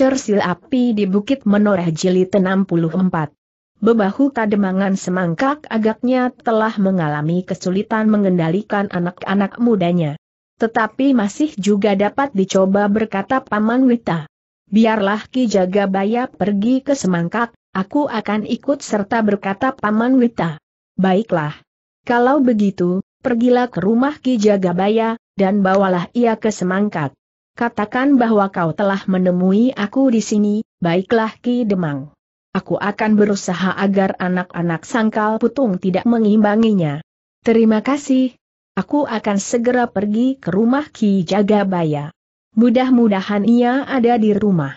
Cersil api di Bukit Menoreh Jilid 64. Bebahu kademangan semangkak agaknya telah mengalami kesulitan mengendalikan anak-anak mudanya. Tetapi masih juga dapat dicoba berkata Paman Wita. Biarlah Ki Jaga Baya pergi ke semangkak, aku akan ikut serta berkata Paman Wita. Baiklah. Kalau begitu, pergilah ke rumah Ki Jaga Baya, dan bawalah ia ke semangkak. Katakan bahwa kau telah menemui aku di sini, baiklah Ki Demang. Aku akan berusaha agar anak-anak sangkal putung tidak mengimbanginya. Terima kasih. Aku akan segera pergi ke rumah Ki Jagabaya. Mudah-mudahan ia ada di rumah.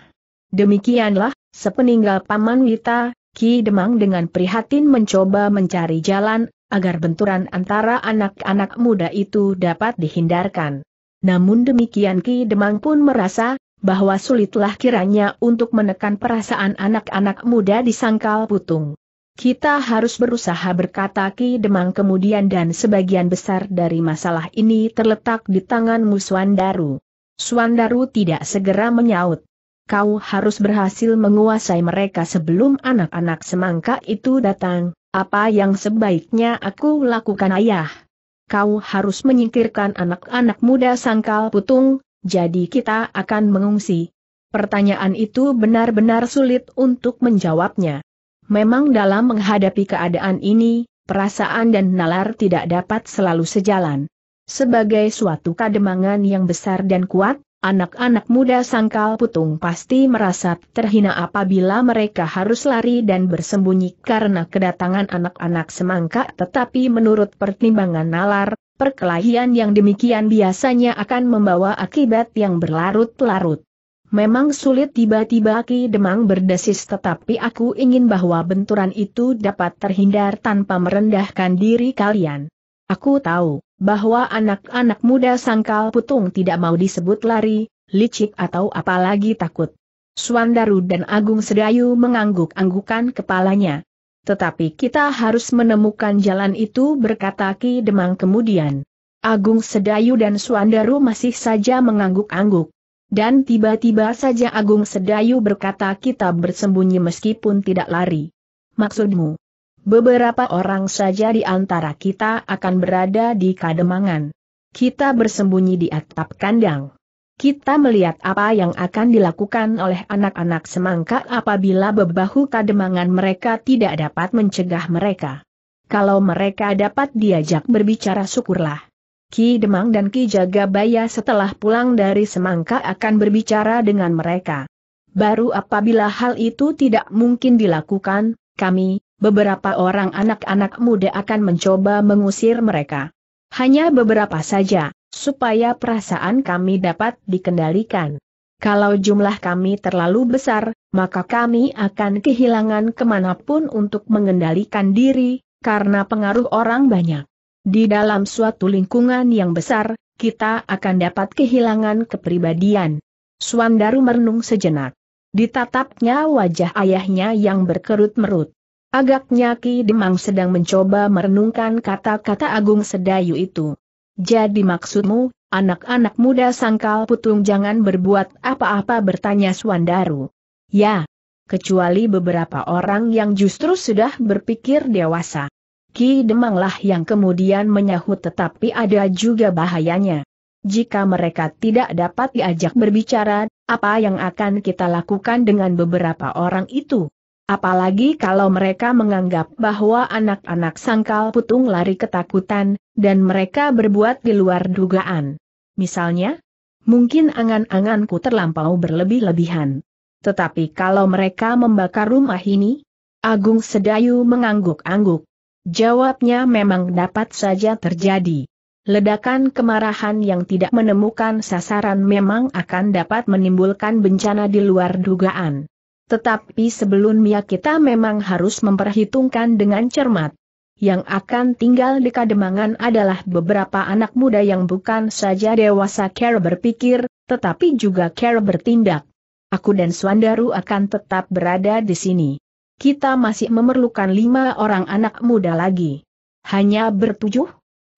Demikianlah, sepeninggal Paman Wita, Ki Demang dengan prihatin mencoba mencari jalan, agar benturan antara anak-anak muda itu dapat dihindarkan. Namun demikian Ki Demang pun merasa, bahwa sulitlah kiranya untuk menekan perasaan anak-anak muda di sangkal putung. Kita harus berusaha berkata Ki Demang kemudian dan sebagian besar dari masalah ini terletak di tanganmu Suandaru. Suandaru tidak segera menyaut. Kau harus berhasil menguasai mereka sebelum anak-anak semangka itu datang, apa yang sebaiknya aku lakukan ayah kau harus menyingkirkan anak-anak muda sangkal putung, jadi kita akan mengungsi. Pertanyaan itu benar-benar sulit untuk menjawabnya. Memang dalam menghadapi keadaan ini, perasaan dan nalar tidak dapat selalu sejalan. Sebagai suatu kademangan yang besar dan kuat, Anak-anak muda sangkal putung pasti merasa terhina apabila mereka harus lari dan bersembunyi karena kedatangan anak-anak semangka tetapi menurut pertimbangan nalar, perkelahian yang demikian biasanya akan membawa akibat yang berlarut-larut. Memang sulit tiba-tiba Ki Demang berdesis tetapi aku ingin bahwa benturan itu dapat terhindar tanpa merendahkan diri kalian. Aku tahu, bahwa anak-anak muda sangkal putung tidak mau disebut lari, licik atau apalagi takut. Suandaru dan Agung Sedayu mengangguk-anggukan kepalanya. Tetapi kita harus menemukan jalan itu berkata Ki Demang kemudian. Agung Sedayu dan Suandaru masih saja mengangguk-angguk. Dan tiba-tiba saja Agung Sedayu berkata kita bersembunyi meskipun tidak lari. Maksudmu? Beberapa orang saja di antara kita akan berada di kademangan. Kita bersembunyi di atap kandang. Kita melihat apa yang akan dilakukan oleh anak-anak semangka apabila bebahu kademangan mereka tidak dapat mencegah mereka. Kalau mereka dapat diajak berbicara syukurlah. Ki Demang dan Ki Jagabaya setelah pulang dari Semangka akan berbicara dengan mereka. Baru apabila hal itu tidak mungkin dilakukan, kami, beberapa orang anak-anak muda akan mencoba mengusir mereka. Hanya beberapa saja, supaya perasaan kami dapat dikendalikan. Kalau jumlah kami terlalu besar, maka kami akan kehilangan kemanapun untuk mengendalikan diri, karena pengaruh orang banyak. Di dalam suatu lingkungan yang besar, kita akan dapat kehilangan kepribadian. Suandaru merenung sejenak. Ditatapnya wajah ayahnya yang berkerut merut. Agaknya Ki Demang sedang mencoba merenungkan kata-kata Agung Sedayu itu. Jadi maksudmu, anak-anak muda sangkal putung jangan berbuat apa-apa bertanya Suandaru. Ya, kecuali beberapa orang yang justru sudah berpikir dewasa. Ki Demanglah yang kemudian menyahut tetapi ada juga bahayanya. Jika mereka tidak dapat diajak berbicara, apa yang akan kita lakukan dengan beberapa orang itu? Apalagi kalau mereka menganggap bahwa anak-anak sangkal putung lari ketakutan, dan mereka berbuat di luar dugaan. Misalnya, mungkin angan-anganku terlampau berlebih-lebihan. Tetapi kalau mereka membakar rumah ini, Agung Sedayu mengangguk-angguk. Jawabnya memang dapat saja terjadi. Ledakan kemarahan yang tidak menemukan sasaran memang akan dapat menimbulkan bencana di luar dugaan. Tetapi sebelumnya kita memang harus memperhitungkan dengan cermat. Yang akan tinggal di Kademangan adalah beberapa anak muda yang bukan saja dewasa care berpikir, tetapi juga care bertindak. Aku dan Swandaru akan tetap berada di sini. Kita masih memerlukan lima orang anak muda lagi. Hanya bertujuh?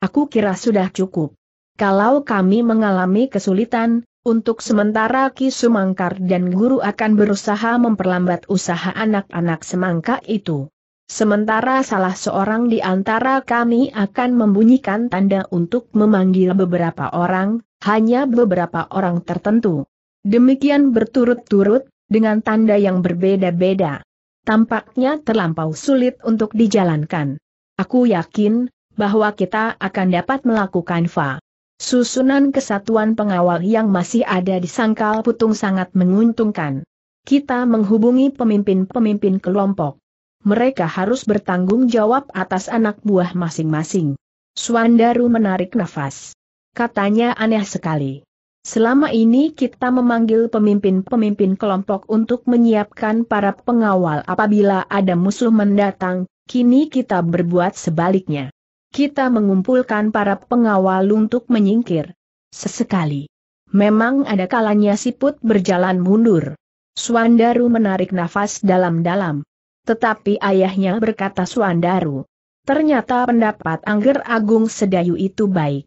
Aku kira sudah cukup. Kalau kami mengalami kesulitan, untuk sementara Ki Sumangkar dan guru akan berusaha memperlambat usaha anak-anak semangka itu. Sementara salah seorang di antara kami akan membunyikan tanda untuk memanggil beberapa orang, hanya beberapa orang tertentu. Demikian berturut-turut, dengan tanda yang berbeda-beda. Tampaknya terlampau sulit untuk dijalankan. Aku yakin, bahwa kita akan dapat melakukan fa. Susunan kesatuan pengawal yang masih ada di sangkal putung sangat menguntungkan. Kita menghubungi pemimpin-pemimpin kelompok. Mereka harus bertanggung jawab atas anak buah masing-masing. Swandaru menarik nafas. Katanya aneh sekali. Selama ini kita memanggil pemimpin-pemimpin kelompok untuk menyiapkan para pengawal apabila ada musuh mendatang, kini kita berbuat sebaliknya kita mengumpulkan para pengawal untuk menyingkir. Sesekali. Memang ada kalanya siput berjalan mundur. Suandaru menarik nafas dalam-dalam. Tetapi ayahnya berkata Swandaru, ternyata pendapat Angger Agung Sedayu itu baik.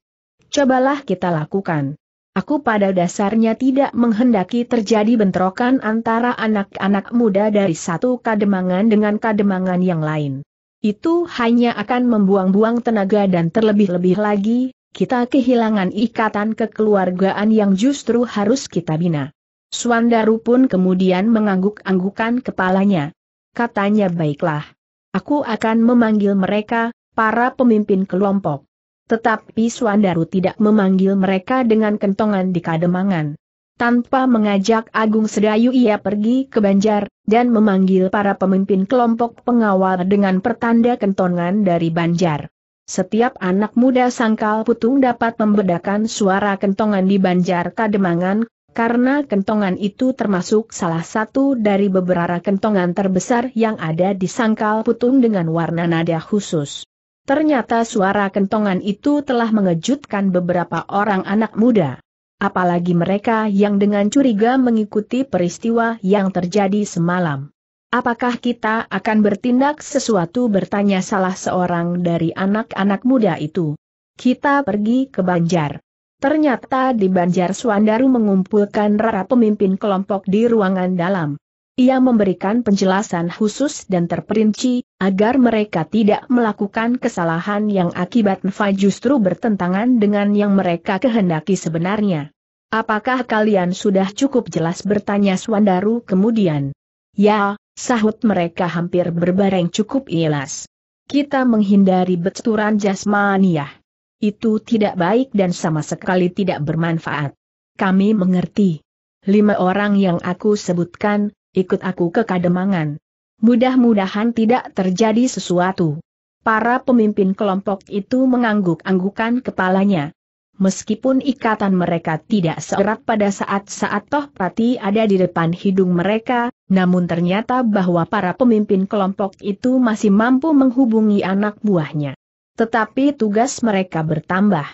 Cobalah kita lakukan. Aku pada dasarnya tidak menghendaki terjadi bentrokan antara anak-anak muda dari satu kademangan dengan kademangan yang lain. Itu hanya akan membuang-buang tenaga dan terlebih-lebih lagi, kita kehilangan ikatan kekeluargaan yang justru harus kita bina. Suandaru pun kemudian mengangguk-anggukan kepalanya. Katanya baiklah. Aku akan memanggil mereka, para pemimpin kelompok. Tetapi Suandaru tidak memanggil mereka dengan kentongan di kademangan. Tanpa mengajak Agung Sedayu ia pergi ke Banjar, dan memanggil para pemimpin kelompok pengawal dengan pertanda kentongan dari Banjar. Setiap anak muda sangkal putung dapat membedakan suara kentongan di Banjar Kademangan, karena kentongan itu termasuk salah satu dari beberapa kentongan terbesar yang ada di sangkal putung dengan warna nada khusus. Ternyata suara kentongan itu telah mengejutkan beberapa orang anak muda apalagi mereka yang dengan curiga mengikuti peristiwa yang terjadi semalam. Apakah kita akan bertindak sesuatu bertanya salah seorang dari anak-anak muda itu? Kita pergi ke Banjar. Ternyata di Banjar Suandaru mengumpulkan rara pemimpin kelompok di ruangan dalam. Ia memberikan penjelasan khusus dan terperinci, agar mereka tidak melakukan kesalahan yang akibat Nfa justru bertentangan dengan yang mereka kehendaki sebenarnya. Apakah kalian sudah cukup jelas bertanya Swandaru kemudian? Ya, sahut mereka hampir berbareng cukup jelas. Kita menghindari beturan jasmaniah. Itu tidak baik dan sama sekali tidak bermanfaat. Kami mengerti. Lima orang yang aku sebutkan, ikut aku ke Kademangan. Mudah-mudahan tidak terjadi sesuatu. Para pemimpin kelompok itu mengangguk-anggukan kepalanya. Meskipun ikatan mereka tidak seerat pada saat-saat toh pati ada di depan hidung mereka, namun ternyata bahwa para pemimpin kelompok itu masih mampu menghubungi anak buahnya. Tetapi tugas mereka bertambah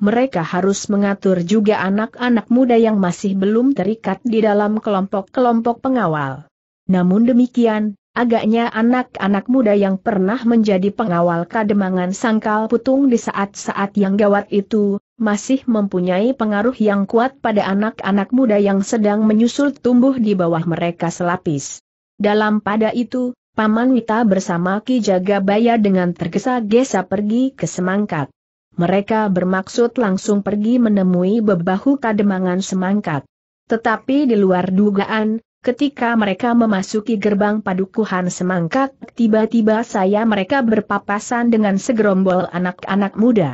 mereka harus mengatur juga anak-anak muda yang masih belum terikat di dalam kelompok-kelompok pengawal. Namun demikian, agaknya anak-anak muda yang pernah menjadi pengawal kademangan sangkal putung di saat-saat yang gawat itu, masih mempunyai pengaruh yang kuat pada anak-anak muda yang sedang menyusul tumbuh di bawah mereka selapis. Dalam pada itu, Paman Wita bersama Ki Jagabaya dengan tergesa-gesa pergi ke Semangkat mereka bermaksud langsung pergi menemui bebahu kademangan semangkat. Tetapi di luar dugaan, ketika mereka memasuki gerbang padukuhan semangkat, tiba-tiba saya mereka berpapasan dengan segerombol anak-anak muda.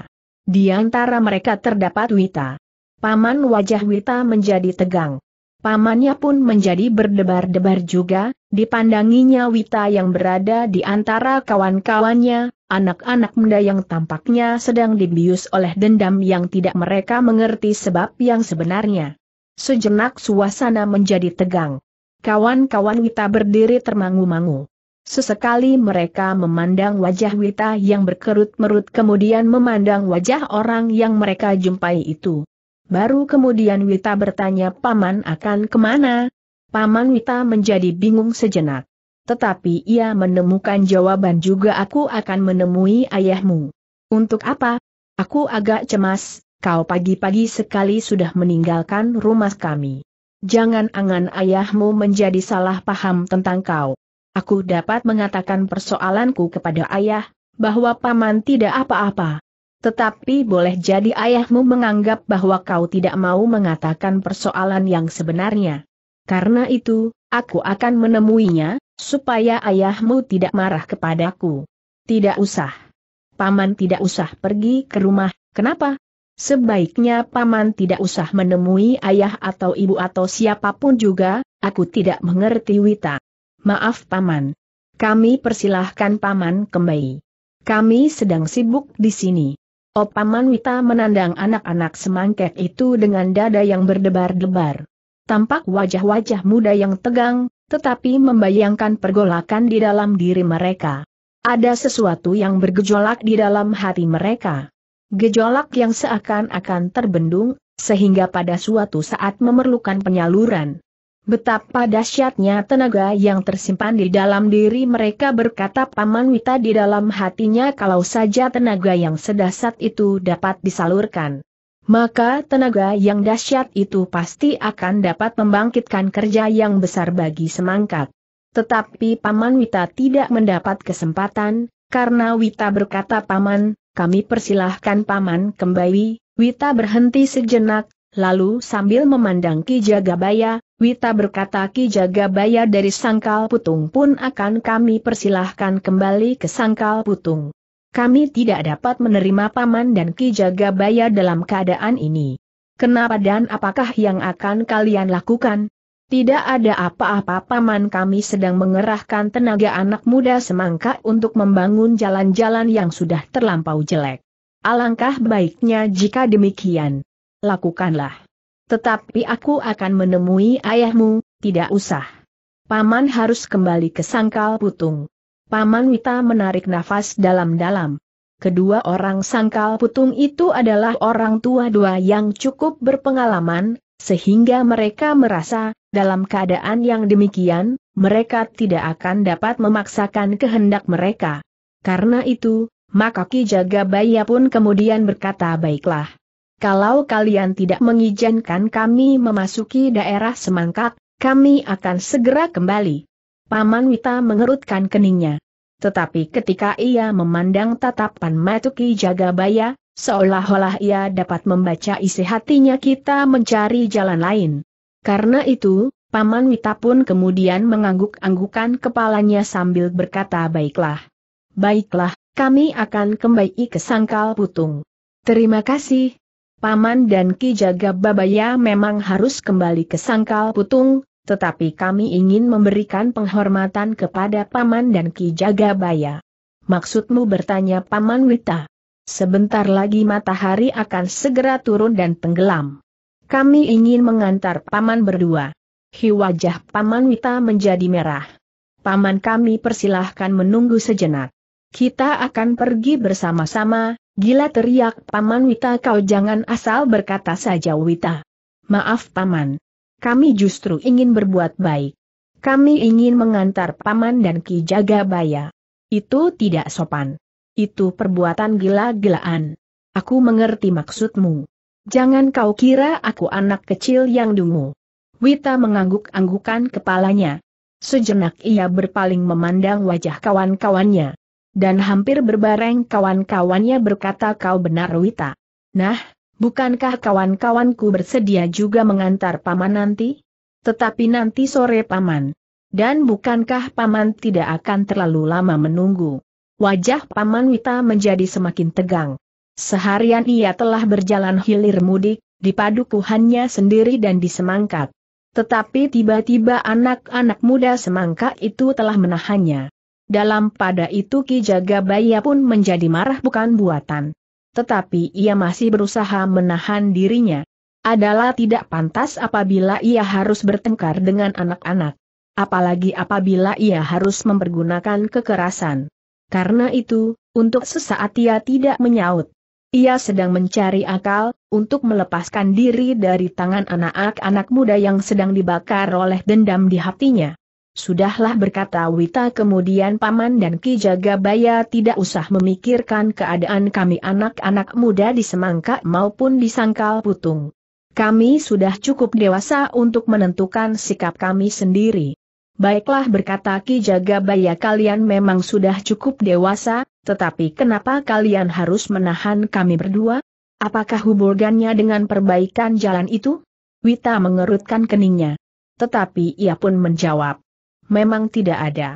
Di antara mereka terdapat Wita. Paman wajah Wita menjadi tegang. Pamannya pun menjadi berdebar-debar juga, dipandanginya Wita yang berada di antara kawan-kawannya, anak-anak muda yang tampaknya sedang dibius oleh dendam yang tidak mereka mengerti sebab yang sebenarnya. Sejenak suasana menjadi tegang. Kawan-kawan Wita berdiri termangu-mangu. Sesekali mereka memandang wajah Wita yang berkerut-merut kemudian memandang wajah orang yang mereka jumpai itu. Baru kemudian Wita bertanya Paman akan kemana? Paman Wita menjadi bingung sejenak. Tetapi ia menemukan jawaban juga aku akan menemui ayahmu. Untuk apa? Aku agak cemas, kau pagi-pagi sekali sudah meninggalkan rumah kami. Jangan angan ayahmu menjadi salah paham tentang kau. Aku dapat mengatakan persoalanku kepada ayah, bahwa paman tidak apa-apa. Tetapi boleh jadi ayahmu menganggap bahwa kau tidak mau mengatakan persoalan yang sebenarnya. Karena itu, aku akan menemuinya, supaya ayahmu tidak marah kepadaku. Tidak usah. Paman tidak usah pergi ke rumah, kenapa? Sebaiknya paman tidak usah menemui ayah atau ibu atau siapapun juga, aku tidak mengerti Wita. Maaf paman. Kami persilahkan paman kembali. Kami sedang sibuk di sini. Opaman Wita menandang anak-anak semangkek itu dengan dada yang berdebar-debar. Tampak wajah-wajah muda yang tegang, tetapi membayangkan pergolakan di dalam diri mereka. Ada sesuatu yang bergejolak di dalam hati mereka. Gejolak yang seakan-akan terbendung, sehingga pada suatu saat memerlukan penyaluran. Betapa dahsyatnya tenaga yang tersimpan di dalam diri mereka berkata Paman Wita di dalam hatinya kalau saja tenaga yang sedasat itu dapat disalurkan. Maka tenaga yang dahsyat itu pasti akan dapat membangkitkan kerja yang besar bagi semangkat. Tetapi Paman Wita tidak mendapat kesempatan, karena Wita berkata Paman, kami persilahkan Paman kembali, Wita berhenti sejenak, Lalu sambil memandang Ki Jagabaya, Wita berkata Ki Jagabaya dari Sangkal Putung pun akan kami persilahkan kembali ke Sangkal Putung. Kami tidak dapat menerima Paman dan Ki Jagabaya dalam keadaan ini. Kenapa dan apakah yang akan kalian lakukan? Tidak ada apa-apa Paman kami sedang mengerahkan tenaga anak muda semangka untuk membangun jalan-jalan yang sudah terlampau jelek. Alangkah baiknya jika demikian lakukanlah. Tetapi aku akan menemui ayahmu, tidak usah. Paman harus kembali ke sangkal putung. Paman Wita menarik nafas dalam-dalam. Kedua orang sangkal putung itu adalah orang tua dua yang cukup berpengalaman, sehingga mereka merasa, dalam keadaan yang demikian, mereka tidak akan dapat memaksakan kehendak mereka. Karena itu, maka Ki Jaga Baya pun kemudian berkata baiklah kalau kalian tidak mengizinkan kami memasuki daerah semangkak, kami akan segera kembali. Paman Wita mengerutkan keningnya. Tetapi ketika ia memandang tatapan Matuki Jagabaya, seolah-olah ia dapat membaca isi hatinya kita mencari jalan lain. Karena itu, Paman Wita pun kemudian mengangguk-anggukan kepalanya sambil berkata baiklah. Baiklah, kami akan kembali ke Sangkal Putung. Terima kasih, Paman dan Ki Jaga Babaya memang harus kembali ke Sangkal Putung, tetapi kami ingin memberikan penghormatan kepada Paman dan Ki Jaga Baya. Maksudmu bertanya Paman Wita? Sebentar lagi matahari akan segera turun dan tenggelam. Kami ingin mengantar Paman berdua. Hi wajah Paman Wita menjadi merah. Paman kami persilahkan menunggu sejenak. Kita akan pergi bersama-sama, Gila teriak Paman Wita kau jangan asal berkata saja Wita. Maaf Paman. Kami justru ingin berbuat baik. Kami ingin mengantar Paman dan Ki Jagabaya. Itu tidak sopan. Itu perbuatan gila-gilaan. Aku mengerti maksudmu. Jangan kau kira aku anak kecil yang dungu. Wita mengangguk-anggukan kepalanya. Sejenak ia berpaling memandang wajah kawan-kawannya dan hampir berbareng kawan-kawannya berkata kau benar Wita. Nah, bukankah kawan-kawanku bersedia juga mengantar paman nanti? Tetapi nanti sore paman. Dan bukankah paman tidak akan terlalu lama menunggu? Wajah paman Wita menjadi semakin tegang. Seharian ia telah berjalan hilir mudik, di padukuhannya sendiri dan di semangkat. Tetapi tiba-tiba anak-anak muda semangka itu telah menahannya. Dalam pada itu Ki Jagabaya pun menjadi marah bukan buatan. Tetapi ia masih berusaha menahan dirinya. Adalah tidak pantas apabila ia harus bertengkar dengan anak-anak. Apalagi apabila ia harus mempergunakan kekerasan. Karena itu, untuk sesaat ia tidak menyaut. Ia sedang mencari akal, untuk melepaskan diri dari tangan anak-anak muda yang sedang dibakar oleh dendam di hatinya. Sudahlah berkata Wita kemudian Paman dan Ki Jagabaya tidak usah memikirkan keadaan kami anak-anak muda di Semangka maupun di Sangkal Putung. Kami sudah cukup dewasa untuk menentukan sikap kami sendiri. Baiklah berkata Ki Jagabaya kalian memang sudah cukup dewasa, tetapi kenapa kalian harus menahan kami berdua? Apakah hubungannya dengan perbaikan jalan itu? Wita mengerutkan keningnya. Tetapi ia pun menjawab memang tidak ada.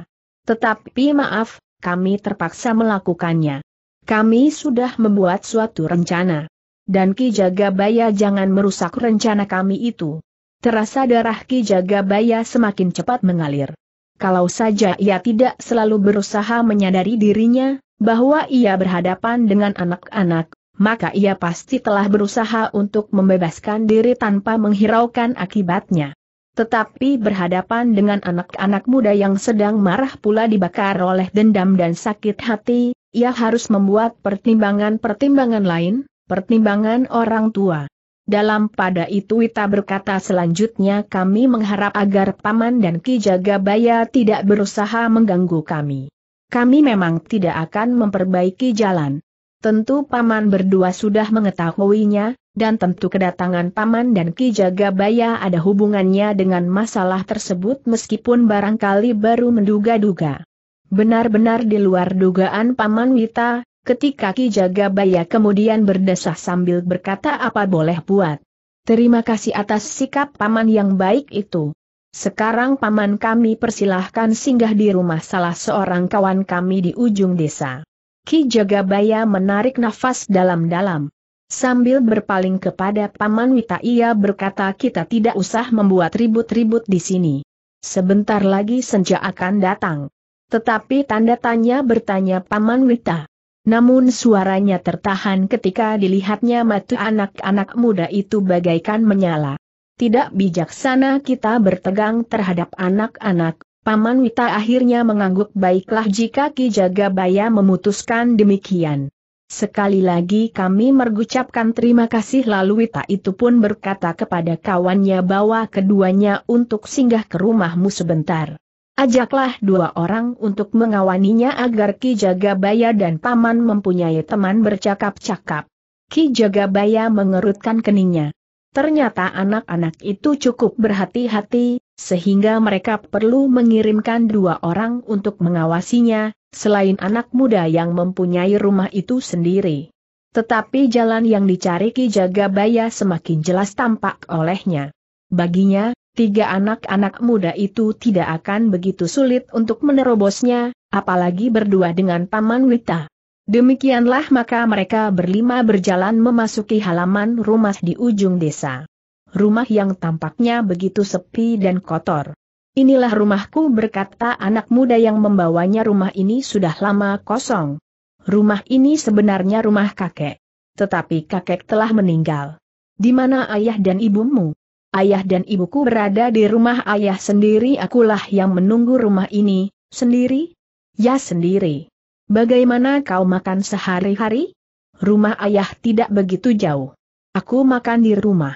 Tetapi maaf, kami terpaksa melakukannya. Kami sudah membuat suatu rencana. Dan Ki Jagabaya jangan merusak rencana kami itu. Terasa darah Ki Jagabaya semakin cepat mengalir. Kalau saja ia tidak selalu berusaha menyadari dirinya, bahwa ia berhadapan dengan anak-anak, maka ia pasti telah berusaha untuk membebaskan diri tanpa menghiraukan akibatnya. Tetapi berhadapan dengan anak-anak muda yang sedang marah pula dibakar oleh dendam dan sakit hati, ia harus membuat pertimbangan-pertimbangan lain, pertimbangan orang tua. Dalam pada itu Wita berkata selanjutnya kami mengharap agar Paman dan Ki Jagabaya tidak berusaha mengganggu kami. Kami memang tidak akan memperbaiki jalan. Tentu Paman berdua sudah mengetahuinya, dan tentu kedatangan Paman dan Ki Jagabaya ada hubungannya dengan masalah tersebut meskipun barangkali baru menduga-duga. Benar-benar di luar dugaan Paman Wita, ketika Ki Jagabaya kemudian berdesah sambil berkata apa boleh buat. Terima kasih atas sikap Paman yang baik itu. Sekarang Paman kami persilahkan singgah di rumah salah seorang kawan kami di ujung desa. Ki Jagabaya menarik nafas dalam-dalam. Sambil berpaling kepada Paman Wita ia berkata kita tidak usah membuat ribut-ribut di sini. Sebentar lagi senja akan datang. Tetapi tanda tanya bertanya Paman Wita. Namun suaranya tertahan ketika dilihatnya mata anak-anak muda itu bagaikan menyala. Tidak bijaksana kita bertegang terhadap anak-anak, Paman Wita akhirnya mengangguk baiklah jika Ki Jagabaya memutuskan demikian. Sekali lagi kami mengucapkan terima kasih lalu Wita itu pun berkata kepada kawannya bahwa keduanya untuk singgah ke rumahmu sebentar. Ajaklah dua orang untuk mengawaninya agar Ki Jagabaya dan Paman mempunyai teman bercakap-cakap. Ki Jagabaya mengerutkan keningnya. Ternyata anak-anak itu cukup berhati-hati, sehingga mereka perlu mengirimkan dua orang untuk mengawasinya, selain anak muda yang mempunyai rumah itu sendiri. Tetapi jalan yang dicari Ki Jagabaya semakin jelas tampak olehnya. Baginya, tiga anak-anak muda itu tidak akan begitu sulit untuk menerobosnya, apalagi berdua dengan Paman Wita. Demikianlah maka mereka berlima berjalan memasuki halaman rumah di ujung desa. Rumah yang tampaknya begitu sepi dan kotor. Inilah rumahku berkata anak muda yang membawanya rumah ini sudah lama kosong. Rumah ini sebenarnya rumah kakek. Tetapi kakek telah meninggal. Di mana ayah dan ibumu? Ayah dan ibuku berada di rumah ayah sendiri akulah yang menunggu rumah ini, sendiri? Ya sendiri. Bagaimana kau makan sehari-hari? Rumah ayah tidak begitu jauh. Aku makan di rumah.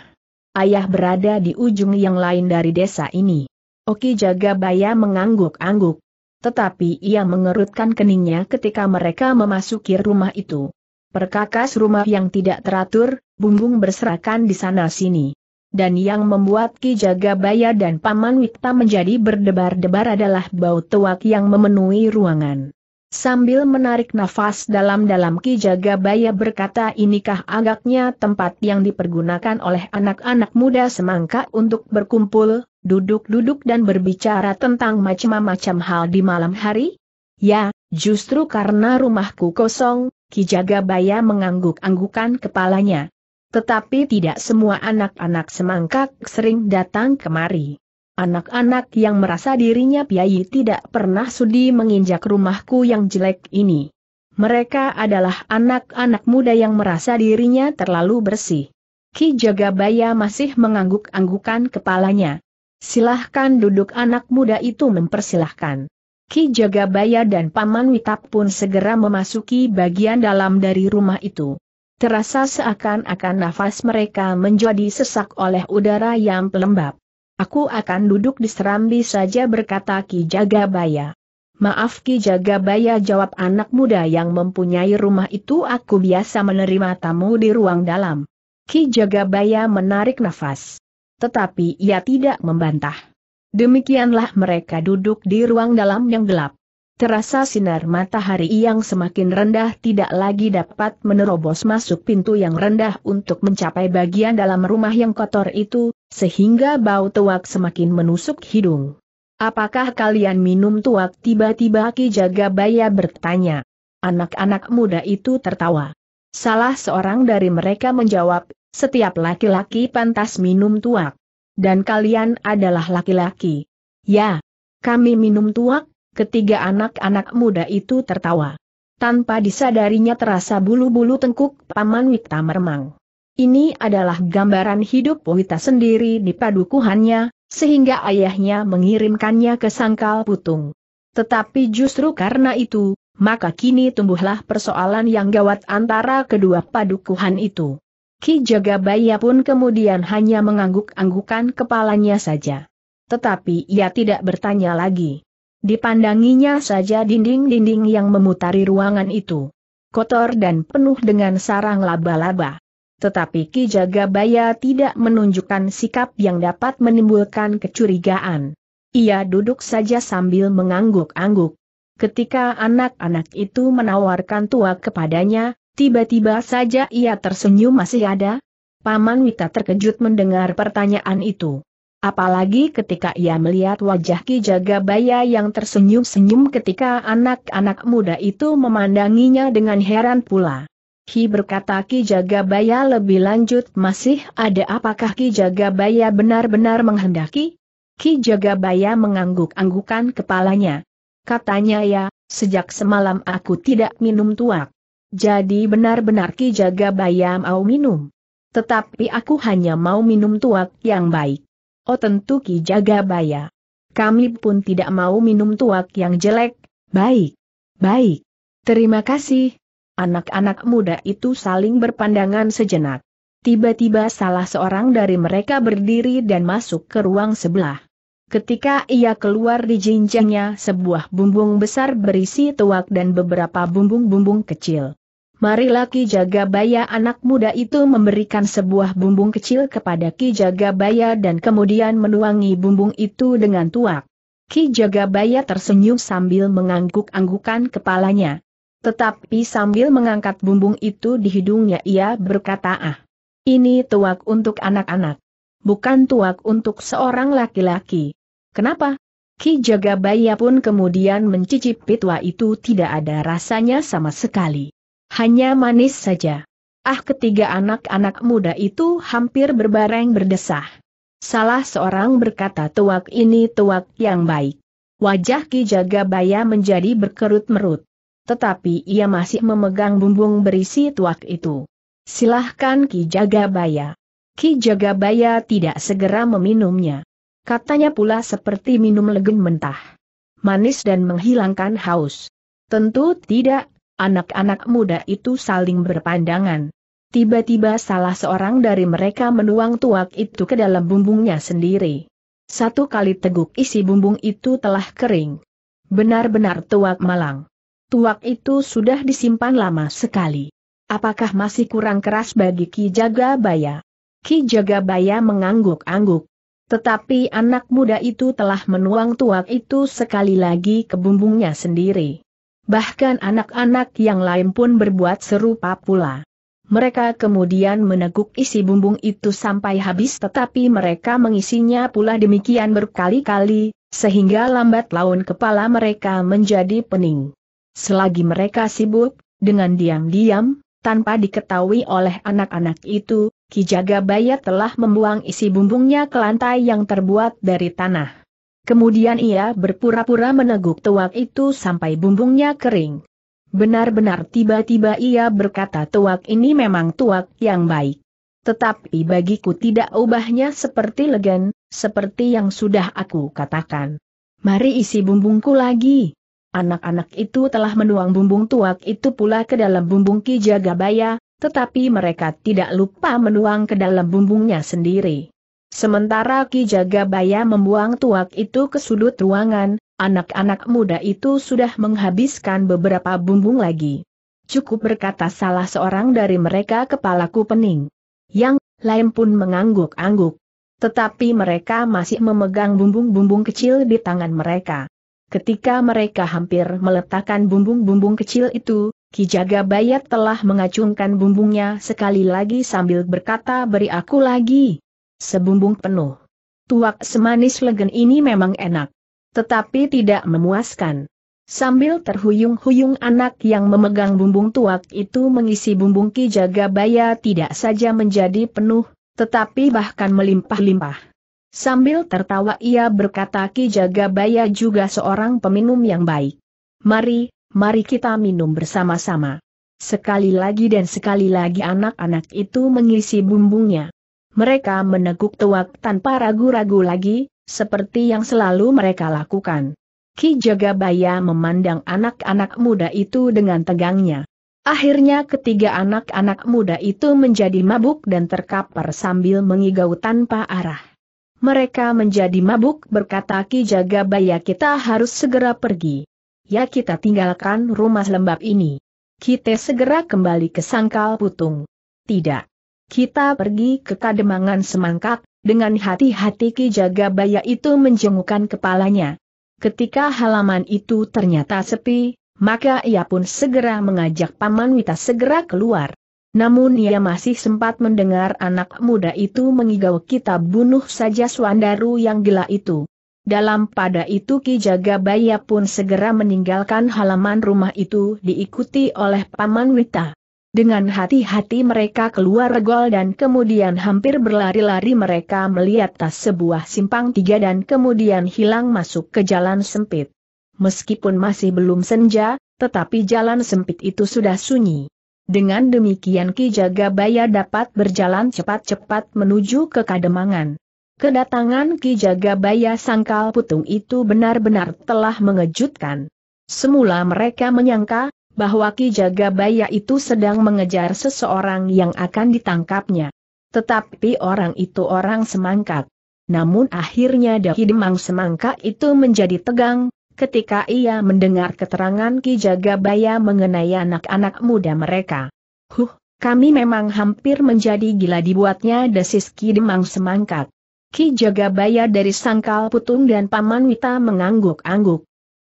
Ayah berada di ujung yang lain dari desa ini. Oki Jagabaya mengangguk-angguk. Tetapi ia mengerutkan keningnya ketika mereka memasuki rumah itu. Perkakas rumah yang tidak teratur, bumbung berserakan di sana-sini. Dan yang membuat Ki Jagabaya dan Paman Wikta menjadi berdebar-debar adalah bau tuak yang memenuhi ruangan. Sambil menarik nafas dalam-dalam Ki Jagabaya berkata inikah agaknya tempat yang dipergunakan oleh anak-anak muda semangka untuk berkumpul, duduk-duduk dan berbicara tentang macam-macam hal di malam hari? Ya, justru karena rumahku kosong, Ki Jagabaya mengangguk-anggukan kepalanya. Tetapi tidak semua anak-anak semangkak sering datang kemari. Anak-anak yang merasa dirinya piayi tidak pernah sudi menginjak rumahku yang jelek ini. Mereka adalah anak-anak muda yang merasa dirinya terlalu bersih. Ki Jagabaya masih mengangguk-anggukan kepalanya. Silahkan duduk anak muda itu mempersilahkan. Ki Jagabaya dan Paman Witap pun segera memasuki bagian dalam dari rumah itu. Terasa seakan-akan nafas mereka menjadi sesak oleh udara yang pelembab. Aku akan duduk di serambi saja berkata Ki Jagabaya. Maaf Ki Jagabaya jawab anak muda yang mempunyai rumah itu aku biasa menerima tamu di ruang dalam. Ki Jagabaya menarik nafas tetapi ia tidak membantah. Demikianlah mereka duduk di ruang dalam yang gelap. Terasa sinar matahari yang semakin rendah tidak lagi dapat menerobos masuk pintu yang rendah untuk mencapai bagian dalam rumah yang kotor itu, sehingga bau tuak semakin menusuk hidung. Apakah kalian minum tuak? Tiba-tiba Ki Jagabaya bertanya. Anak-anak muda itu tertawa. Salah seorang dari mereka menjawab, setiap laki-laki pantas minum tuak. Dan kalian adalah laki-laki. Ya, kami minum tuak, ketiga anak-anak muda itu tertawa. Tanpa disadarinya terasa bulu-bulu tengkuk Paman Wita meremang. Ini adalah gambaran hidup Wita sendiri di padukuhannya, sehingga ayahnya mengirimkannya ke sangkal putung. Tetapi justru karena itu, maka kini tumbuhlah persoalan yang gawat antara kedua padukuhan itu. Ki Jagabaya pun kemudian hanya mengangguk-anggukan kepalanya saja. Tetapi ia tidak bertanya lagi. Dipandanginya saja dinding-dinding yang memutari ruangan itu. Kotor dan penuh dengan sarang laba-laba. Tetapi Ki Jagabaya tidak menunjukkan sikap yang dapat menimbulkan kecurigaan. Ia duduk saja sambil mengangguk-angguk. Ketika anak-anak itu menawarkan tua kepadanya, Tiba-tiba saja ia tersenyum masih ada. Paman Wita terkejut mendengar pertanyaan itu. Apalagi ketika ia melihat wajah Ki Jagabaya yang tersenyum-senyum ketika anak-anak muda itu memandanginya dengan heran pula. Hi berkata Ki Jagabaya lebih lanjut masih ada apakah Ki Jagabaya benar-benar menghendaki? Ki Jagabaya mengangguk-anggukan kepalanya. Katanya ya, sejak semalam aku tidak minum tuak. Jadi benar-benar Ki Jaga Bayam au minum. Tetapi aku hanya mau minum tuak yang baik. Oh tentu Ki Jaga Baya. Kami pun tidak mau minum tuak yang jelek, baik. Baik. Terima kasih. Anak-anak muda itu saling berpandangan sejenak. Tiba-tiba salah seorang dari mereka berdiri dan masuk ke ruang sebelah. Ketika ia keluar di jinjangnya sebuah bumbung besar berisi tuak dan beberapa bumbung-bumbung kecil. Mari laki jaga baya anak muda itu memberikan sebuah bumbung kecil kepada Ki jaga baya dan kemudian menuangi bumbung itu dengan tuak. Ki jaga baya tersenyum sambil mengangguk-anggukan kepalanya. Tetapi sambil mengangkat bumbung itu di hidungnya ia berkata ah. Ini tuak untuk anak-anak. Bukan tuak untuk seorang laki-laki. Kenapa? Ki jaga baya pun kemudian mencicipi tua itu tidak ada rasanya sama sekali hanya manis saja. Ah ketiga anak-anak muda itu hampir berbareng berdesah. Salah seorang berkata tuak ini tuak yang baik. Wajah Ki Jagabaya menjadi berkerut merut. Tetapi ia masih memegang bumbung berisi tuak itu. Silahkan Ki Jagabaya. Ki Jagabaya tidak segera meminumnya. Katanya pula seperti minum legen mentah. Manis dan menghilangkan haus. Tentu tidak Anak-anak muda itu saling berpandangan. Tiba-tiba salah seorang dari mereka menuang tuak itu ke dalam bumbungnya sendiri. Satu kali teguk isi bumbung itu telah kering. Benar-benar tuak malang. Tuak itu sudah disimpan lama sekali. Apakah masih kurang keras bagi Ki Jagabaya? Ki Jagabaya mengangguk-angguk. Tetapi anak muda itu telah menuang tuak itu sekali lagi ke bumbungnya sendiri. Bahkan anak-anak yang lain pun berbuat serupa pula. Mereka kemudian meneguk isi bumbung itu sampai habis tetapi mereka mengisinya pula demikian berkali-kali, sehingga lambat laun kepala mereka menjadi pening. Selagi mereka sibuk, dengan diam-diam, tanpa diketahui oleh anak-anak itu, Kijaga Baya telah membuang isi bumbungnya ke lantai yang terbuat dari tanah. Kemudian ia berpura-pura meneguk tuak itu sampai bumbungnya kering. Benar-benar tiba-tiba ia berkata tuak ini memang tuak yang baik. Tetapi bagiku tidak ubahnya seperti legen, seperti yang sudah aku katakan. Mari isi bumbungku lagi. Anak-anak itu telah menuang bumbung tuak itu pula ke dalam bumbung Ki Jagabaya, tetapi mereka tidak lupa menuang ke dalam bumbungnya sendiri. Sementara Ki Jagabaya membuang tuak itu ke sudut ruangan, anak-anak muda itu sudah menghabiskan beberapa bumbung lagi. Cukup berkata salah seorang dari mereka kepalaku pening. Yang lain pun mengangguk-angguk. Tetapi mereka masih memegang bumbung-bumbung kecil di tangan mereka. Ketika mereka hampir meletakkan bumbung-bumbung kecil itu, Ki Jagabaya telah mengacungkan bumbungnya sekali lagi sambil berkata beri aku lagi sebumbung penuh. Tuak semanis legen ini memang enak. Tetapi tidak memuaskan. Sambil terhuyung-huyung anak yang memegang bumbung tuak itu mengisi bumbung Ki Jagabaya tidak saja menjadi penuh, tetapi bahkan melimpah-limpah. Sambil tertawa ia berkata Ki Jagabaya juga seorang peminum yang baik. Mari, mari kita minum bersama-sama. Sekali lagi dan sekali lagi anak-anak itu mengisi bumbungnya mereka meneguk tuak tanpa ragu-ragu lagi, seperti yang selalu mereka lakukan. Ki Jagabaya memandang anak-anak muda itu dengan tegangnya. Akhirnya ketiga anak-anak muda itu menjadi mabuk dan terkapar sambil mengigau tanpa arah. Mereka menjadi mabuk berkata Ki Jagabaya kita harus segera pergi. Ya kita tinggalkan rumah lembab ini. Kita segera kembali ke sangkal putung. Tidak. Kita pergi ke kademangan semangkak, dengan hati-hati Ki Jagabaya itu menjengukkan kepalanya. Ketika halaman itu ternyata sepi, maka ia pun segera mengajak Paman Wita segera keluar. Namun ia masih sempat mendengar anak muda itu mengigau kita bunuh saja Swandaru yang gila itu. Dalam pada itu Ki Jagabaya pun segera meninggalkan halaman rumah itu diikuti oleh Paman Wita. Dengan hati-hati mereka keluar gol dan kemudian hampir berlari-lari mereka melihat tas sebuah simpang tiga dan kemudian hilang masuk ke jalan sempit. Meskipun masih belum senja, tetapi jalan sempit itu sudah sunyi. Dengan demikian Ki Jagabaya dapat berjalan cepat-cepat menuju ke Kademangan. Kedatangan Ki Jagabaya Sangkal Putung itu benar-benar telah mengejutkan. Semula mereka menyangka, bahwa Ki Jagabaya itu sedang mengejar seseorang yang akan ditangkapnya. Tetapi orang itu orang semangkak. Namun akhirnya Daki Demang semangka itu menjadi tegang, ketika ia mendengar keterangan Ki Jagabaya mengenai anak-anak muda mereka. Huh, kami memang hampir menjadi gila dibuatnya desis Ki Demang semangkat. Ki Jagabaya dari Sangkal Putung dan Paman Wita mengangguk-angguk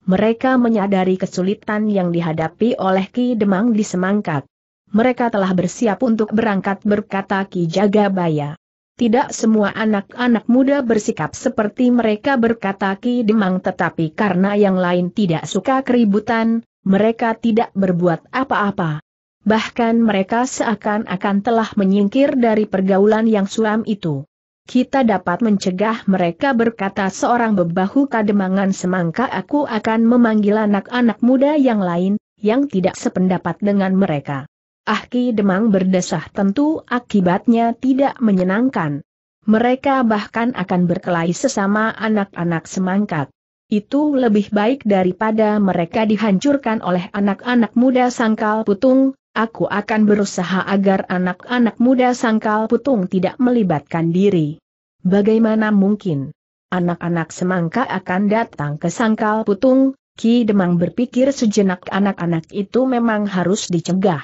mereka menyadari kesulitan yang dihadapi oleh Ki Demang di Semangkat. Mereka telah bersiap untuk berangkat berkata Ki Jagabaya. Tidak semua anak-anak muda bersikap seperti mereka berkata Ki Demang tetapi karena yang lain tidak suka keributan, mereka tidak berbuat apa-apa. Bahkan mereka seakan-akan telah menyingkir dari pergaulan yang suram itu kita dapat mencegah mereka berkata seorang bebahu kademangan semangka aku akan memanggil anak-anak muda yang lain, yang tidak sependapat dengan mereka. Ah Demang berdesah tentu akibatnya tidak menyenangkan. Mereka bahkan akan berkelahi sesama anak-anak semangkat. Itu lebih baik daripada mereka dihancurkan oleh anak-anak muda sangkal putung, aku akan berusaha agar anak-anak muda sangkal putung tidak melibatkan diri. Bagaimana mungkin? Anak-anak semangka akan datang ke sangkal putung, Ki Demang berpikir sejenak anak-anak itu memang harus dicegah.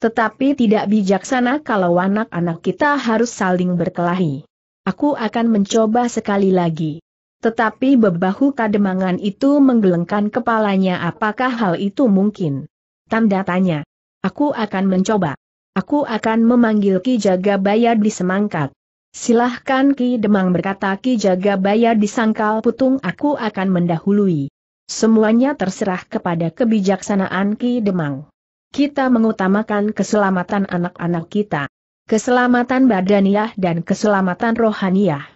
Tetapi tidak bijaksana kalau anak-anak kita harus saling berkelahi. Aku akan mencoba sekali lagi. Tetapi bebahu kademangan itu menggelengkan kepalanya apakah hal itu mungkin? Tanda tanya. Aku akan mencoba. Aku akan memanggil Ki Jagabaya di semangkat. Silahkan Ki Demang berkata Ki Jagabaya di sangkal putung aku akan mendahului. Semuanya terserah kepada kebijaksanaan Ki Demang. Kita mengutamakan keselamatan anak-anak kita. Keselamatan badaniah dan keselamatan rohaniah.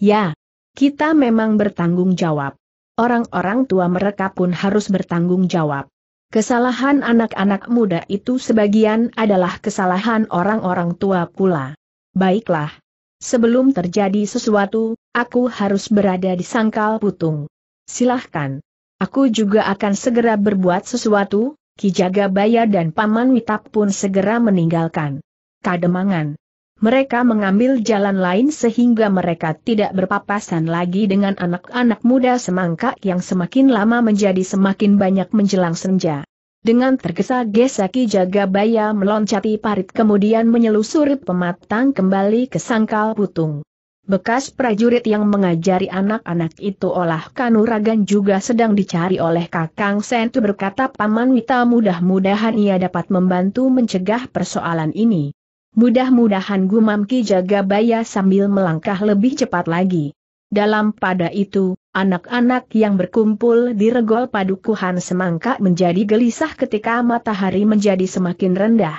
Ya, kita memang bertanggung jawab. Orang-orang tua mereka pun harus bertanggung jawab. Kesalahan anak-anak muda itu sebagian adalah kesalahan orang-orang tua pula. Baiklah. Sebelum terjadi sesuatu, aku harus berada di sangkal putung. Silahkan. Aku juga akan segera berbuat sesuatu, Kijaga Baya dan Paman Witap pun segera meninggalkan. Kademangan mereka mengambil jalan lain sehingga mereka tidak berpapasan lagi dengan anak-anak muda semangka yang semakin lama menjadi semakin banyak menjelang senja. Dengan tergesa-gesa Ki Jagabaya meloncati parit kemudian menyelusuri pematang kembali ke sangkal putung. Bekas prajurit yang mengajari anak-anak itu olah kanuragan juga sedang dicari oleh Kakang Sentu berkata Paman Wita mudah-mudahan ia dapat membantu mencegah persoalan ini. Mudah-mudahan gumam Ki Jagabaya sambil melangkah lebih cepat lagi. Dalam pada itu, anak-anak yang berkumpul di regol padukuhan semangka menjadi gelisah ketika matahari menjadi semakin rendah.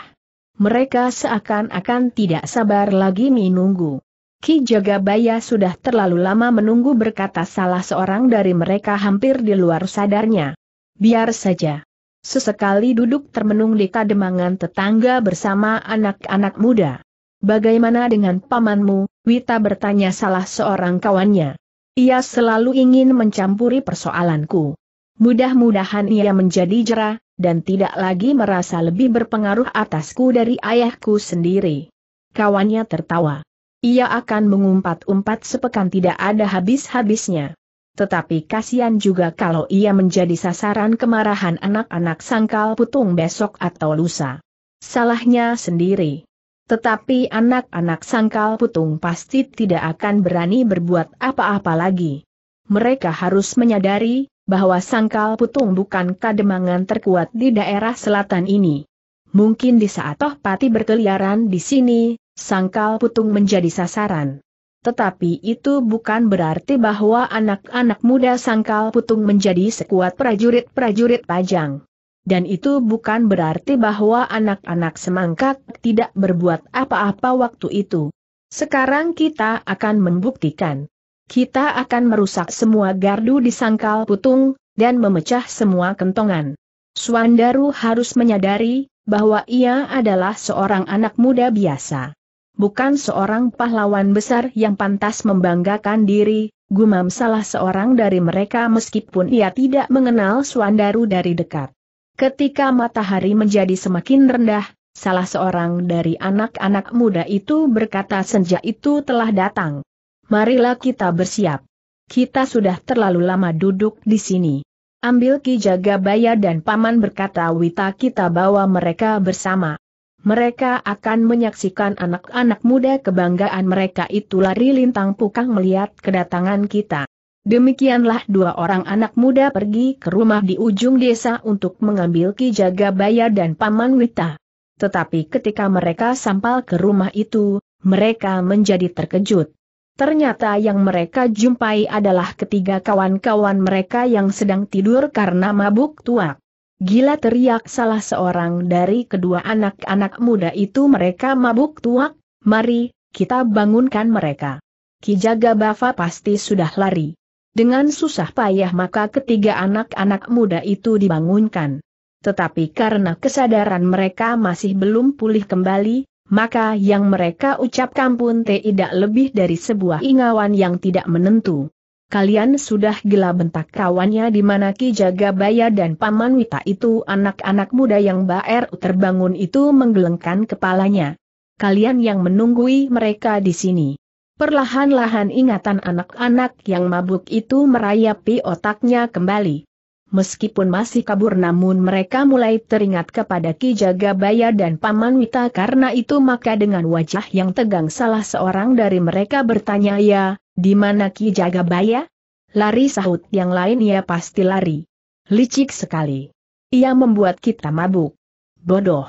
Mereka seakan-akan tidak sabar lagi menunggu. Ki Jagabaya sudah terlalu lama menunggu berkata salah seorang dari mereka hampir di luar sadarnya. Biar saja. Sesekali duduk termenung di kademangan tetangga bersama anak-anak muda. Bagaimana dengan pamanmu? Wita bertanya salah seorang kawannya. Ia selalu ingin mencampuri persoalanku. Mudah-mudahan ia menjadi jera, dan tidak lagi merasa lebih berpengaruh atasku dari ayahku sendiri. Kawannya tertawa. Ia akan mengumpat-umpat sepekan tidak ada habis-habisnya. Tetapi kasihan juga kalau ia menjadi sasaran kemarahan anak-anak sangkal putung besok atau lusa. Salahnya sendiri. Tetapi anak-anak sangkal putung pasti tidak akan berani berbuat apa-apa lagi. Mereka harus menyadari bahwa sangkal putung bukan kademangan terkuat di daerah selatan ini. Mungkin di saat Toh Pati berkeliaran di sini, sangkal putung menjadi sasaran. Tetapi itu bukan berarti bahwa anak-anak muda sangkal putung menjadi sekuat prajurit-prajurit pajang. Dan itu bukan berarti bahwa anak-anak semangkak tidak berbuat apa-apa waktu itu. Sekarang kita akan membuktikan. Kita akan merusak semua gardu di sangkal putung, dan memecah semua kentongan. Suandaru harus menyadari bahwa ia adalah seorang anak muda biasa. Bukan seorang pahlawan besar yang pantas membanggakan diri, gumam salah seorang dari mereka meskipun ia tidak mengenal Suandaru dari dekat. Ketika matahari menjadi semakin rendah, salah seorang dari anak-anak muda itu berkata senja itu telah datang. Marilah kita bersiap. Kita sudah terlalu lama duduk di sini. Ambil Ki Jagabaya dan Paman berkata Wita kita bawa mereka bersama. Mereka akan menyaksikan anak-anak muda kebanggaan mereka itu lari lintang pukang melihat kedatangan kita. Demikianlah dua orang anak muda pergi ke rumah di ujung desa untuk mengambil Ki Jagabaya dan Paman Wita. Tetapi ketika mereka sampai ke rumah itu, mereka menjadi terkejut. Ternyata yang mereka jumpai adalah ketiga kawan-kawan mereka yang sedang tidur karena mabuk tuak. Gila teriak salah seorang dari kedua anak-anak muda itu mereka mabuk tuak, mari, kita bangunkan mereka. Kijaga Bafa pasti sudah lari. Dengan susah payah maka ketiga anak-anak muda itu dibangunkan. Tetapi karena kesadaran mereka masih belum pulih kembali, maka yang mereka ucapkan pun tidak lebih dari sebuah ingawan yang tidak menentu kalian sudah gila bentak kawannya di mana Ki Jagabaya dan Paman Wita itu anak-anak muda yang Baer terbangun itu menggelengkan kepalanya. Kalian yang menunggui mereka di sini. Perlahan-lahan ingatan anak-anak yang mabuk itu merayapi otaknya kembali. Meskipun masih kabur namun mereka mulai teringat kepada Ki Jagabaya dan Paman Wita karena itu maka dengan wajah yang tegang salah seorang dari mereka bertanya ya, di mana Ki Jagabaya? Lari sahut yang lain ia pasti lari. Licik sekali. Ia membuat kita mabuk. Bodoh.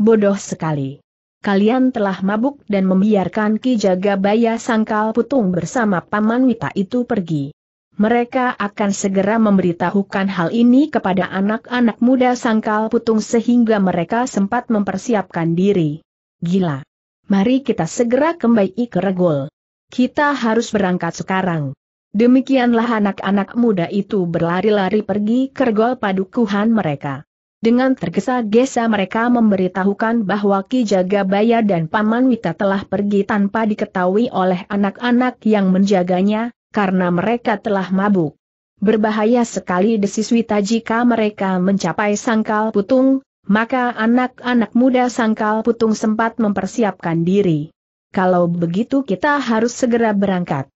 Bodoh sekali. Kalian telah mabuk dan membiarkan Ki Jagabaya sangkal putung bersama Paman Wita itu pergi. Mereka akan segera memberitahukan hal ini kepada anak-anak muda sangkal putung sehingga mereka sempat mempersiapkan diri. Gila. Mari kita segera kembali ke regol. Kita harus berangkat sekarang. Demikianlah anak-anak muda itu berlari-lari pergi ke gol padukuhan mereka. Dengan tergesa-gesa mereka memberitahukan bahwa Ki Jagabaya dan Paman Wita telah pergi tanpa diketahui oleh anak-anak yang menjaganya, karena mereka telah mabuk. Berbahaya sekali desis Wita jika mereka mencapai sangkal putung, maka anak-anak muda sangkal putung sempat mempersiapkan diri. Kalau begitu kita harus segera berangkat.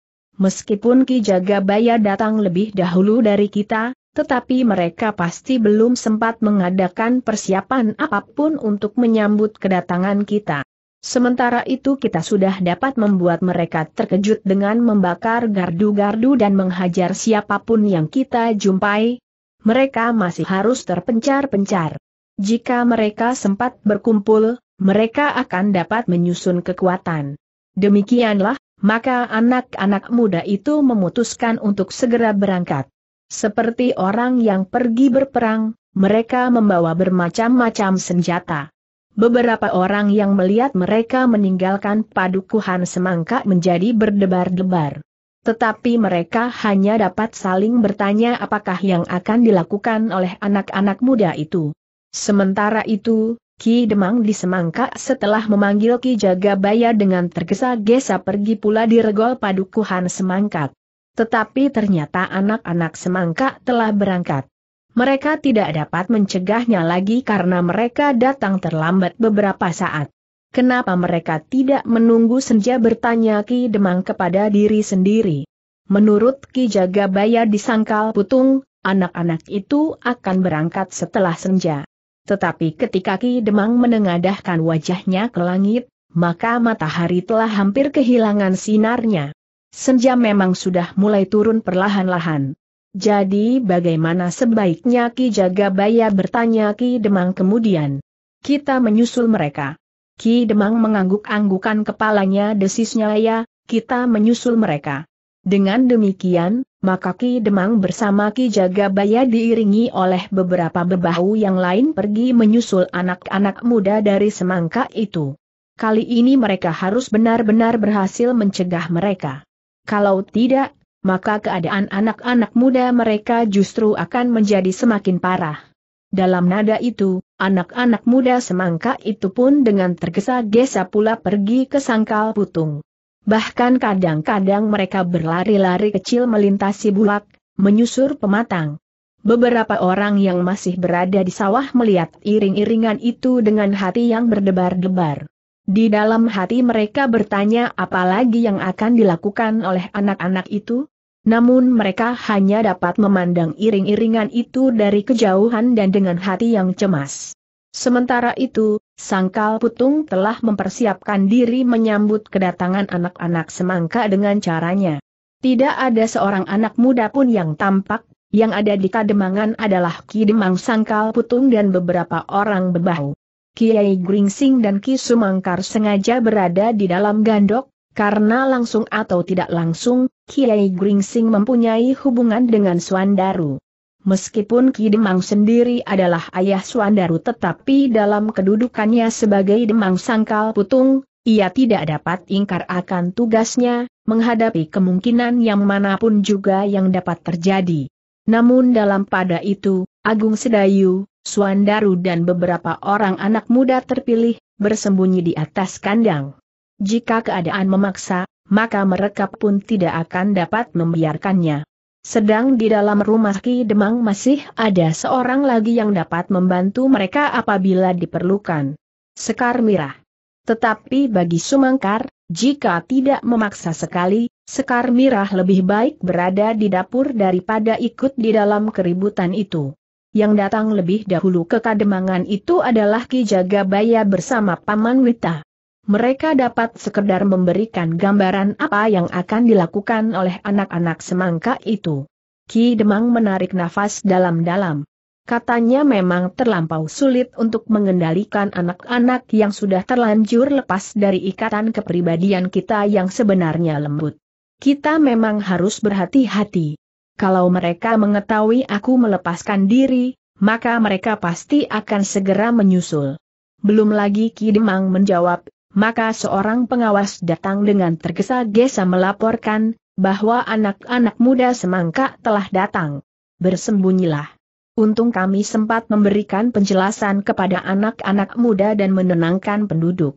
Meskipun Ki Jagabaya datang lebih dahulu dari kita, tetapi mereka pasti belum sempat mengadakan persiapan apapun untuk menyambut kedatangan kita. Sementara itu kita sudah dapat membuat mereka terkejut dengan membakar gardu-gardu dan menghajar siapapun yang kita jumpai. Mereka masih harus terpencar-pencar. Jika mereka sempat berkumpul, mereka akan dapat menyusun kekuatan. Demikianlah, maka anak-anak muda itu memutuskan untuk segera berangkat. Seperti orang yang pergi berperang, mereka membawa bermacam-macam senjata. Beberapa orang yang melihat mereka meninggalkan padukuhan semangka menjadi berdebar-debar. Tetapi mereka hanya dapat saling bertanya apakah yang akan dilakukan oleh anak-anak muda itu. Sementara itu, Ki Demang di Semangka setelah memanggil Ki Jagabaya dengan tergesa-gesa pergi pula di regol padukuhan Semangka. Tetapi ternyata anak-anak Semangka telah berangkat. Mereka tidak dapat mencegahnya lagi karena mereka datang terlambat beberapa saat. Kenapa mereka tidak menunggu senja bertanya Ki Demang kepada diri sendiri. Menurut Ki Jagabaya di Sangkal Putung, anak-anak itu akan berangkat setelah senja. Tetapi ketika Ki Demang menengadahkan wajahnya ke langit, maka matahari telah hampir kehilangan sinarnya. Senja memang sudah mulai turun perlahan-lahan. Jadi bagaimana sebaiknya Ki Jagabaya bertanya Ki Demang kemudian. Kita menyusul mereka. Ki Demang mengangguk-anggukan kepalanya desisnya ya, kita menyusul mereka. Dengan demikian, maka Ki Demang bersama Ki Jagabaya diiringi oleh beberapa bebahu yang lain pergi menyusul anak-anak muda dari semangka itu. Kali ini mereka harus benar-benar berhasil mencegah mereka. Kalau tidak, maka keadaan anak-anak muda mereka justru akan menjadi semakin parah. Dalam nada itu, anak-anak muda semangka itu pun dengan tergesa-gesa pula pergi ke sangkal putung. Bahkan kadang-kadang mereka berlari-lari kecil melintasi bulak, menyusur pematang. Beberapa orang yang masih berada di sawah melihat iring-iringan itu dengan hati yang berdebar-debar. Di dalam hati mereka bertanya apa lagi yang akan dilakukan oleh anak-anak itu? Namun mereka hanya dapat memandang iring-iringan itu dari kejauhan dan dengan hati yang cemas. Sementara itu, Sangkal Putung telah mempersiapkan diri menyambut kedatangan anak-anak semangka dengan caranya. Tidak ada seorang anak muda pun yang tampak, yang ada di Kademangan adalah Ki Demang Sangkal Putung dan beberapa orang bebau. Kiai Gringsing dan Ki Sumangkar sengaja berada di dalam gandok, karena langsung atau tidak langsung, Kiai Gringsing mempunyai hubungan dengan Suandaru. Meskipun Ki Demang sendiri adalah ayah Suandaru tetapi dalam kedudukannya sebagai Demang Sangkal Putung, ia tidak dapat ingkar akan tugasnya, menghadapi kemungkinan yang manapun juga yang dapat terjadi. Namun dalam pada itu, Agung Sedayu, Suandaru dan beberapa orang anak muda terpilih, bersembunyi di atas kandang. Jika keadaan memaksa, maka mereka pun tidak akan dapat membiarkannya. Sedang di dalam rumah Ki Demang masih ada seorang lagi yang dapat membantu mereka apabila diperlukan. Sekar Mirah. Tetapi bagi Sumangkar, jika tidak memaksa sekali, Sekar Mirah lebih baik berada di dapur daripada ikut di dalam keributan itu. Yang datang lebih dahulu ke Kademangan itu adalah Ki Jagabaya bersama Paman Wita mereka dapat sekedar memberikan gambaran apa yang akan dilakukan oleh anak-anak semangka itu. Ki Demang menarik nafas dalam-dalam. Katanya memang terlampau sulit untuk mengendalikan anak-anak yang sudah terlanjur lepas dari ikatan kepribadian kita yang sebenarnya lembut. Kita memang harus berhati-hati. Kalau mereka mengetahui aku melepaskan diri, maka mereka pasti akan segera menyusul. Belum lagi Ki Demang menjawab, maka seorang pengawas datang dengan tergesa-gesa melaporkan, bahwa anak-anak muda semangka telah datang. Bersembunyilah. Untung kami sempat memberikan penjelasan kepada anak-anak muda dan menenangkan penduduk.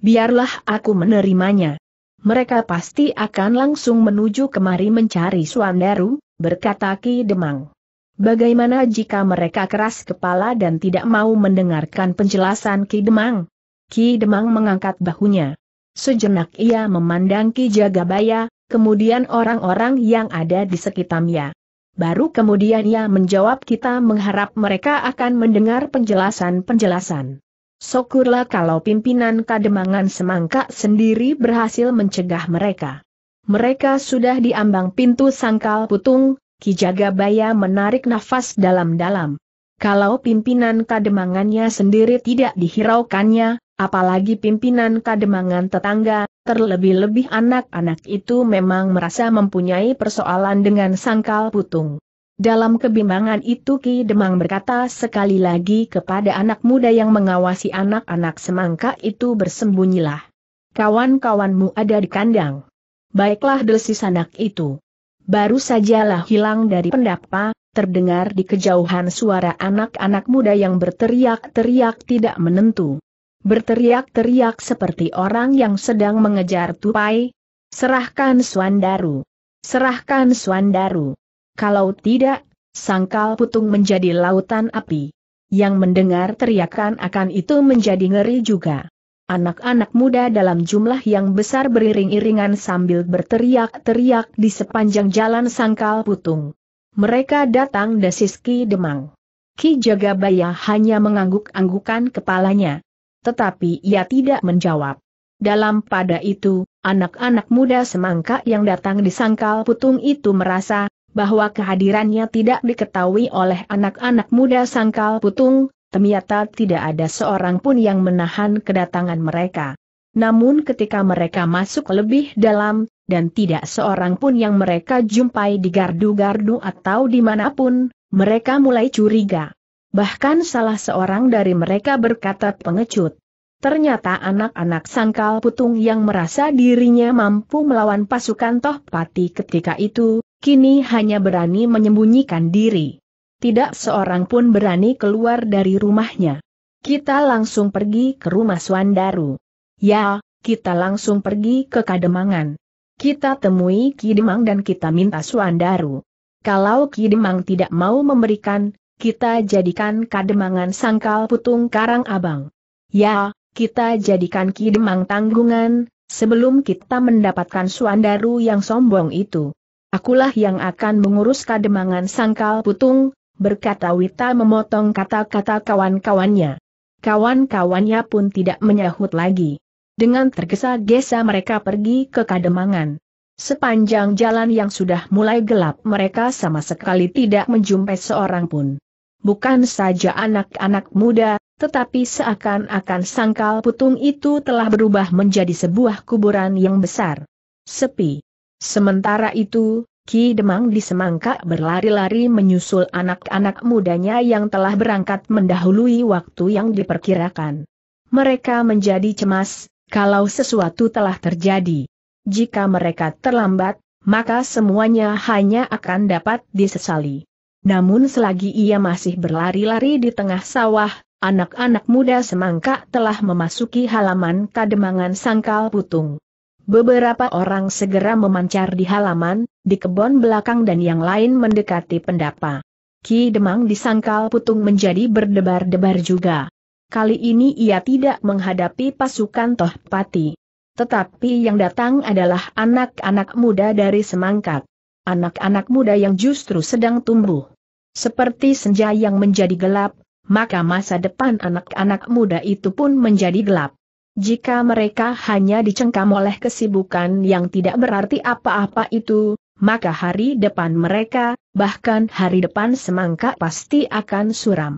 Biarlah aku menerimanya. Mereka pasti akan langsung menuju kemari mencari Suandaru, berkata Ki Demang. Bagaimana jika mereka keras kepala dan tidak mau mendengarkan penjelasan Ki Demang? Ki Demang mengangkat bahunya. Sejenak ia memandang Ki Jagabaya, kemudian orang-orang yang ada di sekitarnya. Baru kemudian ia menjawab kita mengharap mereka akan mendengar penjelasan-penjelasan. Syukurlah kalau pimpinan kademangan semangka sendiri berhasil mencegah mereka. Mereka sudah diambang pintu sangkal putung, Ki Jagabaya menarik nafas dalam-dalam. Kalau pimpinan kademangannya sendiri tidak dihiraukannya, Apalagi pimpinan kademangan tetangga, terlebih-lebih anak-anak itu memang merasa mempunyai persoalan dengan sangkal putung. Dalam kebimbangan itu Ki Demang berkata sekali lagi kepada anak muda yang mengawasi anak-anak semangka itu bersembunyilah. Kawan-kawanmu ada di kandang. Baiklah desis anak itu. Baru sajalah hilang dari pendapa, terdengar di kejauhan suara anak-anak muda yang berteriak-teriak tidak menentu berteriak-teriak seperti orang yang sedang mengejar tupai. Serahkan Suandaru! Serahkan Suandaru! Kalau tidak, sangkal putung menjadi lautan api. Yang mendengar teriakan akan itu menjadi ngeri juga. Anak-anak muda dalam jumlah yang besar beriring-iringan sambil berteriak-teriak di sepanjang jalan sangkal putung. Mereka datang dari Siski Demang. Ki Jagabaya hanya mengangguk-anggukan kepalanya tetapi ia tidak menjawab. Dalam pada itu, anak-anak muda semangka yang datang di sangkal putung itu merasa, bahwa kehadirannya tidak diketahui oleh anak-anak muda sangkal putung, ternyata tidak ada seorang pun yang menahan kedatangan mereka. Namun ketika mereka masuk lebih dalam, dan tidak seorang pun yang mereka jumpai di gardu-gardu atau dimanapun, mereka mulai curiga. Bahkan salah seorang dari mereka berkata pengecut. Ternyata anak-anak sangkal putung yang merasa dirinya mampu melawan pasukan Toh Pati ketika itu, kini hanya berani menyembunyikan diri. Tidak seorang pun berani keluar dari rumahnya. Kita langsung pergi ke rumah Swandaru. Ya, kita langsung pergi ke Kademangan. Kita temui Kidemang dan kita minta Swandaru. Kalau Kidemang tidak mau memberikan, kita jadikan kademangan sangkal putung karang abang. Ya, kita jadikan kidemang tanggungan, sebelum kita mendapatkan suandaru yang sombong itu. Akulah yang akan mengurus kademangan sangkal putung, berkata Wita memotong kata-kata kawan-kawannya. Kawan-kawannya pun tidak menyahut lagi. Dengan tergesa-gesa mereka pergi ke kademangan. Sepanjang jalan yang sudah mulai gelap mereka sama sekali tidak menjumpai seorang pun bukan saja anak-anak muda, tetapi seakan-akan sangkal putung itu telah berubah menjadi sebuah kuburan yang besar. Sepi. Sementara itu, Ki Demang di semangka berlari-lari menyusul anak-anak mudanya yang telah berangkat mendahului waktu yang diperkirakan. Mereka menjadi cemas, kalau sesuatu telah terjadi. Jika mereka terlambat, maka semuanya hanya akan dapat disesali. Namun selagi ia masih berlari-lari di tengah sawah, anak-anak muda semangka telah memasuki halaman kademangan sangkal putung. Beberapa orang segera memancar di halaman, di kebon belakang dan yang lain mendekati pendapa. Ki Demang di sangkal putung menjadi berdebar-debar juga. Kali ini ia tidak menghadapi pasukan Tohpati. Tetapi yang datang adalah anak-anak muda dari Semangkat. Anak-anak muda yang justru sedang tumbuh. Seperti senja yang menjadi gelap, maka masa depan anak-anak muda itu pun menjadi gelap. Jika mereka hanya dicengkam oleh kesibukan yang tidak berarti apa-apa itu, maka hari depan mereka, bahkan hari depan semangka pasti akan suram.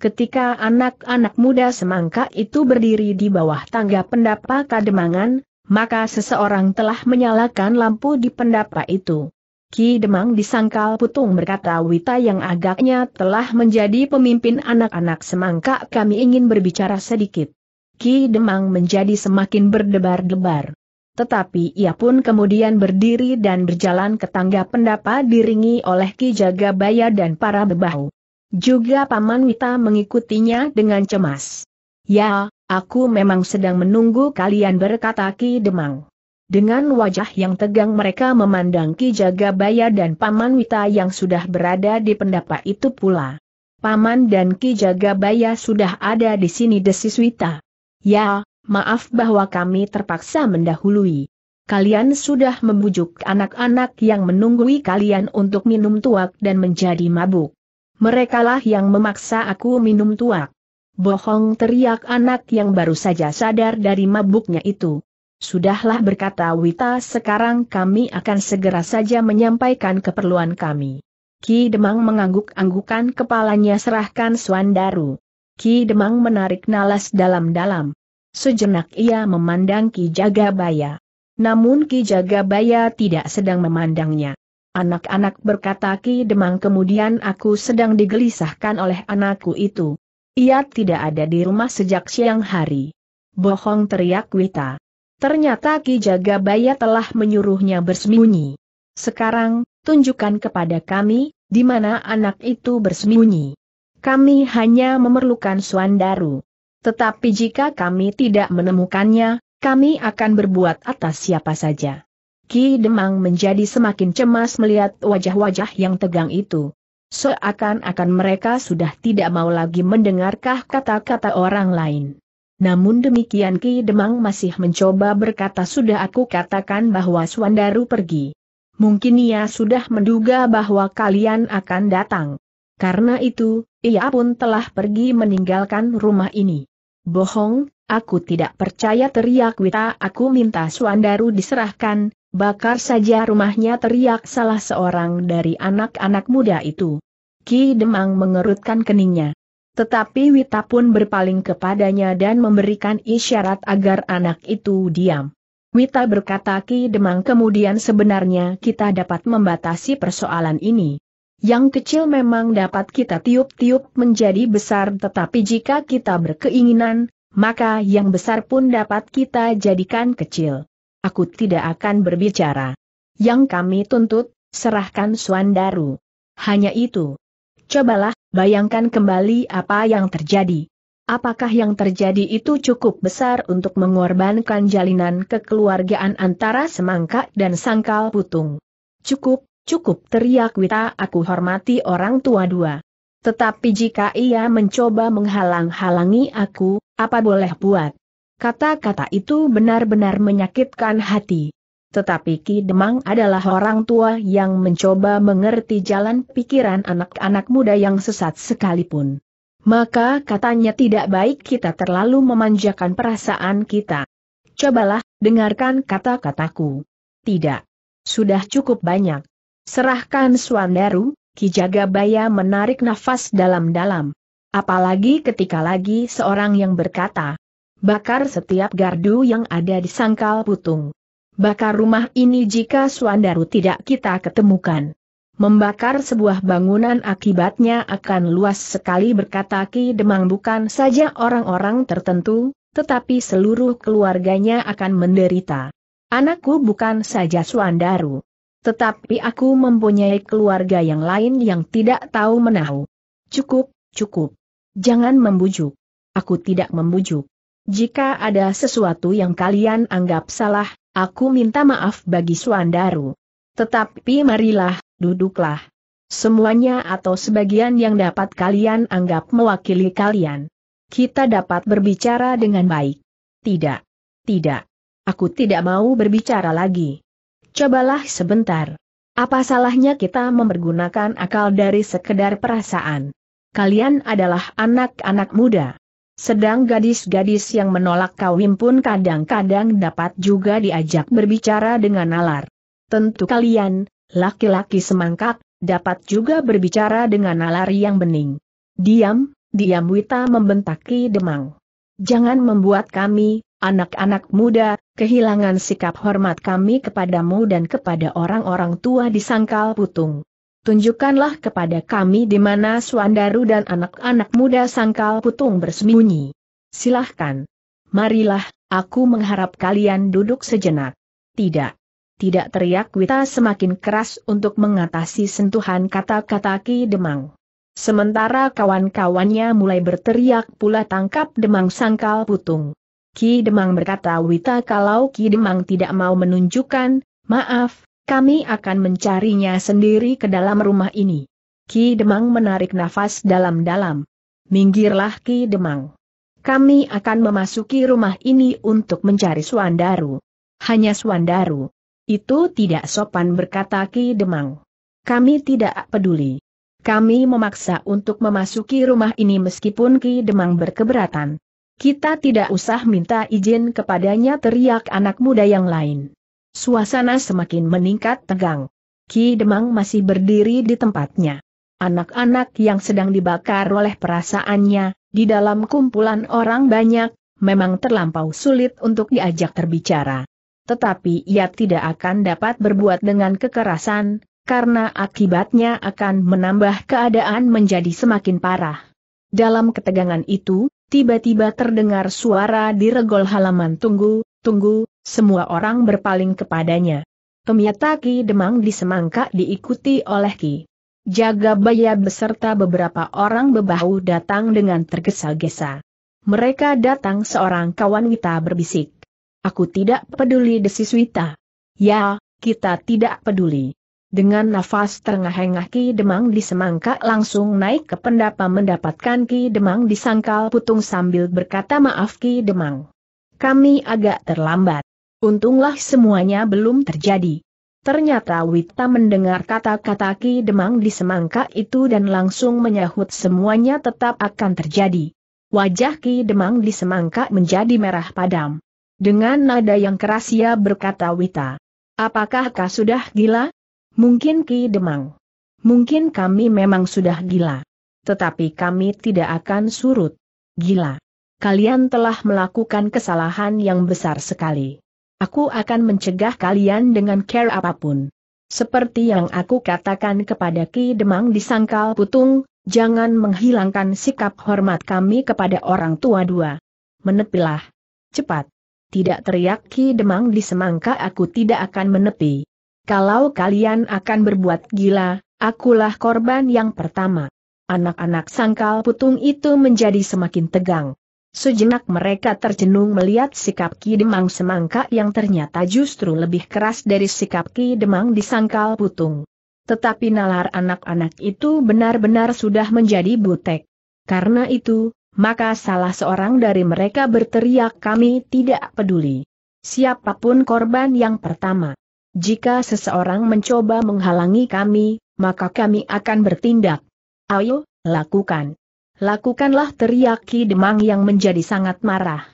Ketika anak-anak muda semangka itu berdiri di bawah tangga pendapa Kademangan, maka seseorang telah menyalakan lampu di pendapa itu. Ki Demang disangkal putung berkata Wita yang agaknya telah menjadi pemimpin anak-anak semangka kami ingin berbicara sedikit. Ki Demang menjadi semakin berdebar-debar. Tetapi ia pun kemudian berdiri dan berjalan ke tangga pendapa diringi oleh Ki Jagabaya dan para bebahu. Juga Paman Wita mengikutinya dengan cemas. Ya, aku memang sedang menunggu kalian berkata Ki Demang. Dengan wajah yang tegang mereka memandang Ki Jagabaya dan Paman Wita yang sudah berada di pendapa itu pula. Paman dan Ki Jagabaya sudah ada di sini desis Wita. Ya, maaf bahwa kami terpaksa mendahului. Kalian sudah membujuk anak-anak yang menunggui kalian untuk minum tuak dan menjadi mabuk. Merekalah yang memaksa aku minum tuak. Bohong teriak anak yang baru saja sadar dari mabuknya itu. Sudahlah berkata Wita sekarang kami akan segera saja menyampaikan keperluan kami. Ki Demang mengangguk-anggukan kepalanya serahkan Swandaru. Ki Demang menarik nalas dalam-dalam. Sejenak ia memandang Ki Jagabaya. Namun Ki Jagabaya tidak sedang memandangnya. Anak-anak berkata Ki Demang kemudian aku sedang digelisahkan oleh anakku itu. Ia tidak ada di rumah sejak siang hari. Bohong teriak Wita. Ternyata Ki Jagabaya telah menyuruhnya bersembunyi. Sekarang, tunjukkan kepada kami, di mana anak itu bersembunyi. Kami hanya memerlukan Suandaru. Tetapi jika kami tidak menemukannya, kami akan berbuat atas siapa saja. Ki Demang menjadi semakin cemas melihat wajah-wajah yang tegang itu. Seakan-akan mereka sudah tidak mau lagi mendengarkah kata-kata orang lain. Namun demikian Ki Demang masih mencoba berkata sudah aku katakan bahwa Suandaru pergi. Mungkin ia sudah menduga bahwa kalian akan datang. Karena itu, ia pun telah pergi meninggalkan rumah ini. Bohong, aku tidak percaya teriak Wita aku minta Suandaru diserahkan, bakar saja rumahnya teriak salah seorang dari anak-anak muda itu. Ki Demang mengerutkan keningnya. Tetapi Wita pun berpaling kepadanya dan memberikan isyarat agar anak itu diam. Wita berkata Ki Demang kemudian sebenarnya kita dapat membatasi persoalan ini. Yang kecil memang dapat kita tiup-tiup menjadi besar tetapi jika kita berkeinginan, maka yang besar pun dapat kita jadikan kecil. Aku tidak akan berbicara. Yang kami tuntut, serahkan Suandaru. Hanya itu. Cobalah Bayangkan kembali apa yang terjadi. Apakah yang terjadi itu cukup besar untuk mengorbankan jalinan kekeluargaan antara semangka dan sangkal putung? Cukup, cukup teriak Wita aku hormati orang tua dua. Tetapi jika ia mencoba menghalang-halangi aku, apa boleh buat? Kata-kata itu benar-benar menyakitkan hati. Tetapi Ki Demang adalah orang tua yang mencoba mengerti jalan pikiran anak-anak muda yang sesat sekalipun. Maka katanya tidak baik kita terlalu memanjakan perasaan kita. Cobalah, dengarkan kata-kataku. Tidak. Sudah cukup banyak. Serahkan Swandaru, Ki Jagabaya menarik nafas dalam-dalam. Apalagi ketika lagi seorang yang berkata, bakar setiap gardu yang ada di sangkal putung. Bakar rumah ini jika Suandaru tidak kita ketemukan. Membakar sebuah bangunan akibatnya akan luas sekali berkata Ki Demang bukan saja orang-orang tertentu, tetapi seluruh keluarganya akan menderita. Anakku bukan saja Suandaru. Tetapi aku mempunyai keluarga yang lain yang tidak tahu menahu. Cukup, cukup. Jangan membujuk. Aku tidak membujuk. Jika ada sesuatu yang kalian anggap salah, Aku minta maaf bagi Suandaru. Tetapi marilah, duduklah. Semuanya atau sebagian yang dapat kalian anggap mewakili kalian. Kita dapat berbicara dengan baik. Tidak. Tidak. Aku tidak mau berbicara lagi. Cobalah sebentar. Apa salahnya kita mempergunakan akal dari sekedar perasaan? Kalian adalah anak-anak muda. Sedang gadis-gadis yang menolak kawin pun kadang-kadang dapat juga diajak berbicara dengan nalar. Tentu kalian, laki-laki semangkak, dapat juga berbicara dengan nalar yang bening. Diam, diam Wita membentaki Demang. Jangan membuat kami, anak-anak muda, kehilangan sikap hormat kami kepadamu dan kepada orang-orang tua di sangkal putung tunjukkanlah kepada kami di mana Suandaru dan anak-anak muda sangkal putung bersembunyi. Silahkan. Marilah, aku mengharap kalian duduk sejenak. Tidak. Tidak teriak Wita semakin keras untuk mengatasi sentuhan kata-kata Ki Demang. Sementara kawan-kawannya mulai berteriak pula tangkap Demang sangkal putung. Ki Demang berkata Wita kalau Ki Demang tidak mau menunjukkan, maaf, kami akan mencarinya sendiri ke dalam rumah ini. Ki Demang menarik nafas dalam-dalam. Minggirlah Ki Demang. Kami akan memasuki rumah ini untuk mencari Suandaru. Hanya Suandaru. Itu tidak sopan berkata Ki Demang. Kami tidak peduli. Kami memaksa untuk memasuki rumah ini meskipun Ki Demang berkeberatan. Kita tidak usah minta izin kepadanya teriak anak muda yang lain. Suasana semakin meningkat tegang. Ki Demang masih berdiri di tempatnya. Anak-anak yang sedang dibakar oleh perasaannya, di dalam kumpulan orang banyak, memang terlampau sulit untuk diajak terbicara. Tetapi ia tidak akan dapat berbuat dengan kekerasan, karena akibatnya akan menambah keadaan menjadi semakin parah. Dalam ketegangan itu, tiba-tiba terdengar suara di regol halaman tunggu, tunggu, semua orang berpaling kepadanya. Pemiata Ki Demang di semangka diikuti oleh Ki. Jaga Baya beserta beberapa orang bebahu datang dengan tergesa-gesa. Mereka datang seorang kawan Wita berbisik. Aku tidak peduli desis Wita. Ya, kita tidak peduli. Dengan nafas terengah-engah Ki Demang di semangka langsung naik ke pendapa mendapatkan Ki Demang di sangkal putung sambil berkata maaf Ki Demang. Kami agak terlambat. Untunglah semuanya belum terjadi. Ternyata Wita mendengar kata-kata Ki Demang di semangka itu dan langsung menyahut semuanya tetap akan terjadi. Wajah Ki Demang di semangka menjadi merah padam. Dengan nada yang keras ia berkata Wita. Apakah kau sudah gila? Mungkin Ki Demang. Mungkin kami memang sudah gila. Tetapi kami tidak akan surut. Gila. Kalian telah melakukan kesalahan yang besar sekali aku akan mencegah kalian dengan care apapun. Seperti yang aku katakan kepada Ki Demang di Sangkal Putung, jangan menghilangkan sikap hormat kami kepada orang tua dua. Menepilah. Cepat. Tidak teriak Ki Demang di semangka aku tidak akan menepi. Kalau kalian akan berbuat gila, akulah korban yang pertama. Anak-anak sangkal putung itu menjadi semakin tegang. Sejenak mereka terjenung melihat sikap Ki Demang semangka yang ternyata justru lebih keras dari sikap Ki Demang di sangkal putung. Tetapi nalar anak-anak itu benar-benar sudah menjadi butek. Karena itu, maka salah seorang dari mereka berteriak kami tidak peduli. Siapapun korban yang pertama. Jika seseorang mencoba menghalangi kami, maka kami akan bertindak. Ayo, lakukan lakukanlah teriak Ki Demang yang menjadi sangat marah.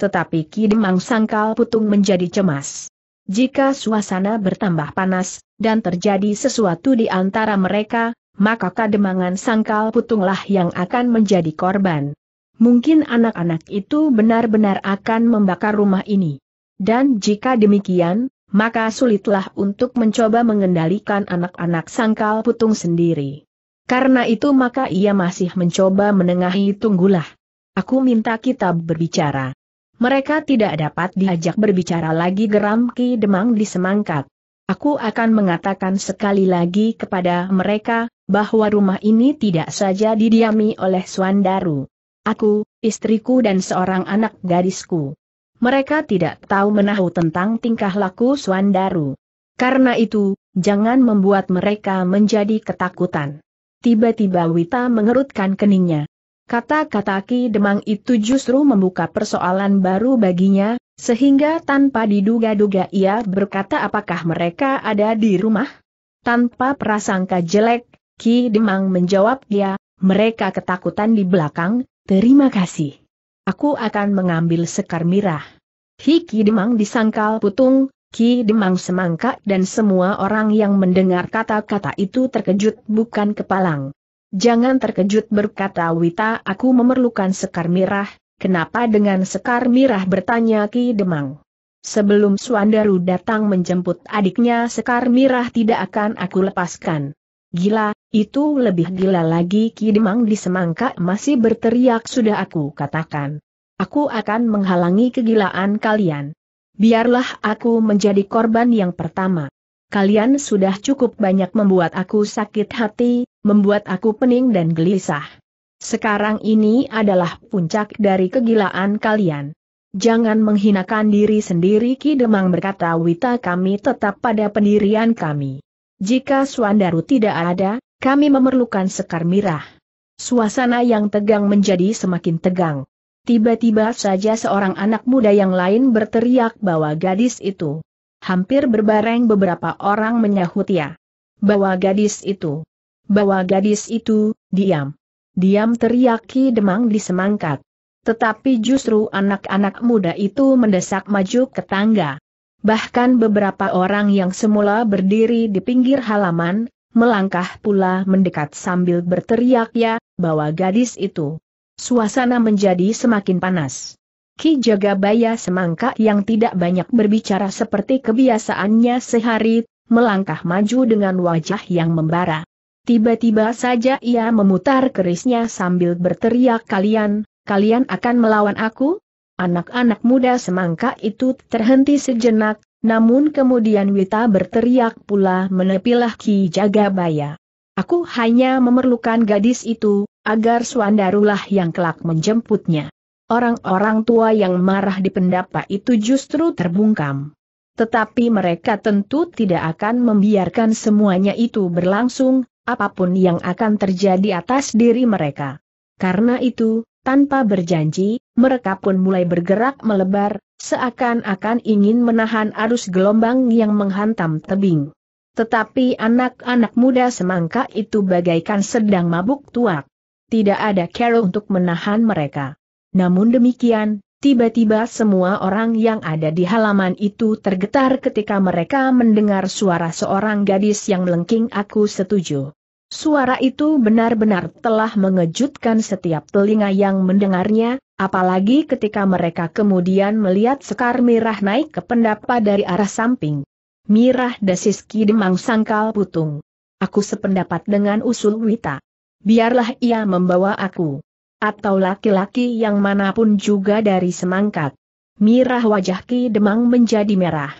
Tetapi Ki Demang sangkal putung menjadi cemas. Jika suasana bertambah panas, dan terjadi sesuatu di antara mereka, maka kademangan sangkal putunglah yang akan menjadi korban. Mungkin anak-anak itu benar-benar akan membakar rumah ini. Dan jika demikian, maka sulitlah untuk mencoba mengendalikan anak-anak sangkal putung sendiri. Karena itu maka ia masih mencoba menengahi tunggulah. Aku minta kita berbicara. Mereka tidak dapat diajak berbicara lagi geram Ki Demang di semangkat. Aku akan mengatakan sekali lagi kepada mereka, bahwa rumah ini tidak saja didiami oleh Swandaru. Aku, istriku dan seorang anak gadisku. Mereka tidak tahu menahu tentang tingkah laku Swandaru. Karena itu, jangan membuat mereka menjadi ketakutan. Tiba-tiba Wita mengerutkan keningnya. Kata-kata Ki Demang itu justru membuka persoalan baru baginya, sehingga tanpa diduga-duga ia berkata apakah mereka ada di rumah? Tanpa prasangka jelek, Ki Demang menjawab ya, mereka ketakutan di belakang, terima kasih. Aku akan mengambil sekar mirah. Hiki Demang disangkal putung, Ki Demang Semangka dan semua orang yang mendengar kata-kata itu terkejut bukan kepalang. Jangan terkejut berkata Wita aku memerlukan sekar mirah, kenapa dengan sekar mirah bertanya Ki Demang. Sebelum Suandaru datang menjemput adiknya sekar mirah tidak akan aku lepaskan. Gila, itu lebih gila lagi Ki Demang di semangka masih berteriak sudah aku katakan. Aku akan menghalangi kegilaan kalian biarlah aku menjadi korban yang pertama. Kalian sudah cukup banyak membuat aku sakit hati, membuat aku pening dan gelisah. Sekarang ini adalah puncak dari kegilaan kalian. Jangan menghinakan diri sendiri Ki Demang berkata Wita kami tetap pada pendirian kami. Jika Suandaru tidak ada, kami memerlukan sekar mirah. Suasana yang tegang menjadi semakin tegang. Tiba-tiba saja seorang anak muda yang lain berteriak bahwa gadis itu. Hampir berbareng beberapa orang menyahut ya, Bahwa gadis itu. Bahwa gadis itu, diam. Diam teriaki Demang di semangkat. Tetapi justru anak-anak muda itu mendesak maju ke tangga. Bahkan beberapa orang yang semula berdiri di pinggir halaman, melangkah pula mendekat sambil berteriak ya, bahwa gadis itu. Suasana menjadi semakin panas. Ki Jagabaya semangka yang tidak banyak berbicara seperti kebiasaannya sehari, melangkah maju dengan wajah yang membara. Tiba-tiba saja ia memutar kerisnya sambil berteriak kalian, kalian akan melawan aku? Anak-anak muda semangka itu terhenti sejenak, namun kemudian Wita berteriak pula menepilah Ki Jagabaya. Aku hanya memerlukan gadis itu, agar Suandarulah yang kelak menjemputnya. Orang-orang tua yang marah di pendapa itu justru terbungkam. Tetapi mereka tentu tidak akan membiarkan semuanya itu berlangsung, apapun yang akan terjadi atas diri mereka. Karena itu, tanpa berjanji, mereka pun mulai bergerak melebar, seakan-akan ingin menahan arus gelombang yang menghantam tebing. Tetapi anak-anak muda semangka itu bagaikan sedang mabuk tuak tidak ada Carol untuk menahan mereka. Namun demikian, tiba-tiba semua orang yang ada di halaman itu tergetar ketika mereka mendengar suara seorang gadis yang melengking aku setuju. Suara itu benar-benar telah mengejutkan setiap telinga yang mendengarnya, apalagi ketika mereka kemudian melihat sekar mirah naik ke pendapa dari arah samping. Mirah dasiski demang sangkal putung. Aku sependapat dengan usul Wita biarlah ia membawa aku. Atau laki-laki yang manapun juga dari semangkat. Mirah wajah Ki Demang menjadi merah.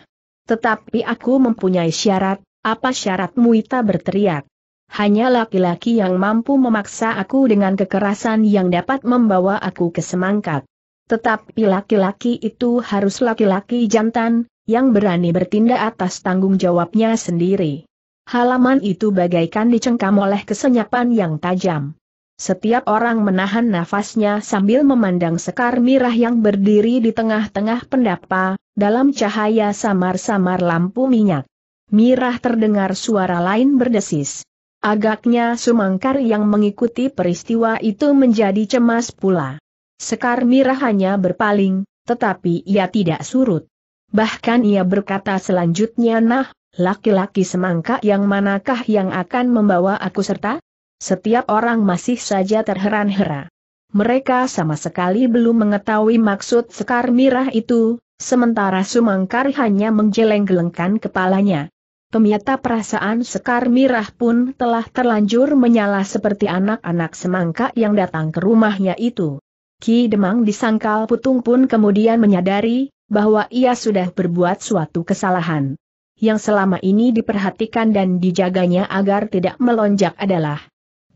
Tetapi aku mempunyai syarat, apa syarat Muita berteriak. Hanya laki-laki yang mampu memaksa aku dengan kekerasan yang dapat membawa aku ke semangkat. Tetapi laki-laki itu harus laki-laki jantan, yang berani bertindak atas tanggung jawabnya sendiri. Halaman itu bagaikan dicengkam oleh kesenyapan yang tajam. Setiap orang menahan nafasnya sambil memandang sekar mirah yang berdiri di tengah-tengah pendapa, dalam cahaya samar-samar lampu minyak. Mirah terdengar suara lain berdesis. Agaknya Sumangkar yang mengikuti peristiwa itu menjadi cemas pula. Sekar Mirah hanya berpaling, tetapi ia tidak surut. Bahkan ia berkata selanjutnya nah, Laki-laki semangka yang manakah yang akan membawa aku serta? Setiap orang masih saja terheran-hera. Mereka sama sekali belum mengetahui maksud sekar mirah itu, sementara Sumangkar hanya menggeleng-gelengkan kepalanya. Pemiata perasaan sekar mirah pun telah terlanjur menyala seperti anak-anak semangka yang datang ke rumahnya itu. Ki Demang disangkal putung pun kemudian menyadari bahwa ia sudah berbuat suatu kesalahan yang selama ini diperhatikan dan dijaganya agar tidak melonjak adalah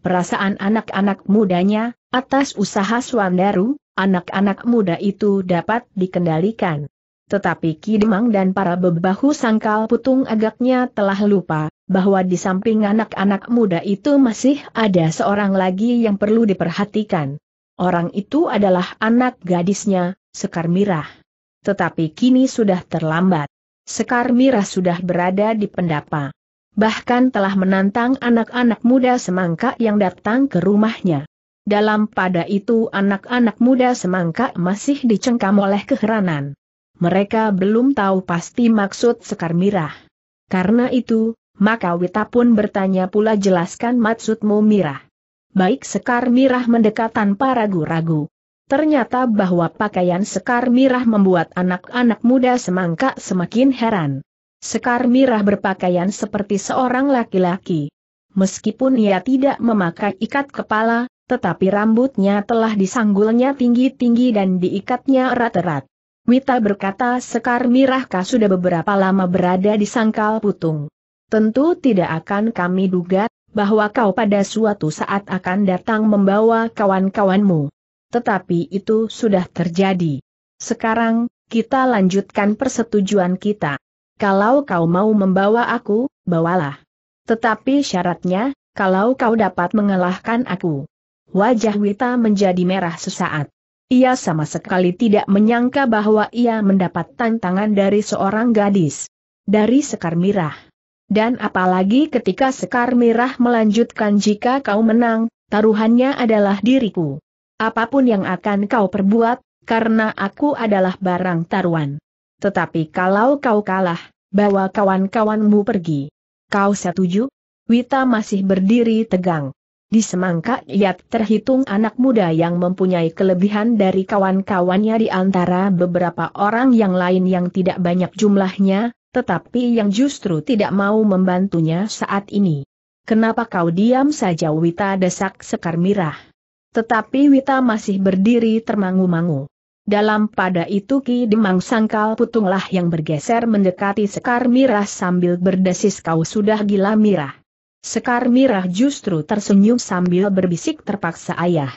perasaan anak-anak mudanya, atas usaha Swandaru, anak-anak muda itu dapat dikendalikan. Tetapi Kidemang dan para bebahu sangkal putung agaknya telah lupa, bahwa di samping anak-anak muda itu masih ada seorang lagi yang perlu diperhatikan. Orang itu adalah anak gadisnya, Sekar Mirah. Tetapi kini sudah terlambat. Sekar Mirah sudah berada di pendapa. Bahkan telah menantang anak-anak muda semangka yang datang ke rumahnya. Dalam pada itu anak-anak muda semangka masih dicengkam oleh keheranan. Mereka belum tahu pasti maksud Sekar Mirah. Karena itu, maka Wita pun bertanya pula jelaskan maksudmu Mirah. Baik Sekar Mirah mendekat tanpa ragu-ragu. Ternyata bahwa pakaian Sekar Mirah membuat anak-anak muda semangka semakin heran. Sekar Mirah berpakaian seperti seorang laki-laki. Meskipun ia tidak memakai ikat kepala, tetapi rambutnya telah disanggulnya tinggi-tinggi dan diikatnya erat-erat. Wita berkata Sekar Mirahkah sudah beberapa lama berada di sangkal putung. Tentu tidak akan kami duga, bahwa kau pada suatu saat akan datang membawa kawan-kawanmu tetapi itu sudah terjadi. Sekarang, kita lanjutkan persetujuan kita. Kalau kau mau membawa aku, bawalah. Tetapi syaratnya, kalau kau dapat mengalahkan aku. Wajah Wita menjadi merah sesaat. Ia sama sekali tidak menyangka bahwa ia mendapat tantangan dari seorang gadis. Dari Sekar Mirah. Dan apalagi ketika Sekar Mirah melanjutkan jika kau menang, taruhannya adalah diriku apapun yang akan kau perbuat, karena aku adalah barang taruhan. Tetapi kalau kau kalah, bawa kawan-kawanmu pergi. Kau setuju? Wita masih berdiri tegang. Di semangka ia terhitung anak muda yang mempunyai kelebihan dari kawan-kawannya di antara beberapa orang yang lain yang tidak banyak jumlahnya, tetapi yang justru tidak mau membantunya saat ini. Kenapa kau diam saja Wita desak Sekar Mirah? Tetapi Wita masih berdiri termangu-mangu. Dalam pada itu Ki Demang Sangkal Putunglah yang bergeser mendekati Sekar Mirah sambil berdesis kau sudah gila Mirah. Sekar Mirah justru tersenyum sambil berbisik terpaksa ayah.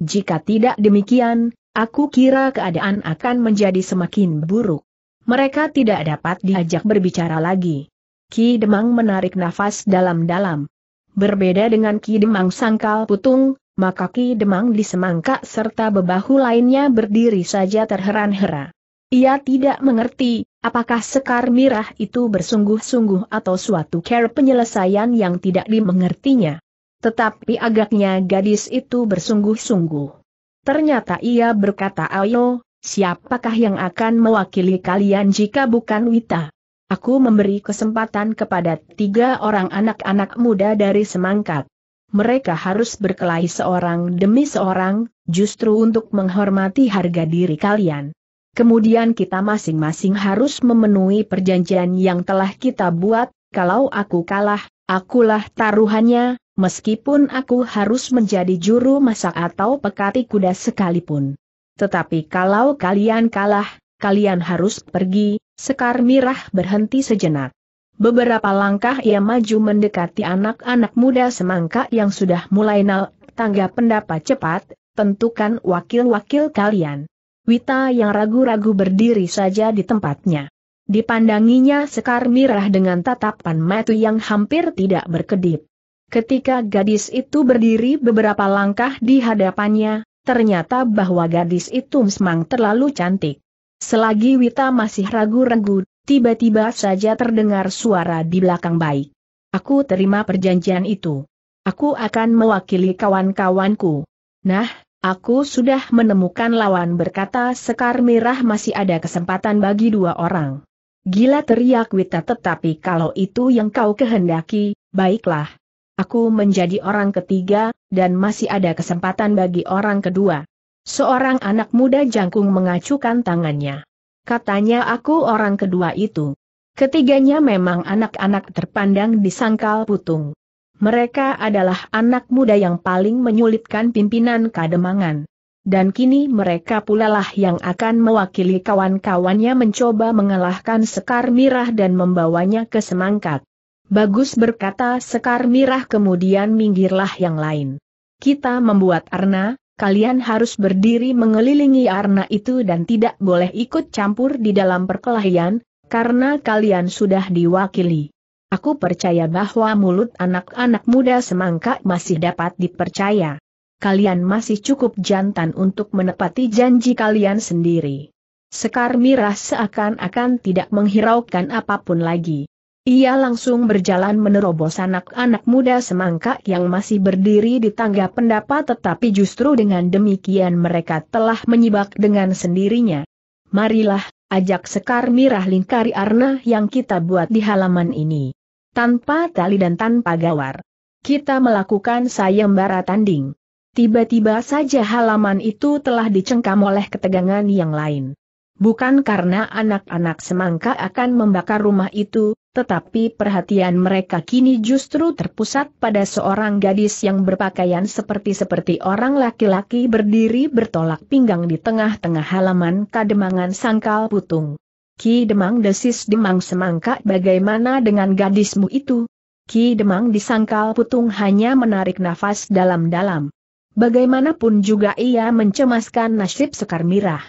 Jika tidak demikian, aku kira keadaan akan menjadi semakin buruk. Mereka tidak dapat diajak berbicara lagi. Ki Demang menarik nafas dalam-dalam. Berbeda dengan Ki Demang Sangkal Putung, maka Ki Demang di semangka serta bebahu lainnya berdiri saja terheran heran Ia tidak mengerti, apakah sekar mirah itu bersungguh-sungguh atau suatu care penyelesaian yang tidak dimengertinya. Tetapi agaknya gadis itu bersungguh-sungguh. Ternyata ia berkata ayo, siapakah yang akan mewakili kalian jika bukan Wita? Aku memberi kesempatan kepada tiga orang anak-anak muda dari semangkat mereka harus berkelahi seorang demi seorang, justru untuk menghormati harga diri kalian. Kemudian kita masing-masing harus memenuhi perjanjian yang telah kita buat, kalau aku kalah, akulah taruhannya, meskipun aku harus menjadi juru masak atau pekati kuda sekalipun. Tetapi kalau kalian kalah, kalian harus pergi, Sekar Mirah berhenti sejenak. Beberapa langkah ia maju mendekati anak-anak muda semangka yang sudah mulai nal, tangga pendapat cepat, tentukan wakil-wakil kalian. Wita yang ragu-ragu berdiri saja di tempatnya. Dipandanginya sekar mirah dengan tatapan mata yang hampir tidak berkedip. Ketika gadis itu berdiri beberapa langkah di hadapannya, ternyata bahwa gadis itu memang terlalu cantik. Selagi Wita masih ragu-ragu, Tiba-tiba saja terdengar suara di belakang baik. Aku terima perjanjian itu. Aku akan mewakili kawan-kawanku. Nah, aku sudah menemukan lawan berkata Sekar merah masih ada kesempatan bagi dua orang. Gila teriak Wita tetapi kalau itu yang kau kehendaki, baiklah. Aku menjadi orang ketiga, dan masih ada kesempatan bagi orang kedua. Seorang anak muda jangkung mengacukan tangannya katanya aku orang kedua itu. Ketiganya memang anak-anak terpandang di sangkal putung. Mereka adalah anak muda yang paling menyulitkan pimpinan kademangan. Dan kini mereka pula lah yang akan mewakili kawan-kawannya mencoba mengalahkan Sekar Mirah dan membawanya ke semangkat. Bagus berkata Sekar Mirah kemudian minggirlah yang lain. Kita membuat arna, kalian harus berdiri mengelilingi arna itu dan tidak boleh ikut campur di dalam perkelahian, karena kalian sudah diwakili. Aku percaya bahwa mulut anak-anak muda semangka masih dapat dipercaya. Kalian masih cukup jantan untuk menepati janji kalian sendiri. Sekar Mirah seakan-akan tidak menghiraukan apapun lagi. Ia langsung berjalan menerobos anak-anak muda semangka yang masih berdiri di tangga pendapat tetapi justru dengan demikian mereka telah menyibak dengan sendirinya. Marilah, ajak sekar mirah lingkari arna yang kita buat di halaman ini. Tanpa tali dan tanpa gawar. Kita melakukan sayembara tanding. Tiba-tiba saja halaman itu telah dicengkam oleh ketegangan yang lain. Bukan karena anak-anak semangka akan membakar rumah itu, tetapi perhatian mereka kini justru terpusat pada seorang gadis yang berpakaian seperti-seperti orang laki-laki berdiri bertolak pinggang di tengah-tengah halaman Kademangan Sangkal Putung. Ki Demang desis Demang semangka bagaimana dengan gadismu itu? Ki Demang di Sangkal Putung hanya menarik nafas dalam-dalam. Bagaimanapun juga ia mencemaskan nasib Sekar Mirah.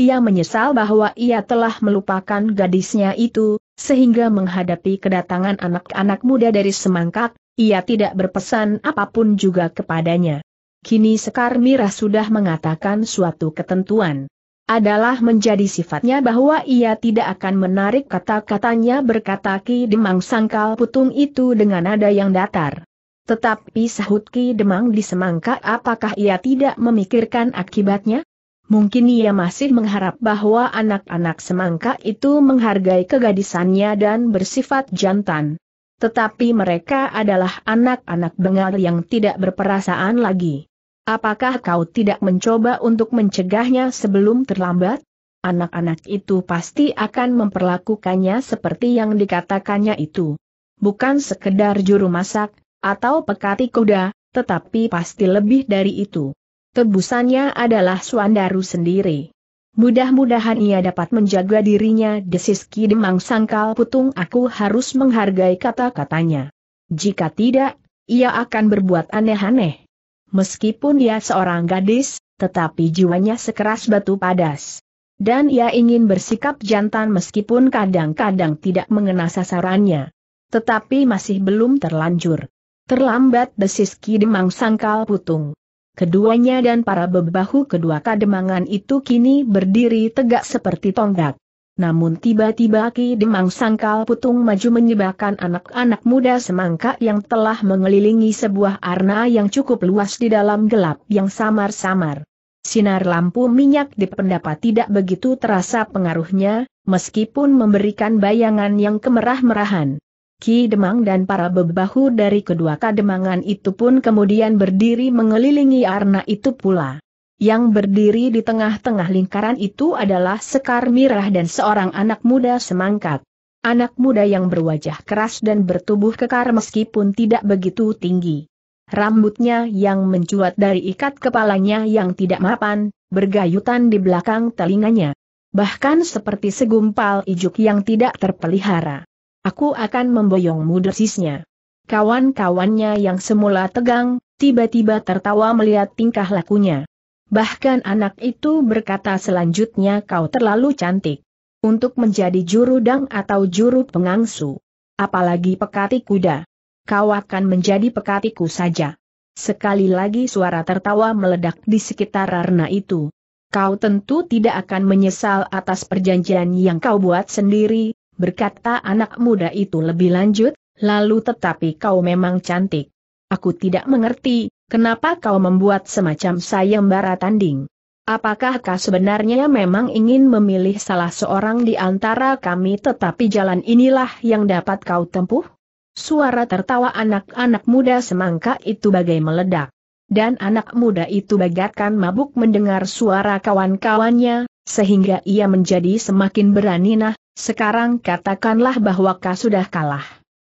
Ia menyesal bahwa ia telah melupakan gadisnya itu, sehingga menghadapi kedatangan anak-anak muda dari semangkak, ia tidak berpesan apapun juga kepadanya. Kini Sekar Mirah sudah mengatakan suatu ketentuan. Adalah menjadi sifatnya bahwa ia tidak akan menarik kata-katanya berkata Ki Demang Sangkal Putung itu dengan nada yang datar. Tetapi sahut Ki Demang di semangka apakah ia tidak memikirkan akibatnya? Mungkin ia masih mengharap bahwa anak-anak semangka itu menghargai kegadisannya dan bersifat jantan. Tetapi mereka adalah anak-anak bengal yang tidak berperasaan lagi. Apakah kau tidak mencoba untuk mencegahnya sebelum terlambat? Anak-anak itu pasti akan memperlakukannya seperti yang dikatakannya itu. Bukan sekedar juru masak, atau pekati kuda, tetapi pasti lebih dari itu. Tebusannya adalah Suandaru sendiri. Mudah-mudahan ia dapat menjaga dirinya desis Demang Sangkal Putung aku harus menghargai kata-katanya. Jika tidak, ia akan berbuat aneh-aneh. Meskipun ia seorang gadis, tetapi jiwanya sekeras batu padas. Dan ia ingin bersikap jantan meskipun kadang-kadang tidak mengena sasarannya. Tetapi masih belum terlanjur. Terlambat desis Demang Sangkal Putung. Keduanya dan para bebahu kedua kademangan itu kini berdiri tegak seperti tonggak. Namun tiba-tiba Ki Demang Sangkal Putung maju menyebabkan anak-anak muda semangka yang telah mengelilingi sebuah arna yang cukup luas di dalam gelap yang samar-samar. Sinar lampu minyak di pendapat tidak begitu terasa pengaruhnya, meskipun memberikan bayangan yang kemerah-merahan. Ki Demang dan para bebahu dari kedua kademangan itu pun kemudian berdiri mengelilingi arna itu pula. Yang berdiri di tengah-tengah lingkaran itu adalah Sekar Mirah dan seorang anak muda semangkat. Anak muda yang berwajah keras dan bertubuh kekar meskipun tidak begitu tinggi. Rambutnya yang mencuat dari ikat kepalanya yang tidak mapan, bergayutan di belakang telinganya. Bahkan seperti segumpal ijuk yang tidak terpelihara. Aku akan memboyongmu desisnya. Kawan-kawannya yang semula tegang, tiba-tiba tertawa melihat tingkah lakunya. Bahkan anak itu berkata selanjutnya kau terlalu cantik. Untuk menjadi juru dang atau juru pengangsu. Apalagi pekati kuda. Kau akan menjadi pekatiku saja. Sekali lagi suara tertawa meledak di sekitar arna itu. Kau tentu tidak akan menyesal atas perjanjian yang kau buat sendiri, berkata anak muda itu lebih lanjut, lalu tetapi kau memang cantik. Aku tidak mengerti, kenapa kau membuat semacam sayembara tanding. Apakah kau sebenarnya memang ingin memilih salah seorang di antara kami tetapi jalan inilah yang dapat kau tempuh? Suara tertawa anak-anak muda semangka itu bagai meledak. Dan anak muda itu bagaikan mabuk mendengar suara kawan-kawannya, sehingga ia menjadi semakin berani nah, sekarang katakanlah bahwa kau sudah kalah.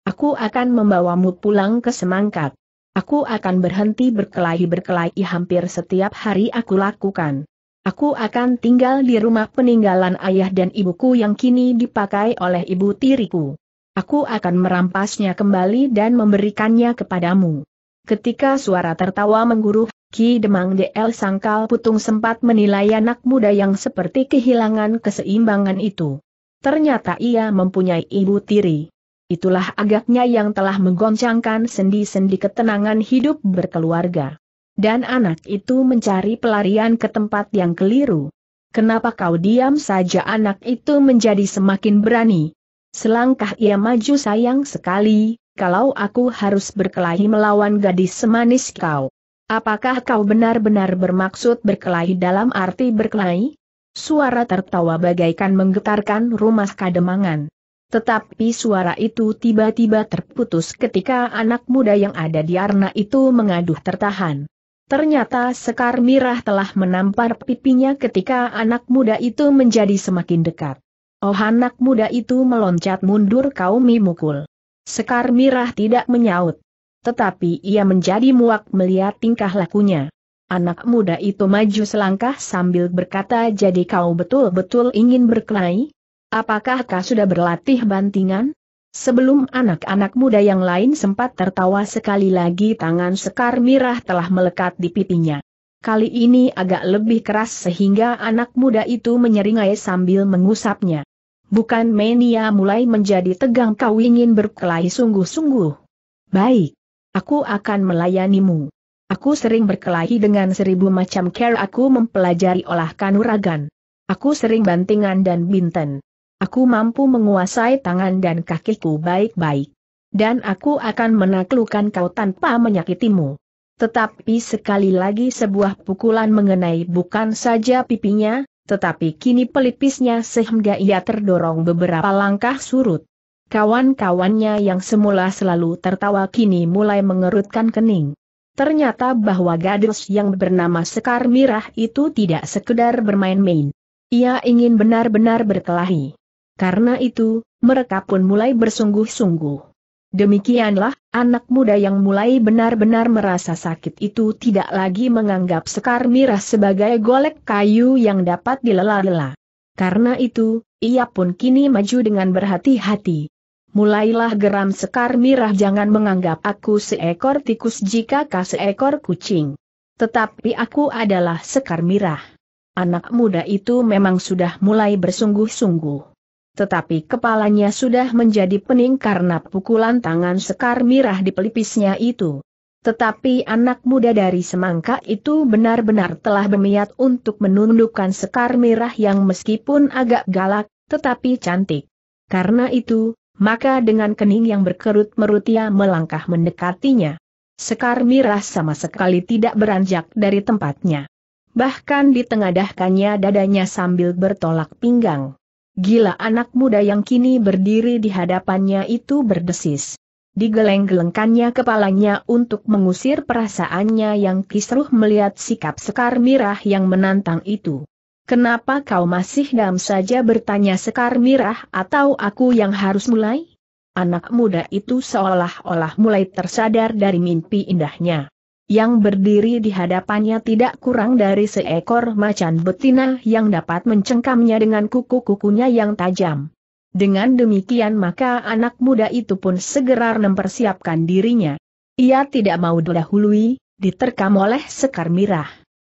Aku akan membawamu pulang ke semangkat. Aku akan berhenti berkelahi-berkelahi hampir setiap hari aku lakukan. Aku akan tinggal di rumah peninggalan ayah dan ibuku yang kini dipakai oleh ibu tiriku. Aku akan merampasnya kembali dan memberikannya kepadamu. Ketika suara tertawa mengguruh, Ki Demang DL Sangkal Putung sempat menilai anak muda yang seperti kehilangan keseimbangan itu. Ternyata ia mempunyai ibu tiri. Itulah agaknya yang telah menggoncangkan sendi-sendi ketenangan hidup berkeluarga. Dan anak itu mencari pelarian ke tempat yang keliru. Kenapa kau diam saja anak itu menjadi semakin berani? Selangkah ia maju sayang sekali, kalau aku harus berkelahi melawan gadis semanis kau. Apakah kau benar-benar bermaksud berkelahi dalam arti berkelahi? Suara tertawa bagaikan menggetarkan rumah kademangan. Tetapi suara itu tiba-tiba terputus ketika anak muda yang ada di arna itu mengaduh tertahan. Ternyata Sekar Mirah telah menampar pipinya ketika anak muda itu menjadi semakin dekat. Oh anak muda itu meloncat mundur kaum mukul. Sekar Mirah tidak menyaut. Tetapi ia menjadi muak melihat tingkah lakunya. Anak muda itu maju selangkah sambil berkata jadi kau betul-betul ingin berkelahi? Apakah kau sudah berlatih bantingan? Sebelum anak-anak muda yang lain sempat tertawa sekali lagi tangan Sekar Mirah telah melekat di pipinya. Kali ini agak lebih keras sehingga anak muda itu menyeringai sambil mengusapnya. Bukan mania mulai menjadi tegang kau ingin berkelahi sungguh-sungguh. Baik. Aku akan melayanimu. Aku sering berkelahi dengan seribu macam care aku mempelajari olah kanuragan. Aku sering bantingan dan binten. Aku mampu menguasai tangan dan kakiku baik-baik. Dan aku akan menaklukkan kau tanpa menyakitimu. Tetapi sekali lagi sebuah pukulan mengenai bukan saja pipinya, tetapi kini pelipisnya sehingga ia terdorong beberapa langkah surut. Kawan-kawannya yang semula selalu tertawa kini mulai mengerutkan kening. Ternyata bahwa gadis yang bernama Sekar Mirah itu tidak sekedar bermain-main. Ia ingin benar-benar berkelahi. Karena itu, mereka pun mulai bersungguh-sungguh. Demikianlah, anak muda yang mulai benar-benar merasa sakit itu tidak lagi menganggap Sekar Mirah sebagai golek kayu yang dapat dilelah-lelah. Karena itu, ia pun kini maju dengan berhati-hati mulailah geram Sekar Mirah jangan menganggap aku seekor tikus jika kau seekor kucing. Tetapi aku adalah Sekar Mirah. Anak muda itu memang sudah mulai bersungguh-sungguh. Tetapi kepalanya sudah menjadi pening karena pukulan tangan Sekar Mirah di pelipisnya itu. Tetapi anak muda dari semangka itu benar-benar telah berniat untuk menundukkan Sekar Mirah yang meskipun agak galak, tetapi cantik. Karena itu, maka dengan kening yang berkerut merutia melangkah mendekatinya. Sekar Mirah sama sekali tidak beranjak dari tempatnya. Bahkan ditengadahkannya dadanya sambil bertolak pinggang. Gila anak muda yang kini berdiri di hadapannya itu berdesis. Digeleng-gelengkannya kepalanya untuk mengusir perasaannya yang kisruh melihat sikap Sekar Mirah yang menantang itu. Kenapa kau masih dam saja bertanya Sekar Mirah atau aku yang harus mulai? Anak muda itu seolah-olah mulai tersadar dari mimpi indahnya. Yang berdiri di hadapannya tidak kurang dari seekor macan betina yang dapat mencengkamnya dengan kuku-kukunya yang tajam. Dengan demikian maka anak muda itu pun segera mempersiapkan dirinya. Ia tidak mau di diterkam oleh Sekar Mirah.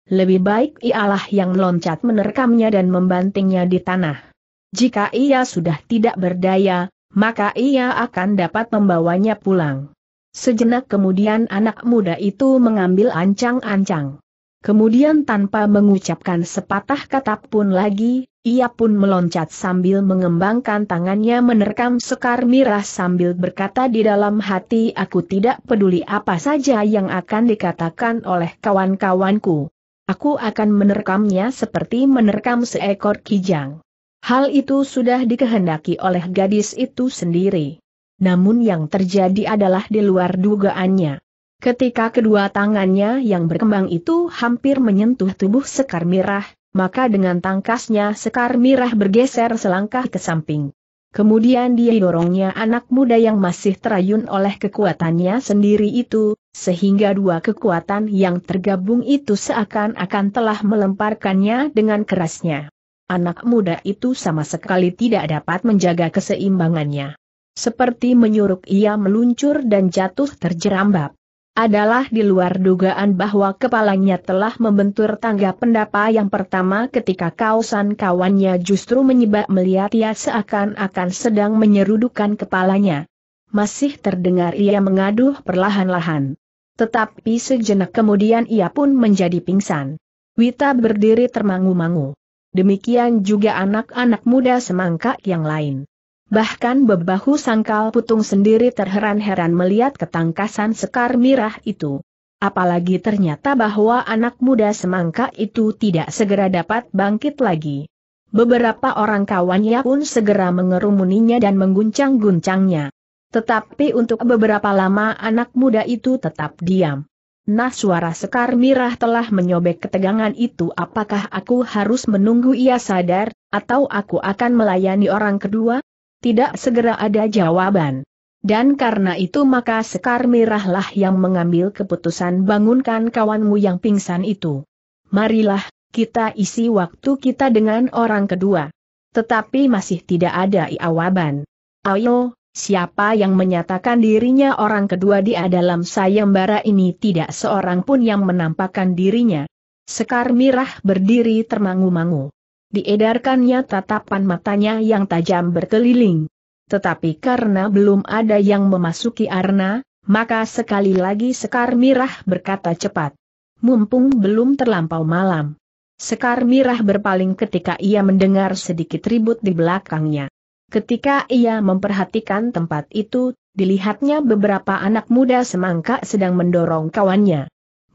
Lebih baik ialah yang loncat menerkamnya dan membantingnya di tanah. Jika ia sudah tidak berdaya, maka ia akan dapat membawanya pulang. Sejenak kemudian anak muda itu mengambil ancang-ancang. Kemudian tanpa mengucapkan sepatah kata pun lagi, ia pun meloncat sambil mengembangkan tangannya menerkam sekar mirah sambil berkata di dalam hati aku tidak peduli apa saja yang akan dikatakan oleh kawan-kawanku. Aku akan menerkamnya seperti menerkam seekor kijang. Hal itu sudah dikehendaki oleh gadis itu sendiri. Namun yang terjadi adalah di luar dugaannya. Ketika kedua tangannya yang berkembang itu hampir menyentuh tubuh Sekar Mirah, maka dengan tangkasnya Sekar Mirah bergeser selangkah ke samping. Kemudian dia dorongnya anak muda yang masih terayun oleh kekuatannya sendiri itu, sehingga dua kekuatan yang tergabung itu seakan-akan telah melemparkannya dengan kerasnya. Anak muda itu sama sekali tidak dapat menjaga keseimbangannya. Seperti menyuruh ia meluncur dan jatuh terjerambab adalah di luar dugaan bahwa kepalanya telah membentur tangga pendapa yang pertama ketika kausan kawannya justru menyibak melihat ia seakan-akan sedang menyerudukan kepalanya. Masih terdengar ia mengaduh perlahan-lahan. Tetapi sejenak kemudian ia pun menjadi pingsan. Wita berdiri termangu-mangu. Demikian juga anak-anak muda semangka yang lain. Bahkan bebahu sangkal putung sendiri terheran-heran melihat ketangkasan sekar mirah itu. Apalagi ternyata bahwa anak muda semangka itu tidak segera dapat bangkit lagi. Beberapa orang kawannya pun segera mengerumuninya dan mengguncang-guncangnya. Tetapi untuk beberapa lama anak muda itu tetap diam. Nah suara Sekar Mirah telah menyobek ketegangan itu apakah aku harus menunggu ia sadar, atau aku akan melayani orang kedua? tidak segera ada jawaban. Dan karena itu maka Sekar Mirahlah yang mengambil keputusan bangunkan kawanmu yang pingsan itu. Marilah, kita isi waktu kita dengan orang kedua. Tetapi masih tidak ada jawaban. Ayo, siapa yang menyatakan dirinya orang kedua di dalam sayembara ini tidak seorang pun yang menampakkan dirinya. Sekar Mirah berdiri termangu-mangu diedarkannya tatapan matanya yang tajam berkeliling. Tetapi karena belum ada yang memasuki arna, maka sekali lagi Sekar Mirah berkata cepat. Mumpung belum terlampau malam. Sekar Mirah berpaling ketika ia mendengar sedikit ribut di belakangnya. Ketika ia memperhatikan tempat itu, dilihatnya beberapa anak muda semangka sedang mendorong kawannya.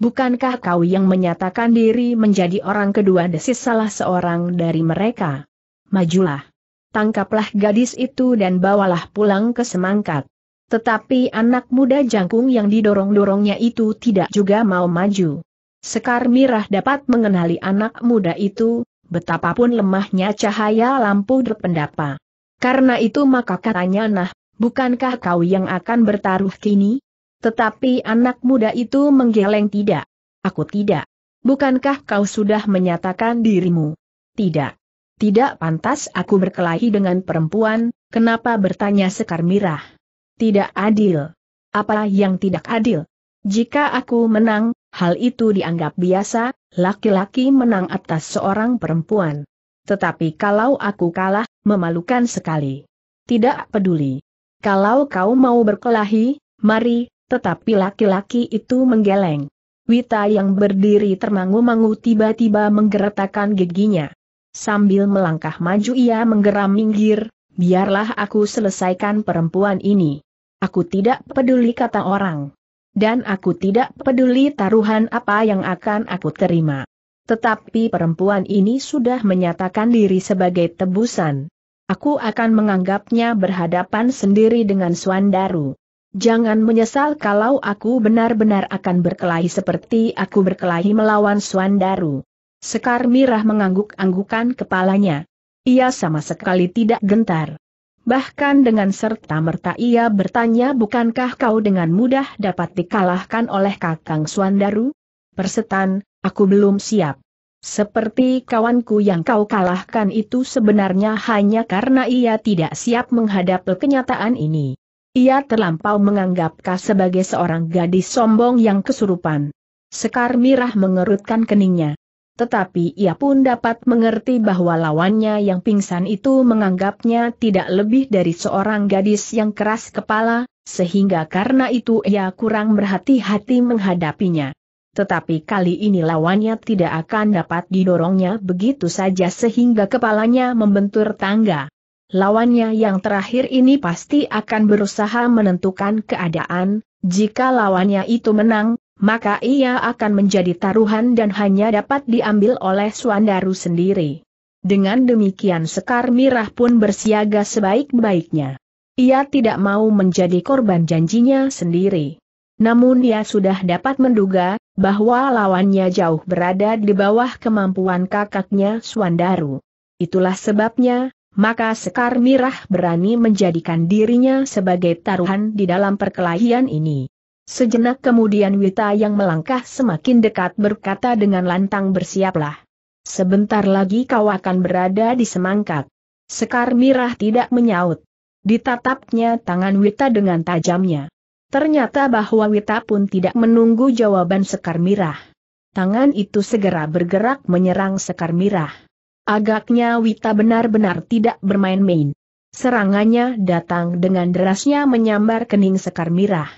Bukankah kau yang menyatakan diri menjadi orang kedua desis salah seorang dari mereka? Majulah. Tangkaplah gadis itu dan bawalah pulang ke semangkat. Tetapi anak muda jangkung yang didorong-dorongnya itu tidak juga mau maju. Sekar Mirah dapat mengenali anak muda itu, betapapun lemahnya cahaya lampu berpendapa. Karena itu maka katanya nah, bukankah kau yang akan bertaruh kini? Tetapi anak muda itu menggeleng tidak. Aku tidak. Bukankah kau sudah menyatakan dirimu? Tidak. Tidak pantas aku berkelahi dengan perempuan, kenapa bertanya Sekar Mirah? Tidak adil. Apa yang tidak adil? Jika aku menang, hal itu dianggap biasa, laki-laki menang atas seorang perempuan. Tetapi kalau aku kalah, memalukan sekali. Tidak peduli. Kalau kau mau berkelahi, mari, tetapi laki-laki itu menggeleng. Wita yang berdiri termangu-mangu tiba-tiba menggeretakkan giginya. Sambil melangkah maju ia menggeram minggir, biarlah aku selesaikan perempuan ini. Aku tidak peduli kata orang. Dan aku tidak peduli taruhan apa yang akan aku terima. Tetapi perempuan ini sudah menyatakan diri sebagai tebusan. Aku akan menganggapnya berhadapan sendiri dengan Suandaru. Jangan menyesal kalau aku benar-benar akan berkelahi seperti aku berkelahi melawan Suandaru. Sekar Mirah mengangguk-anggukan kepalanya. Ia sama sekali tidak gentar. Bahkan dengan serta-merta ia bertanya bukankah kau dengan mudah dapat dikalahkan oleh kakang Suandaru? Persetan, aku belum siap. Seperti kawanku yang kau kalahkan itu sebenarnya hanya karena ia tidak siap menghadapi kenyataan ini. Ia terlampau menganggap Ka sebagai seorang gadis sombong yang kesurupan. Sekar Mirah mengerutkan keningnya. Tetapi ia pun dapat mengerti bahwa lawannya yang pingsan itu menganggapnya tidak lebih dari seorang gadis yang keras kepala, sehingga karena itu ia kurang berhati-hati menghadapinya. Tetapi kali ini lawannya tidak akan dapat didorongnya begitu saja sehingga kepalanya membentur tangga lawannya yang terakhir ini pasti akan berusaha menentukan keadaan, jika lawannya itu menang, maka ia akan menjadi taruhan dan hanya dapat diambil oleh Suandaru sendiri. Dengan demikian Sekar Mirah pun bersiaga sebaik-baiknya. Ia tidak mau menjadi korban janjinya sendiri. Namun ia sudah dapat menduga, bahwa lawannya jauh berada di bawah kemampuan kakaknya Suandaru. Itulah sebabnya, maka Sekar Mirah berani menjadikan dirinya sebagai taruhan di dalam perkelahian ini. Sejenak kemudian Wita yang melangkah semakin dekat berkata dengan lantang bersiaplah. Sebentar lagi kau akan berada di semangkat. Sekar Mirah tidak menyaut. Ditatapnya tangan Wita dengan tajamnya. Ternyata bahwa Wita pun tidak menunggu jawaban Sekar Mirah. Tangan itu segera bergerak menyerang Sekar Mirah. Agaknya Wita benar-benar tidak bermain-main. Serangannya datang dengan derasnya menyambar kening Sekar Mirah.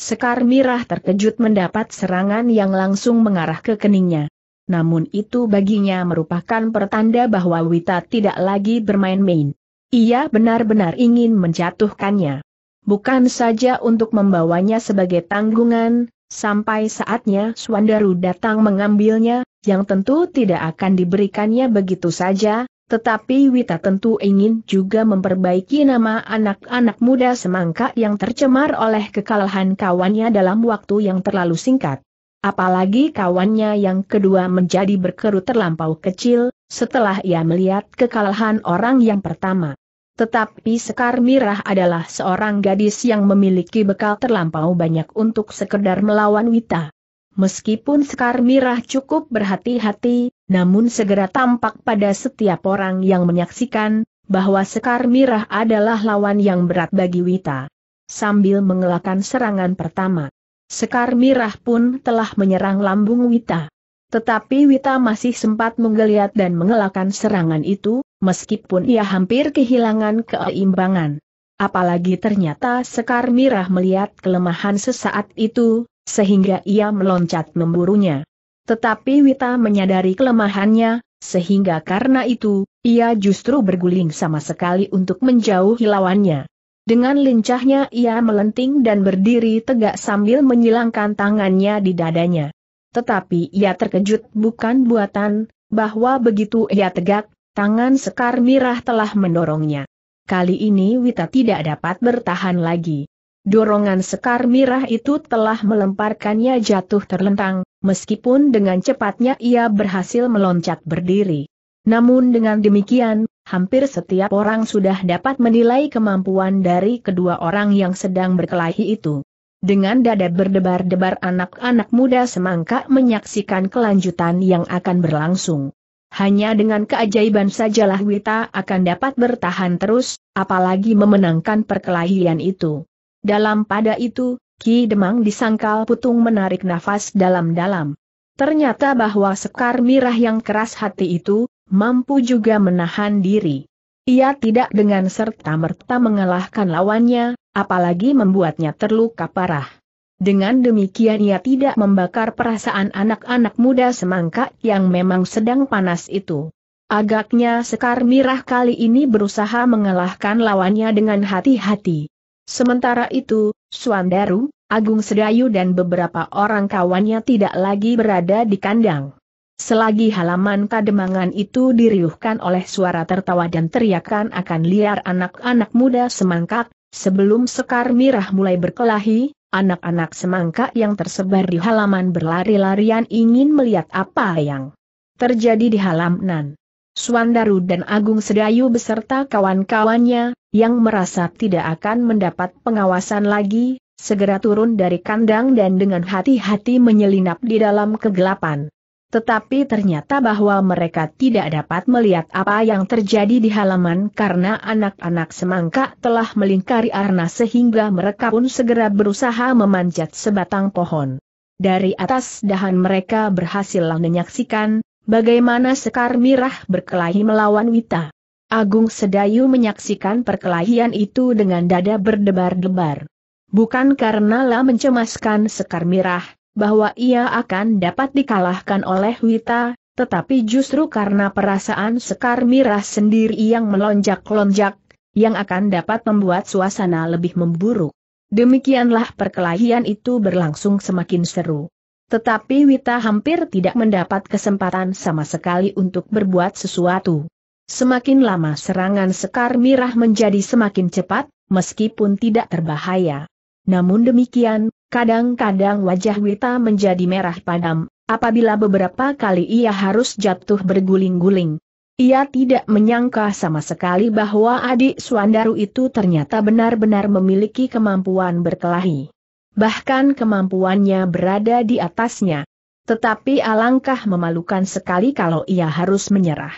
Sekar Mirah terkejut mendapat serangan yang langsung mengarah ke keningnya. Namun itu baginya merupakan pertanda bahwa Wita tidak lagi bermain-main. Ia benar-benar ingin menjatuhkannya. Bukan saja untuk membawanya sebagai tanggungan, Sampai saatnya Swandaru datang mengambilnya, yang tentu tidak akan diberikannya begitu saja, tetapi Wita tentu ingin juga memperbaiki nama anak-anak muda semangka yang tercemar oleh kekalahan kawannya dalam waktu yang terlalu singkat. Apalagi kawannya yang kedua menjadi berkerut terlampau kecil, setelah ia melihat kekalahan orang yang pertama. Tetapi Sekar Mirah adalah seorang gadis yang memiliki bekal terlampau banyak untuk sekedar melawan Wita. Meskipun Sekar Mirah cukup berhati-hati, namun segera tampak pada setiap orang yang menyaksikan, bahwa Sekar Mirah adalah lawan yang berat bagi Wita. Sambil mengelakkan serangan pertama, Sekar Mirah pun telah menyerang lambung Wita. Tetapi Wita masih sempat menggeliat dan mengelakkan serangan itu, meskipun ia hampir kehilangan keimbangan. Apalagi ternyata Sekar Mirah melihat kelemahan sesaat itu, sehingga ia meloncat memburunya. Tetapi Wita menyadari kelemahannya, sehingga karena itu, ia justru berguling sama sekali untuk menjauh lawannya. Dengan lincahnya ia melenting dan berdiri tegak sambil menyilangkan tangannya di dadanya. Tetapi ia terkejut bukan buatan, bahwa begitu ia tegak, tangan Sekar Mirah telah mendorongnya. Kali ini Wita tidak dapat bertahan lagi. Dorongan Sekar Mirah itu telah melemparkannya jatuh terlentang, meskipun dengan cepatnya ia berhasil meloncat berdiri. Namun dengan demikian, hampir setiap orang sudah dapat menilai kemampuan dari kedua orang yang sedang berkelahi itu. Dengan dada berdebar-debar anak-anak muda semangka menyaksikan kelanjutan yang akan berlangsung. Hanya dengan keajaiban sajalah Wita akan dapat bertahan terus, apalagi memenangkan perkelahian itu. Dalam pada itu, Ki Demang disangkal putung menarik nafas dalam-dalam. Ternyata bahwa Sekar Mirah yang keras hati itu, mampu juga menahan diri. Ia tidak dengan serta-merta mengalahkan lawannya, apalagi membuatnya terluka parah. Dengan demikian ia tidak membakar perasaan anak-anak muda semangka yang memang sedang panas itu. Agaknya Sekar Mirah kali ini berusaha mengalahkan lawannya dengan hati-hati. Sementara itu, Suandaru, Agung Sedayu dan beberapa orang kawannya tidak lagi berada di kandang. Selagi halaman kademangan itu diriuhkan oleh suara tertawa dan teriakan akan liar anak-anak muda semangkak, Sebelum Sekar Mirah mulai berkelahi, anak-anak semangka yang tersebar di halaman berlari-larian ingin melihat apa yang terjadi di halaman. Suandaru dan Agung Sedayu beserta kawan-kawannya, yang merasa tidak akan mendapat pengawasan lagi, segera turun dari kandang dan dengan hati-hati menyelinap di dalam kegelapan. Tetapi ternyata bahwa mereka tidak dapat melihat apa yang terjadi di halaman karena anak-anak semangka telah melingkari arna sehingga mereka pun segera berusaha memanjat sebatang pohon. Dari atas dahan mereka berhasil menyaksikan bagaimana Sekar Mirah berkelahi melawan Wita. Agung Sedayu menyaksikan perkelahian itu dengan dada berdebar-debar. Bukan karena lah mencemaskan Sekar Mirah, bahwa ia akan dapat dikalahkan oleh Wita, tetapi justru karena perasaan Sekar Mirah sendiri yang melonjak-lonjak, yang akan dapat membuat suasana lebih memburuk. Demikianlah perkelahian itu berlangsung semakin seru. Tetapi Wita hampir tidak mendapat kesempatan sama sekali untuk berbuat sesuatu. Semakin lama serangan Sekar Mirah menjadi semakin cepat, meskipun tidak terbahaya. Namun demikian, Kadang-kadang wajah Wita menjadi merah padam, apabila beberapa kali ia harus jatuh berguling-guling. Ia tidak menyangka sama sekali bahwa adik Suandaru itu ternyata benar-benar memiliki kemampuan berkelahi. Bahkan kemampuannya berada di atasnya. Tetapi alangkah memalukan sekali kalau ia harus menyerah.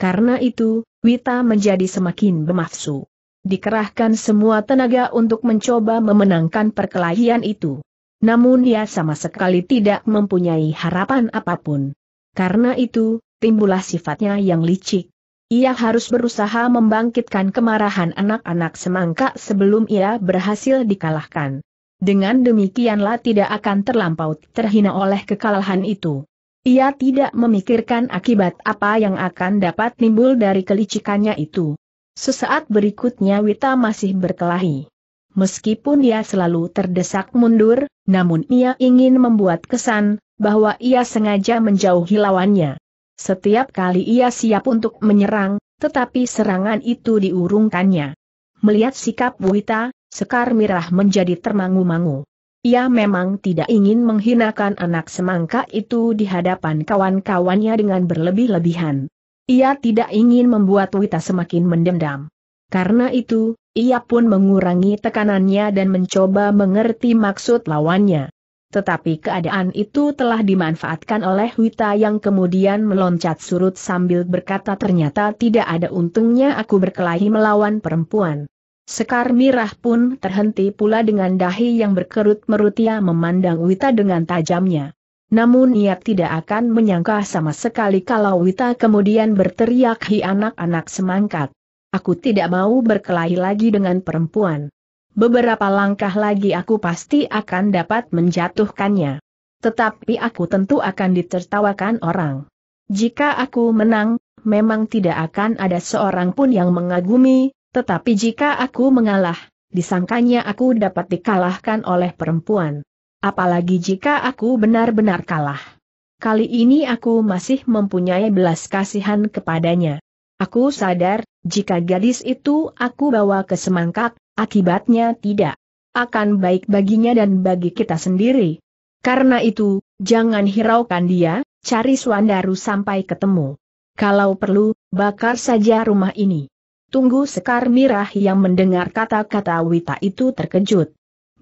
Karena itu, Wita menjadi semakin bermaksud dikerahkan semua tenaga untuk mencoba memenangkan perkelahian itu. Namun ia sama sekali tidak mempunyai harapan apapun. Karena itu, timbullah sifatnya yang licik. Ia harus berusaha membangkitkan kemarahan anak-anak semangka sebelum ia berhasil dikalahkan. Dengan demikianlah tidak akan terlampau terhina oleh kekalahan itu. Ia tidak memikirkan akibat apa yang akan dapat timbul dari kelicikannya itu. Sesaat berikutnya Wita masih berkelahi. Meskipun dia selalu terdesak mundur, namun ia ingin membuat kesan bahwa ia sengaja menjauhi lawannya. Setiap kali ia siap untuk menyerang, tetapi serangan itu diurungkannya. Melihat sikap Wita, Sekar Mirah menjadi termangu-mangu. Ia memang tidak ingin menghinakan anak semangka itu di hadapan kawan-kawannya dengan berlebih-lebihan. Ia tidak ingin membuat Wita semakin mendendam. Karena itu, ia pun mengurangi tekanannya dan mencoba mengerti maksud lawannya. Tetapi keadaan itu telah dimanfaatkan oleh Wita yang kemudian meloncat surut sambil berkata ternyata tidak ada untungnya aku berkelahi melawan perempuan. Sekar Mirah pun terhenti pula dengan dahi yang berkerut merutia memandang Wita dengan tajamnya. Namun ia tidak akan menyangka sama sekali kalau Wita kemudian berteriak hi anak-anak semangkat. Aku tidak mau berkelahi lagi dengan perempuan. Beberapa langkah lagi aku pasti akan dapat menjatuhkannya. Tetapi aku tentu akan ditertawakan orang. Jika aku menang, memang tidak akan ada seorang pun yang mengagumi, tetapi jika aku mengalah, disangkanya aku dapat dikalahkan oleh perempuan. Apalagi jika aku benar-benar kalah. Kali ini aku masih mempunyai belas kasihan kepadanya. Aku sadar, jika gadis itu aku bawa ke semangkak, akibatnya tidak akan baik baginya dan bagi kita sendiri. Karena itu, jangan hiraukan dia, cari Suandaru sampai ketemu. Kalau perlu, bakar saja rumah ini. Tunggu Sekar Mirah yang mendengar kata-kata Wita itu terkejut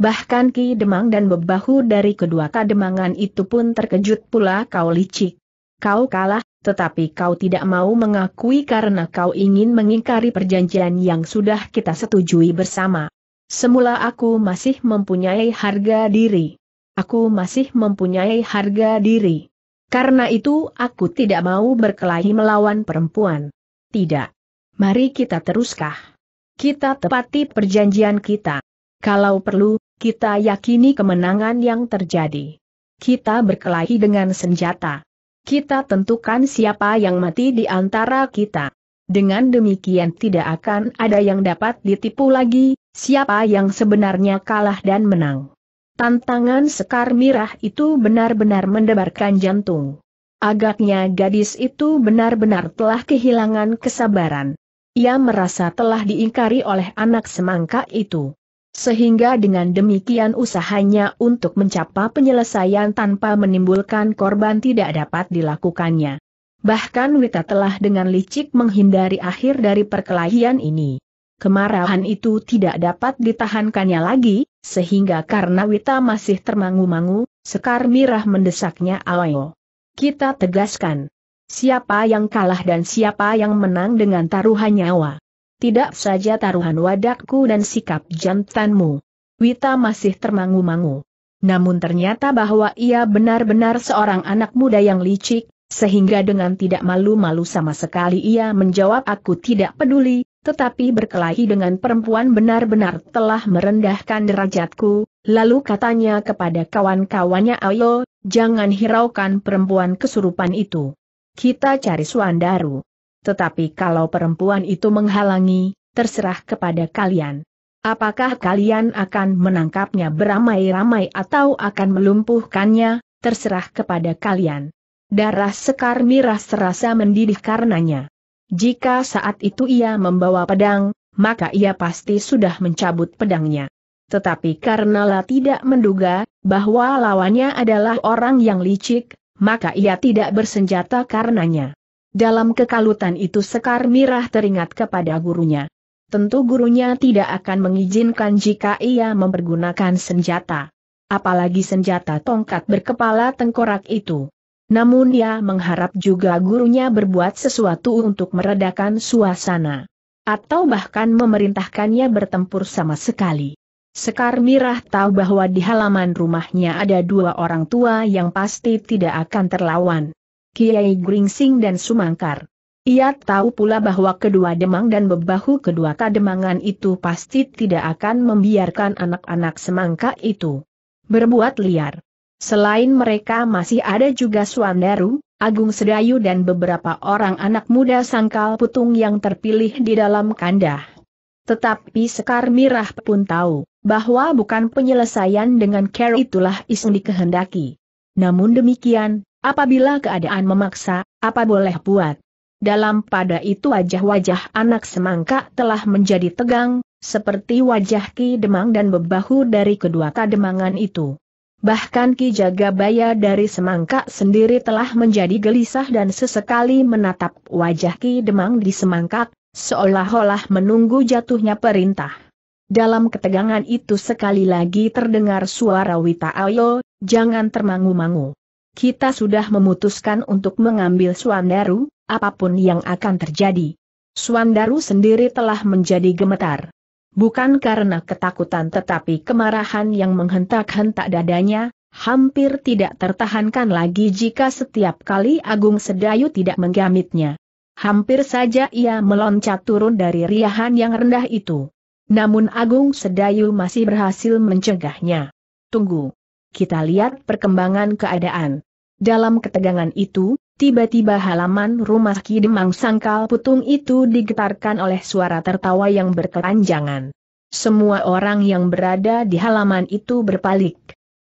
bahkan Ki Demang dan bebahu dari kedua kademangan itu pun terkejut pula kau licik. Kau kalah, tetapi kau tidak mau mengakui karena kau ingin mengingkari perjanjian yang sudah kita setujui bersama. Semula aku masih mempunyai harga diri. Aku masih mempunyai harga diri. Karena itu aku tidak mau berkelahi melawan perempuan. Tidak. Mari kita teruskah. Kita tepati perjanjian kita. Kalau perlu, kita yakini kemenangan yang terjadi. Kita berkelahi dengan senjata. Kita tentukan siapa yang mati di antara kita. Dengan demikian tidak akan ada yang dapat ditipu lagi, siapa yang sebenarnya kalah dan menang. Tantangan sekar mirah itu benar-benar mendebarkan jantung. Agaknya gadis itu benar-benar telah kehilangan kesabaran. Ia merasa telah diingkari oleh anak semangka itu. Sehingga dengan demikian usahanya untuk mencapai penyelesaian tanpa menimbulkan korban tidak dapat dilakukannya. Bahkan Wita telah dengan licik menghindari akhir dari perkelahian ini. Kemarahan itu tidak dapat ditahankannya lagi, sehingga karena Wita masih termangu-mangu, Sekar Mirah mendesaknya Aoyo. Kita tegaskan. Siapa yang kalah dan siapa yang menang dengan taruhan nyawa tidak saja taruhan wadakku dan sikap jantanmu. Wita masih termangu-mangu. Namun ternyata bahwa ia benar-benar seorang anak muda yang licik, sehingga dengan tidak malu-malu sama sekali ia menjawab aku tidak peduli, tetapi berkelahi dengan perempuan benar-benar telah merendahkan derajatku, lalu katanya kepada kawan-kawannya ayo, jangan hiraukan perempuan kesurupan itu. Kita cari Suandaru. Tetapi kalau perempuan itu menghalangi, terserah kepada kalian. Apakah kalian akan menangkapnya beramai-ramai atau akan melumpuhkannya, terserah kepada kalian. Darah Sekar Miras terasa mendidih karenanya. Jika saat itu ia membawa pedang, maka ia pasti sudah mencabut pedangnya. Tetapi karenalah tidak menduga bahwa lawannya adalah orang yang licik, maka ia tidak bersenjata karenanya. Dalam kekalutan itu Sekar Mirah teringat kepada gurunya. Tentu gurunya tidak akan mengizinkan jika ia mempergunakan senjata. Apalagi senjata tongkat berkepala tengkorak itu. Namun ia mengharap juga gurunya berbuat sesuatu untuk meredakan suasana. Atau bahkan memerintahkannya bertempur sama sekali. Sekar Mirah tahu bahwa di halaman rumahnya ada dua orang tua yang pasti tidak akan terlawan. Kiai Gringsing dan Sumangkar. Ia tahu pula bahwa kedua Demang dan bebahu kedua Kademangan itu pasti tidak akan membiarkan anak-anak semangka itu berbuat liar. Selain mereka masih ada juga Suandaru, Agung Sedayu dan beberapa orang anak muda sangkal putung yang terpilih di dalam kandah. Tetapi Sekar Mirah pun tahu, bahwa bukan penyelesaian dengan care itulah isu dikehendaki. Namun demikian, Apabila keadaan memaksa, apa boleh buat? Dalam pada itu wajah-wajah anak semangka telah menjadi tegang, seperti wajah Ki Demang dan bebahu dari kedua kademangan itu. Bahkan Ki Jagabaya dari semangka sendiri telah menjadi gelisah dan sesekali menatap wajah Ki Demang di semangka, seolah-olah menunggu jatuhnya perintah. Dalam ketegangan itu sekali lagi terdengar suara Wita Ayo, jangan termangu-mangu kita sudah memutuskan untuk mengambil Suandaru, apapun yang akan terjadi. Suandaru sendiri telah menjadi gemetar. Bukan karena ketakutan tetapi kemarahan yang menghentak-hentak dadanya, hampir tidak tertahankan lagi jika setiap kali Agung Sedayu tidak menggamitnya. Hampir saja ia meloncat turun dari riahan yang rendah itu. Namun Agung Sedayu masih berhasil mencegahnya. Tunggu kita lihat perkembangan keadaan. Dalam ketegangan itu, tiba-tiba halaman rumah Ki Demang Sangkal Putung itu digetarkan oleh suara tertawa yang berkeranjangan. Semua orang yang berada di halaman itu berpalik.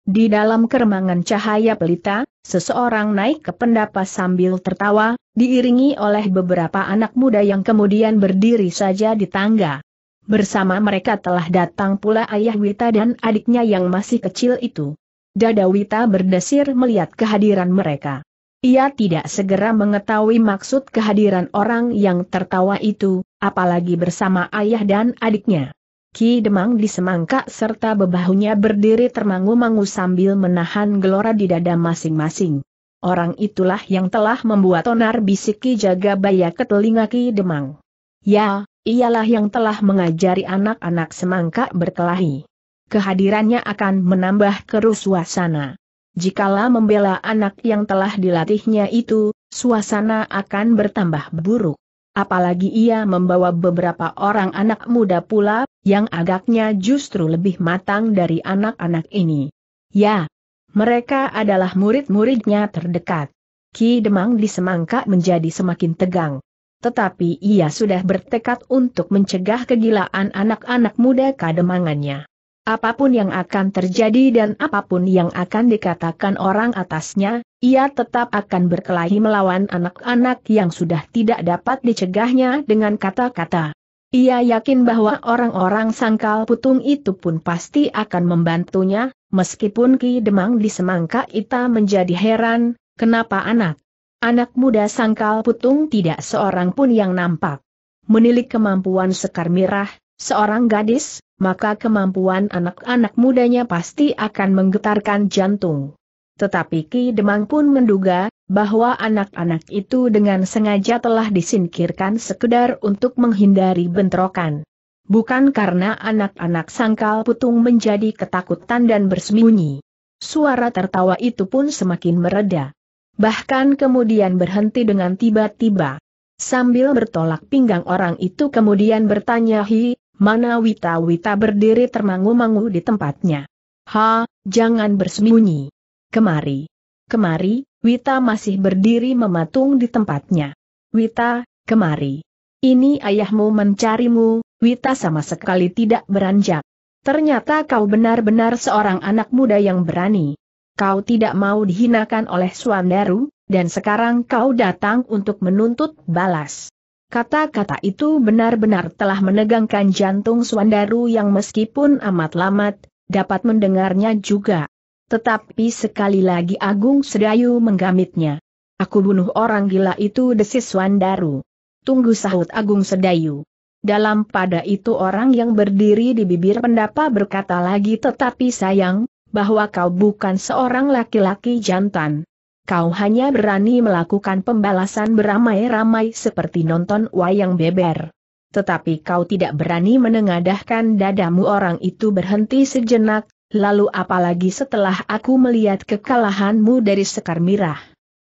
Di dalam keremangan cahaya pelita, seseorang naik ke pendapa sambil tertawa, diiringi oleh beberapa anak muda yang kemudian berdiri saja di tangga. Bersama mereka telah datang pula ayah Wita dan adiknya yang masih kecil itu. Dada Wita berdesir melihat kehadiran mereka. Ia tidak segera mengetahui maksud kehadiran orang yang tertawa itu, apalagi bersama ayah dan adiknya. Ki Demang di disemangka serta bebahunya berdiri termangu-mangu sambil menahan gelora di dada masing-masing. Orang itulah yang telah membuat onar bisik Ki Jaga Baya ke telinga Ki Demang. Ya, ialah yang telah mengajari anak-anak semangka berkelahi kehadirannya akan menambah keruh suasana. Jikalau membela anak yang telah dilatihnya itu, suasana akan bertambah buruk. Apalagi ia membawa beberapa orang anak muda pula, yang agaknya justru lebih matang dari anak-anak ini. Ya, mereka adalah murid-muridnya terdekat. Ki Demang di semangka menjadi semakin tegang. Tetapi ia sudah bertekad untuk mencegah kegilaan anak-anak muda kademangannya. Apapun yang akan terjadi dan apapun yang akan dikatakan orang atasnya, ia tetap akan berkelahi melawan anak-anak yang sudah tidak dapat dicegahnya dengan kata-kata. Ia yakin bahwa orang-orang sangkal putung itu pun pasti akan membantunya, meskipun Ki Demang di Semangka Ita menjadi heran, kenapa anak? Anak muda sangkal putung tidak seorang pun yang nampak. Menilik kemampuan sekar mirah, seorang gadis, maka kemampuan anak-anak mudanya pasti akan menggetarkan jantung. Tetapi Ki Demang pun menduga, bahwa anak-anak itu dengan sengaja telah disingkirkan sekedar untuk menghindari bentrokan. Bukan karena anak-anak sangkal putung menjadi ketakutan dan bersembunyi. Suara tertawa itu pun semakin mereda. Bahkan kemudian berhenti dengan tiba-tiba. Sambil bertolak pinggang orang itu kemudian bertanya Hi, mana Wita-Wita berdiri termangu-mangu di tempatnya. Ha, jangan bersembunyi. Kemari. Kemari, Wita masih berdiri mematung di tempatnya. Wita, kemari. Ini ayahmu mencarimu, Wita sama sekali tidak beranjak. Ternyata kau benar-benar seorang anak muda yang berani. Kau tidak mau dihinakan oleh Suandaru, dan sekarang kau datang untuk menuntut balas. Kata-kata itu benar-benar telah menegangkan jantung Swandaru yang meskipun amat lamat, dapat mendengarnya juga. Tetapi sekali lagi Agung Sedayu menggamitnya. Aku bunuh orang gila itu desis Swandaru. Tunggu sahut Agung Sedayu. Dalam pada itu orang yang berdiri di bibir pendapa berkata lagi tetapi sayang, bahwa kau bukan seorang laki-laki jantan kau hanya berani melakukan pembalasan beramai-ramai seperti nonton wayang beber. Tetapi kau tidak berani menengadahkan dadamu orang itu berhenti sejenak, lalu apalagi setelah aku melihat kekalahanmu dari Sekar Mirah.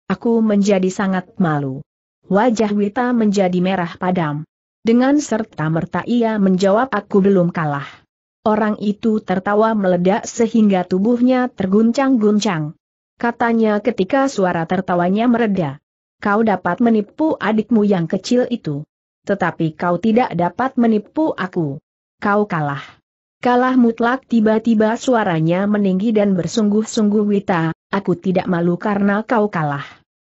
Aku menjadi sangat malu. Wajah Wita menjadi merah padam. Dengan serta-merta ia menjawab aku belum kalah. Orang itu tertawa meledak sehingga tubuhnya terguncang-guncang katanya ketika suara tertawanya mereda. Kau dapat menipu adikmu yang kecil itu. Tetapi kau tidak dapat menipu aku. Kau kalah. Kalah mutlak tiba-tiba suaranya meninggi dan bersungguh-sungguh Wita, aku tidak malu karena kau kalah.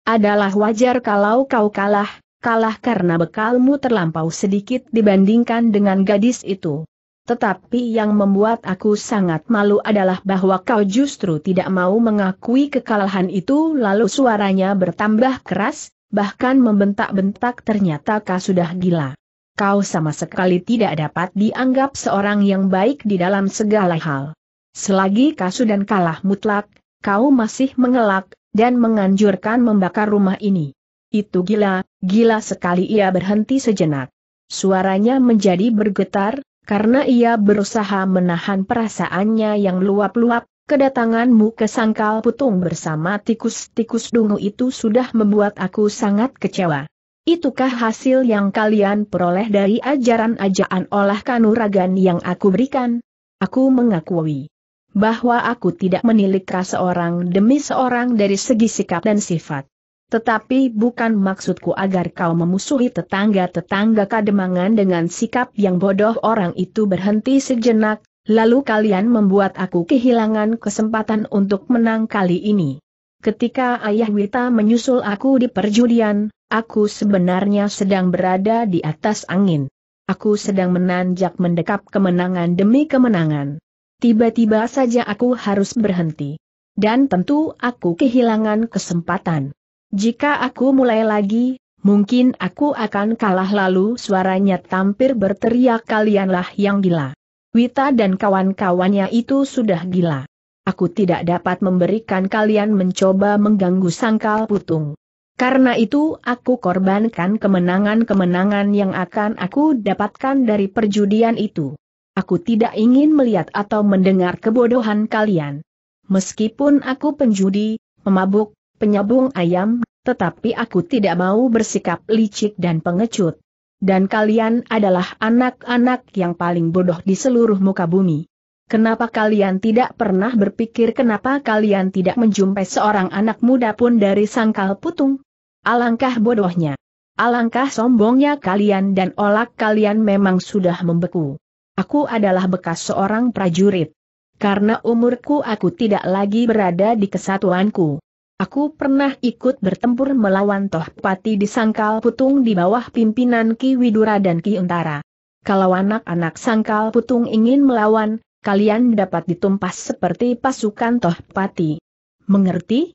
Adalah wajar kalau kau kalah, kalah karena bekalmu terlampau sedikit dibandingkan dengan gadis itu. Tetapi yang membuat aku sangat malu adalah bahwa kau justru tidak mau mengakui kekalahan itu lalu suaranya bertambah keras, bahkan membentak-bentak ternyata kau sudah gila. Kau sama sekali tidak dapat dianggap seorang yang baik di dalam segala hal. Selagi kau dan kalah mutlak, kau masih mengelak, dan menganjurkan membakar rumah ini. Itu gila, gila sekali ia berhenti sejenak. Suaranya menjadi bergetar, karena ia berusaha menahan perasaannya yang luap-luap, kedatanganmu ke sangkal putung bersama tikus-tikus dungu itu sudah membuat aku sangat kecewa. Itukah hasil yang kalian peroleh dari ajaran-ajaran olah kanuragan yang aku berikan? Aku mengakui bahwa aku tidak menilik rasa orang demi seorang dari segi sikap dan sifat. Tetapi bukan maksudku agar kau memusuhi tetangga-tetangga kademangan dengan sikap yang bodoh orang itu berhenti sejenak, lalu kalian membuat aku kehilangan kesempatan untuk menang kali ini. Ketika Ayah Wita menyusul aku di perjudian, aku sebenarnya sedang berada di atas angin. Aku sedang menanjak mendekap kemenangan demi kemenangan. Tiba-tiba saja aku harus berhenti. Dan tentu aku kehilangan kesempatan. Jika aku mulai lagi, mungkin aku akan kalah lalu suaranya tampir berteriak kalianlah yang gila. Wita dan kawan-kawannya itu sudah gila. Aku tidak dapat memberikan kalian mencoba mengganggu sangkal putung. Karena itu aku korbankan kemenangan-kemenangan yang akan aku dapatkan dari perjudian itu. Aku tidak ingin melihat atau mendengar kebodohan kalian. Meskipun aku penjudi, memabuk penyambung ayam, tetapi aku tidak mau bersikap licik dan pengecut. Dan kalian adalah anak-anak yang paling bodoh di seluruh muka bumi. Kenapa kalian tidak pernah berpikir kenapa kalian tidak menjumpai seorang anak muda pun dari sangkal putung? Alangkah bodohnya. Alangkah sombongnya kalian dan olak kalian memang sudah membeku. Aku adalah bekas seorang prajurit. Karena umurku aku tidak lagi berada di kesatuanku. Aku pernah ikut bertempur melawan Tohpati di Sangkal Putung di bawah pimpinan Ki Widura dan Ki Untara. Kalau anak-anak Sangkal Putung ingin melawan, kalian dapat ditumpas seperti pasukan Tohpati. Mengerti?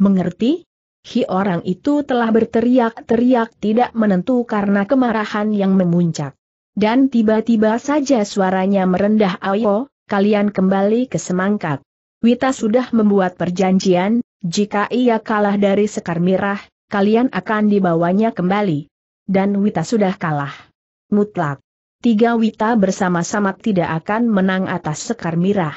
Mengerti? Hi orang itu telah berteriak-teriak tidak menentu karena kemarahan yang memuncak. Dan tiba-tiba saja suaranya merendah ayo, kalian kembali ke semangkak. Wita sudah membuat perjanjian, jika ia kalah dari Sekar Mirah, kalian akan dibawanya kembali. Dan Wita sudah kalah. Mutlak. Tiga Wita bersama-sama tidak akan menang atas Sekar Mirah.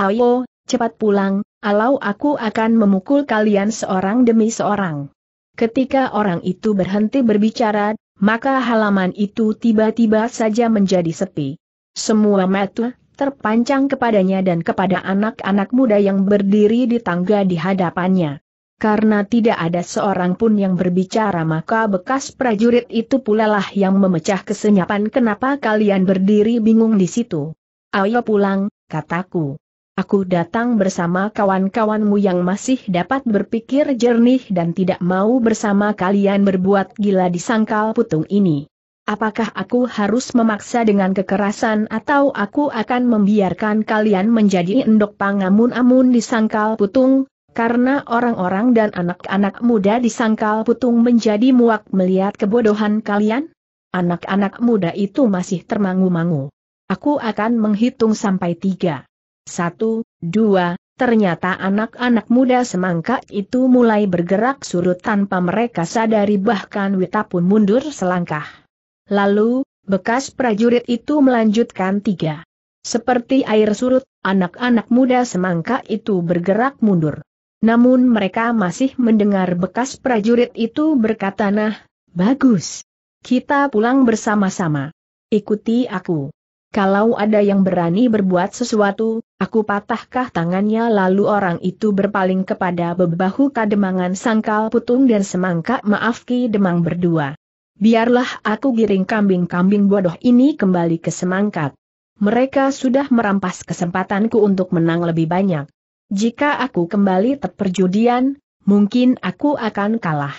Ayo, cepat pulang, alau aku akan memukul kalian seorang demi seorang. Ketika orang itu berhenti berbicara, maka halaman itu tiba-tiba saja menjadi sepi. Semua mata, terpanjang kepadanya dan kepada anak-anak muda yang berdiri di tangga di hadapannya. Karena tidak ada seorang pun yang berbicara maka bekas prajurit itu pula lah yang memecah kesenyapan kenapa kalian berdiri bingung di situ. Ayo pulang, kataku. Aku datang bersama kawan-kawanmu yang masih dapat berpikir jernih dan tidak mau bersama kalian berbuat gila di sangkal putung ini. Apakah aku harus memaksa dengan kekerasan atau aku akan membiarkan kalian menjadi endok pangamun-amun di sangkal putung? Karena orang-orang dan anak-anak muda di sangkal putung menjadi muak melihat kebodohan kalian? Anak-anak muda itu masih termangu-mangu. Aku akan menghitung sampai tiga. Satu, dua, ternyata anak-anak muda semangka itu mulai bergerak surut tanpa mereka sadari bahkan Wita pun mundur selangkah. Lalu, bekas prajurit itu melanjutkan tiga. Seperti air surut, anak-anak muda semangka itu bergerak mundur. Namun mereka masih mendengar bekas prajurit itu berkata nah, bagus. Kita pulang bersama-sama. Ikuti aku. Kalau ada yang berani berbuat sesuatu, aku patahkah tangannya lalu orang itu berpaling kepada bebahu kademangan sangkal putung dan semangka maafki demang berdua. Biarlah aku giring kambing-kambing bodoh ini kembali ke semangkat. Mereka sudah merampas kesempatanku untuk menang lebih banyak. Jika aku kembali terperjudian, mungkin aku akan kalah.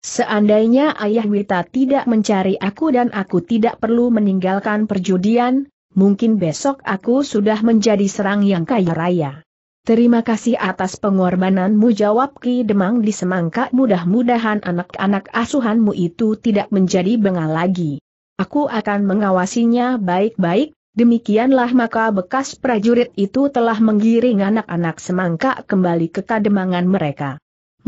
Seandainya Ayah Wita tidak mencari aku dan aku tidak perlu meninggalkan perjudian, mungkin besok aku sudah menjadi serang yang kaya raya. Terima kasih atas pengorbananmu jawab Ki Demang di semangka mudah-mudahan anak-anak asuhanmu itu tidak menjadi bengal lagi. Aku akan mengawasinya baik-baik, demikianlah maka bekas prajurit itu telah menggiring anak-anak semangka kembali ke kademangan mereka.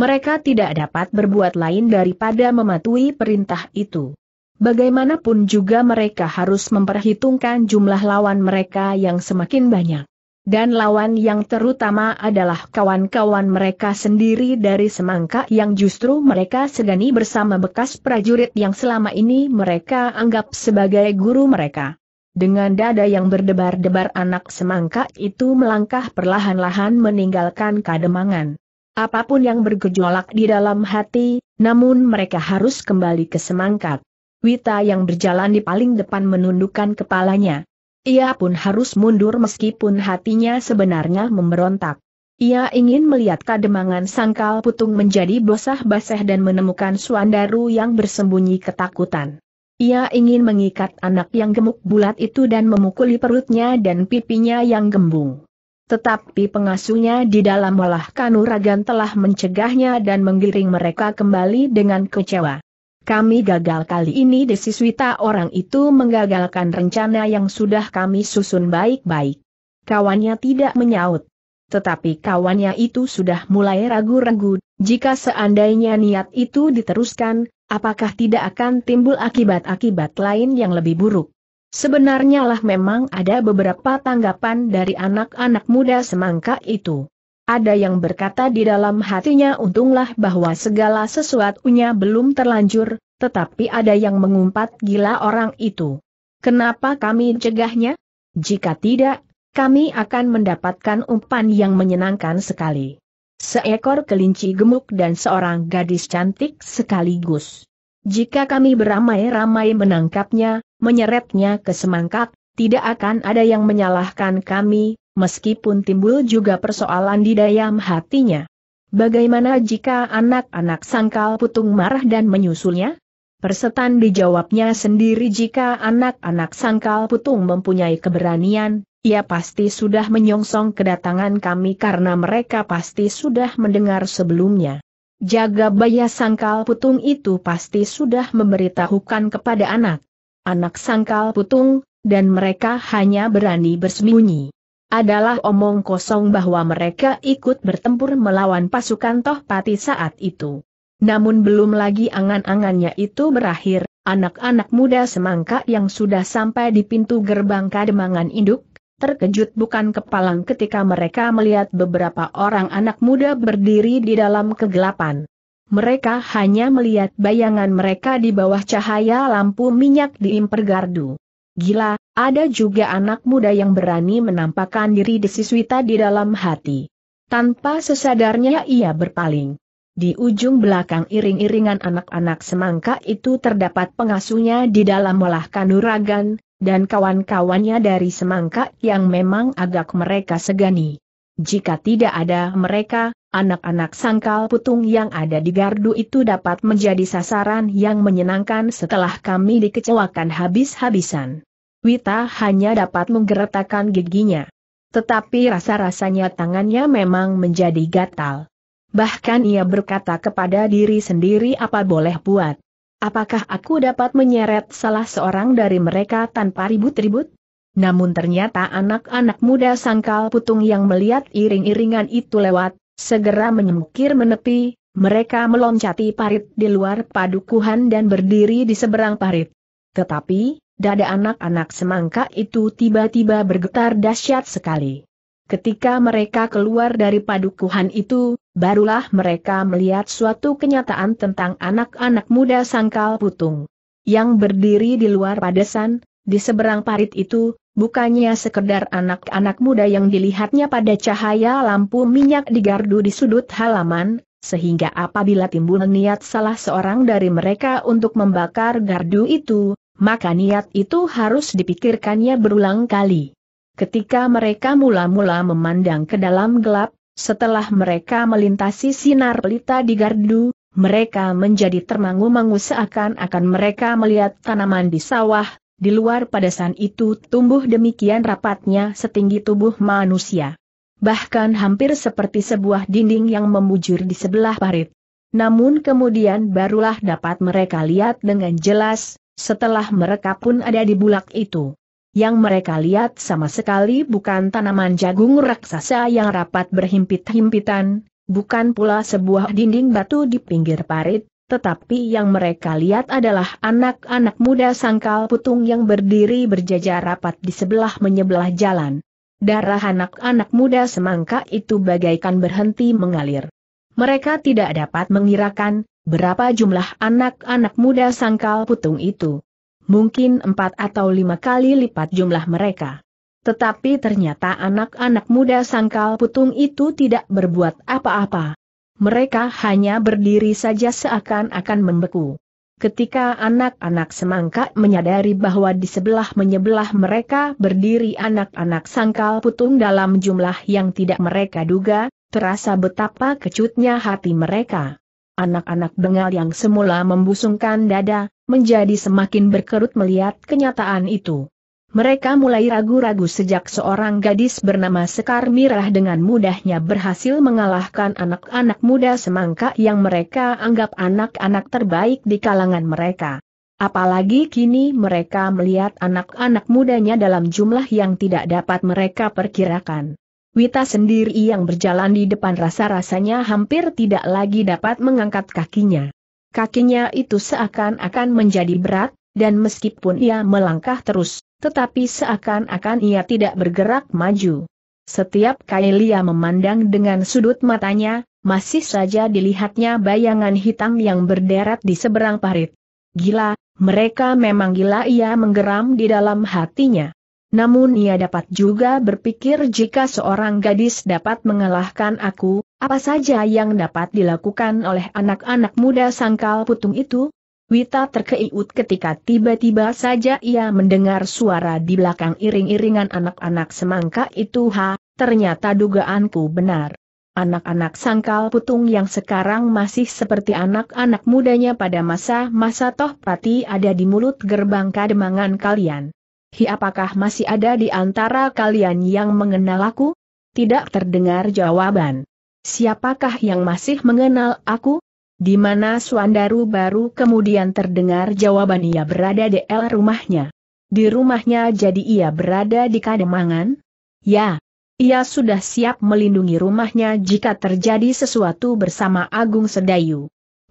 Mereka tidak dapat berbuat lain daripada mematuhi perintah itu. Bagaimanapun juga mereka harus memperhitungkan jumlah lawan mereka yang semakin banyak dan lawan yang terutama adalah kawan-kawan mereka sendiri dari semangka yang justru mereka segani bersama bekas prajurit yang selama ini mereka anggap sebagai guru mereka. Dengan dada yang berdebar-debar anak semangka itu melangkah perlahan-lahan meninggalkan kademangan. Apapun yang bergejolak di dalam hati, namun mereka harus kembali ke Semangka. Wita yang berjalan di paling depan menundukkan kepalanya. Ia pun harus mundur meskipun hatinya sebenarnya memberontak. Ia ingin melihat kademangan sangkal putung menjadi bosah-basah dan menemukan Suandaru yang bersembunyi ketakutan. Ia ingin mengikat anak yang gemuk bulat itu dan memukuli perutnya dan pipinya yang gembung. Tetapi pengasuhnya di dalam malah kanuragan telah mencegahnya dan menggiring mereka kembali dengan kecewa. Kami gagal kali ini desiswita orang itu menggagalkan rencana yang sudah kami susun baik-baik. Kawannya tidak menyaut. Tetapi kawannya itu sudah mulai ragu-ragu, jika seandainya niat itu diteruskan, apakah tidak akan timbul akibat-akibat lain yang lebih buruk? Sebenarnya lah memang ada beberapa tanggapan dari anak-anak muda semangka itu. Ada yang berkata di dalam hatinya untunglah bahwa segala sesuatunya belum terlanjur, tetapi ada yang mengumpat gila orang itu. Kenapa kami cegahnya? Jika tidak, kami akan mendapatkan umpan yang menyenangkan sekali. Seekor kelinci gemuk dan seorang gadis cantik sekaligus. Jika kami beramai-ramai menangkapnya, menyeretnya ke semangkak, tidak akan ada yang menyalahkan kami, meskipun timbul juga persoalan di dalam hatinya. Bagaimana jika anak-anak sangkal putung marah dan menyusulnya? Persetan dijawabnya sendiri jika anak-anak sangkal putung mempunyai keberanian, ia pasti sudah menyongsong kedatangan kami karena mereka pasti sudah mendengar sebelumnya. Jaga baya sangkal putung itu pasti sudah memberitahukan kepada anak. Anak sangkal putung, dan mereka hanya berani bersembunyi adalah omong kosong bahwa mereka ikut bertempur melawan pasukan Tohpati saat itu. Namun belum lagi angan-angannya itu berakhir, anak-anak muda semangka yang sudah sampai di pintu gerbang kademangan induk, terkejut bukan kepalang ketika mereka melihat beberapa orang anak muda berdiri di dalam kegelapan. Mereka hanya melihat bayangan mereka di bawah cahaya lampu minyak di impergardu. Gila, ada juga anak muda yang berani menampakkan diri desiswita di dalam hati. Tanpa sesadarnya ia berpaling. Di ujung belakang iring-iringan anak-anak semangka itu terdapat pengasuhnya di dalam olah kanuragan, dan kawan-kawannya dari semangka yang memang agak mereka segani. Jika tidak ada mereka, anak-anak sangkal putung yang ada di gardu itu dapat menjadi sasaran yang menyenangkan setelah kami dikecewakan habis-habisan. Wita hanya dapat menggeretakkan giginya. Tetapi rasa-rasanya tangannya memang menjadi gatal. Bahkan ia berkata kepada diri sendiri apa boleh buat. Apakah aku dapat menyeret salah seorang dari mereka tanpa ribut-ribut? Namun ternyata anak-anak muda sangkal putung yang melihat iring-iringan itu lewat, segera menyemukir menepi, mereka meloncati parit di luar padukuhan dan berdiri di seberang parit. Tetapi, Dada anak-anak semangka itu tiba-tiba bergetar dahsyat sekali. Ketika mereka keluar dari padukuhan itu, barulah mereka melihat suatu kenyataan tentang anak-anak muda sangkal putung. Yang berdiri di luar padesan, di seberang parit itu, bukannya sekedar anak-anak muda yang dilihatnya pada cahaya lampu minyak di gardu di sudut halaman, sehingga apabila timbul niat salah seorang dari mereka untuk membakar gardu itu, maka niat itu harus dipikirkannya berulang kali. Ketika mereka mula-mula memandang ke dalam gelap, setelah mereka melintasi sinar pelita di gardu, mereka menjadi termangu-mangu seakan-akan mereka melihat tanaman di sawah, di luar padasan itu tumbuh demikian rapatnya setinggi tubuh manusia. Bahkan hampir seperti sebuah dinding yang membujur di sebelah parit. Namun kemudian barulah dapat mereka lihat dengan jelas, setelah mereka pun ada di bulak itu. Yang mereka lihat sama sekali bukan tanaman jagung raksasa yang rapat berhimpit-himpitan, bukan pula sebuah dinding batu di pinggir parit, tetapi yang mereka lihat adalah anak-anak muda sangkal putung yang berdiri berjajar rapat di sebelah menyebelah jalan. Darah anak-anak muda semangka itu bagaikan berhenti mengalir. Mereka tidak dapat mengirakan, Berapa jumlah anak-anak muda sangkal putung itu? Mungkin empat atau lima kali lipat jumlah mereka. Tetapi ternyata anak-anak muda sangkal putung itu tidak berbuat apa-apa. Mereka hanya berdiri saja seakan-akan membeku. Ketika anak-anak semangka menyadari bahwa di sebelah menyebelah mereka berdiri anak-anak sangkal putung dalam jumlah yang tidak mereka duga, terasa betapa kecutnya hati mereka. Anak-anak bengal yang semula membusungkan dada, menjadi semakin berkerut melihat kenyataan itu. Mereka mulai ragu-ragu sejak seorang gadis bernama Sekar Mirah dengan mudahnya berhasil mengalahkan anak-anak muda semangka yang mereka anggap anak-anak terbaik di kalangan mereka. Apalagi kini mereka melihat anak-anak mudanya dalam jumlah yang tidak dapat mereka perkirakan. Wita sendiri yang berjalan di depan rasa-rasanya hampir tidak lagi dapat mengangkat kakinya. Kakinya itu seakan-akan menjadi berat, dan meskipun ia melangkah terus, tetapi seakan-akan ia tidak bergerak maju. Setiap kali ia memandang dengan sudut matanya, masih saja dilihatnya bayangan hitam yang berderet di seberang parit. Gila, mereka memang gila ia menggeram di dalam hatinya. Namun ia dapat juga berpikir jika seorang gadis dapat mengalahkan aku, apa saja yang dapat dilakukan oleh anak-anak muda sangkal putung itu? Wita terkeiut ketika tiba-tiba saja ia mendengar suara di belakang iring-iringan anak-anak semangka itu ha, ternyata dugaanku benar. Anak-anak sangkal putung yang sekarang masih seperti anak-anak mudanya pada masa-masa toh pati ada di mulut gerbang kademangan kalian. Hi apakah masih ada di antara kalian yang mengenal aku? Tidak terdengar jawaban. Siapakah yang masih mengenal aku? Di mana Suandaru baru kemudian terdengar jawaban ia berada di el rumahnya. Di rumahnya jadi ia berada di kademangan? Ya. Ia sudah siap melindungi rumahnya jika terjadi sesuatu bersama Agung Sedayu.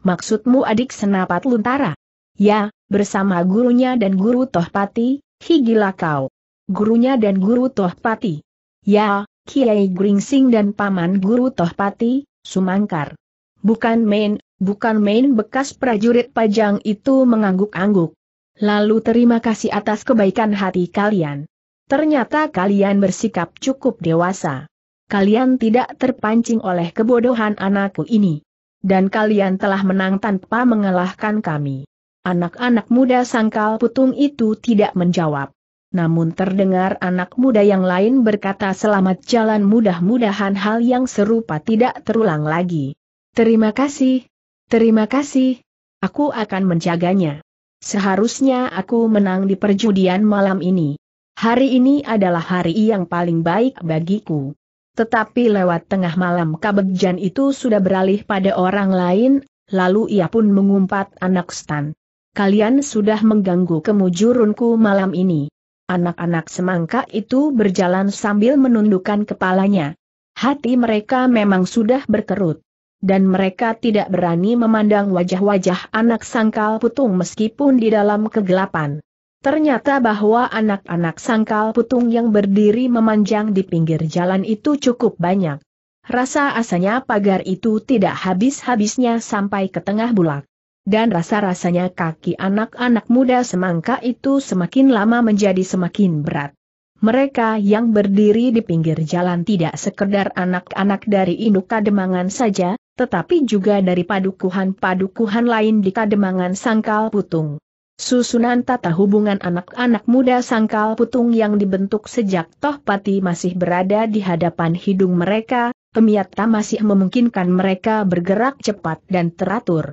Maksudmu adik senapat luntara? Ya, bersama gurunya dan guru Tohpati, Hi gila kau. Gurunya dan guru Tohpati. Ya, Kiai Gringsing dan paman guru Tohpati, Sumangkar. Bukan main, bukan main bekas prajurit pajang itu mengangguk-angguk. Lalu terima kasih atas kebaikan hati kalian. Ternyata kalian bersikap cukup dewasa. Kalian tidak terpancing oleh kebodohan anakku ini. Dan kalian telah menang tanpa mengalahkan kami. Anak-anak muda sangkal putung itu tidak menjawab. Namun terdengar anak muda yang lain berkata selamat jalan mudah-mudahan hal yang serupa tidak terulang lagi. Terima kasih. Terima kasih. Aku akan menjaganya. Seharusnya aku menang di perjudian malam ini. Hari ini adalah hari yang paling baik bagiku. Tetapi lewat tengah malam kabegjan itu sudah beralih pada orang lain, lalu ia pun mengumpat anak stan kalian sudah mengganggu kemujurunku malam ini. Anak-anak semangka itu berjalan sambil menundukkan kepalanya. Hati mereka memang sudah berkerut. Dan mereka tidak berani memandang wajah-wajah anak sangkal putung meskipun di dalam kegelapan. Ternyata bahwa anak-anak sangkal putung yang berdiri memanjang di pinggir jalan itu cukup banyak. Rasa asanya pagar itu tidak habis-habisnya sampai ke tengah bulak dan rasa-rasanya kaki anak-anak muda semangka itu semakin lama menjadi semakin berat. Mereka yang berdiri di pinggir jalan tidak sekedar anak-anak dari induk kademangan saja, tetapi juga dari padukuhan-padukuhan lain di kademangan Sangkal Putung. Susunan tata hubungan anak-anak muda Sangkal Putung yang dibentuk sejak Toh Pati masih berada di hadapan hidung mereka, Pemiata masih memungkinkan mereka bergerak cepat dan teratur.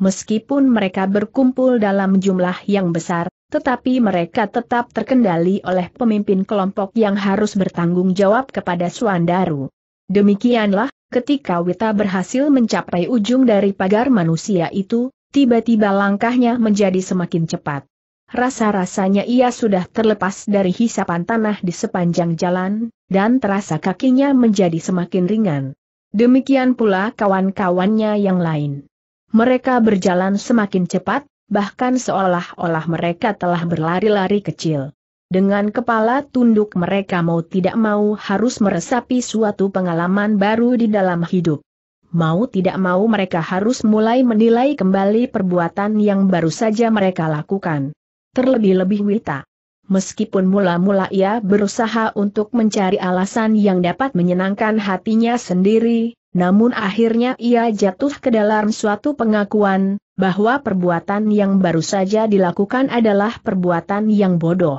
Meskipun mereka berkumpul dalam jumlah yang besar, tetapi mereka tetap terkendali oleh pemimpin kelompok yang harus bertanggung jawab kepada Suandaru. Demikianlah, ketika Wita berhasil mencapai ujung dari pagar manusia itu, tiba-tiba langkahnya menjadi semakin cepat. Rasa-rasanya ia sudah terlepas dari hisapan tanah di sepanjang jalan, dan terasa kakinya menjadi semakin ringan. Demikian pula kawan-kawannya yang lain. Mereka berjalan semakin cepat, bahkan seolah-olah mereka telah berlari-lari kecil. Dengan kepala tunduk mereka mau tidak mau harus meresapi suatu pengalaman baru di dalam hidup. Mau tidak mau mereka harus mulai menilai kembali perbuatan yang baru saja mereka lakukan. Terlebih-lebih Wita. Meskipun mula-mula ia berusaha untuk mencari alasan yang dapat menyenangkan hatinya sendiri, namun akhirnya ia jatuh ke dalam suatu pengakuan, bahwa perbuatan yang baru saja dilakukan adalah perbuatan yang bodoh.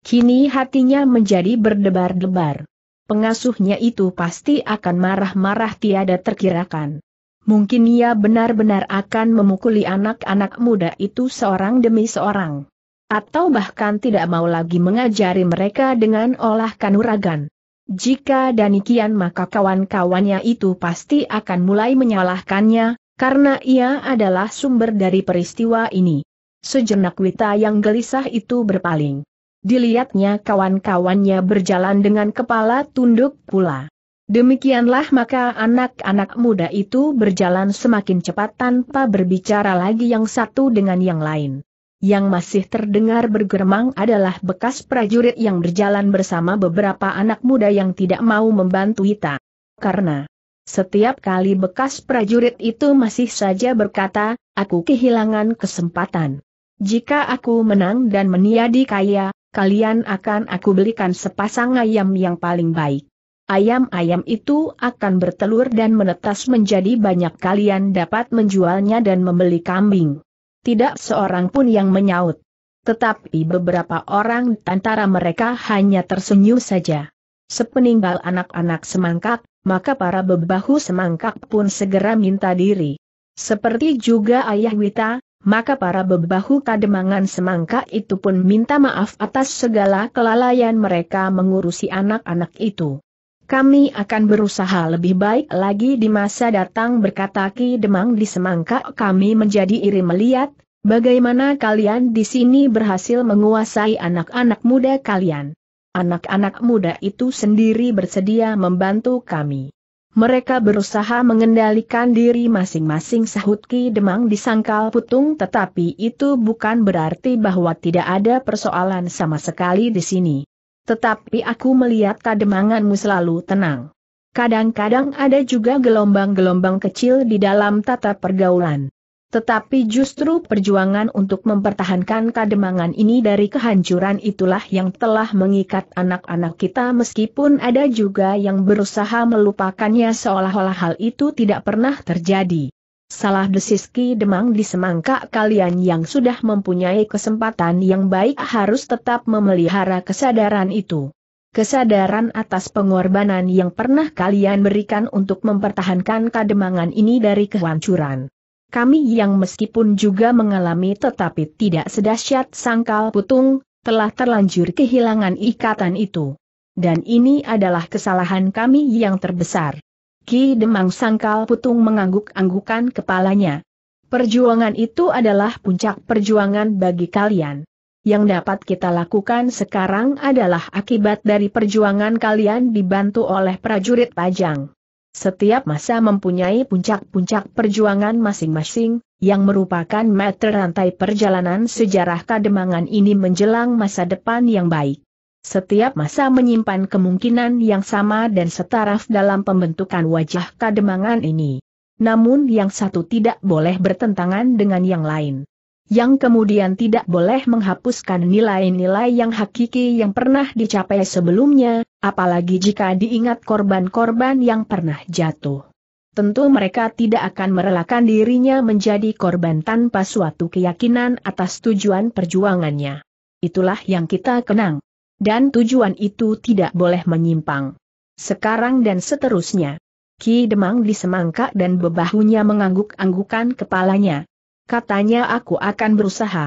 Kini hatinya menjadi berdebar-debar. Pengasuhnya itu pasti akan marah-marah tiada terkirakan. Mungkin ia benar-benar akan memukuli anak-anak muda itu seorang demi seorang. Atau bahkan tidak mau lagi mengajari mereka dengan olah kanuragan. Jika danikian maka kawan-kawannya itu pasti akan mulai menyalahkannya, karena ia adalah sumber dari peristiwa ini. Sejenak Wita yang gelisah itu berpaling. Dilihatnya kawan-kawannya berjalan dengan kepala tunduk pula. Demikianlah maka anak-anak muda itu berjalan semakin cepat tanpa berbicara lagi yang satu dengan yang lain yang masih terdengar bergeremang adalah bekas prajurit yang berjalan bersama beberapa anak muda yang tidak mau membantu Ita. Karena setiap kali bekas prajurit itu masih saja berkata, aku kehilangan kesempatan. Jika aku menang dan meniadi kaya, kalian akan aku belikan sepasang ayam yang paling baik. Ayam-ayam itu akan bertelur dan menetas menjadi banyak kalian dapat menjualnya dan membeli kambing tidak seorang pun yang menyaut. Tetapi beberapa orang antara mereka hanya tersenyum saja. Sepeninggal anak-anak semangkak, maka para bebahu semangkak pun segera minta diri. Seperti juga ayah Wita, maka para bebahu kademangan semangka itu pun minta maaf atas segala kelalaian mereka mengurusi anak-anak itu. Kami akan berusaha lebih baik lagi di masa datang berkata Ki Demang di semangka kami menjadi iri melihat, bagaimana kalian di sini berhasil menguasai anak-anak muda kalian. Anak-anak muda itu sendiri bersedia membantu kami. Mereka berusaha mengendalikan diri masing-masing sahut Ki Demang di Sangkal putung tetapi itu bukan berarti bahwa tidak ada persoalan sama sekali di sini. Tetapi aku melihat kademanganmu selalu tenang. Kadang-kadang ada juga gelombang-gelombang kecil di dalam tata pergaulan. Tetapi justru perjuangan untuk mempertahankan kademangan ini dari kehancuran itulah yang telah mengikat anak-anak kita meskipun ada juga yang berusaha melupakannya seolah-olah hal itu tidak pernah terjadi. Salah Desiski Demang di semangka kalian yang sudah mempunyai kesempatan yang baik harus tetap memelihara kesadaran itu. Kesadaran atas pengorbanan yang pernah kalian berikan untuk mempertahankan kademangan ini dari kehancuran. Kami yang meskipun juga mengalami tetapi tidak sedahsyat sangkal putung, telah terlanjur kehilangan ikatan itu. Dan ini adalah kesalahan kami yang terbesar. Ki Demang Sangkal Putung mengangguk-anggukan kepalanya. Perjuangan itu adalah puncak perjuangan bagi kalian. Yang dapat kita lakukan sekarang adalah akibat dari perjuangan kalian dibantu oleh prajurit Pajang. Setiap masa mempunyai puncak-puncak perjuangan masing-masing, yang merupakan meter rantai perjalanan sejarah kademangan ini menjelang masa depan yang baik. Setiap masa menyimpan kemungkinan yang sama dan setaraf dalam pembentukan wajah kademangan ini. Namun yang satu tidak boleh bertentangan dengan yang lain. Yang kemudian tidak boleh menghapuskan nilai-nilai yang hakiki yang pernah dicapai sebelumnya, apalagi jika diingat korban-korban yang pernah jatuh. Tentu mereka tidak akan merelakan dirinya menjadi korban tanpa suatu keyakinan atas tujuan perjuangannya. Itulah yang kita kenang. Dan tujuan itu tidak boleh menyimpang. Sekarang dan seterusnya. Ki Demang di Semangka dan bebahunya mengangguk-anggukan kepalanya. Katanya aku akan berusaha.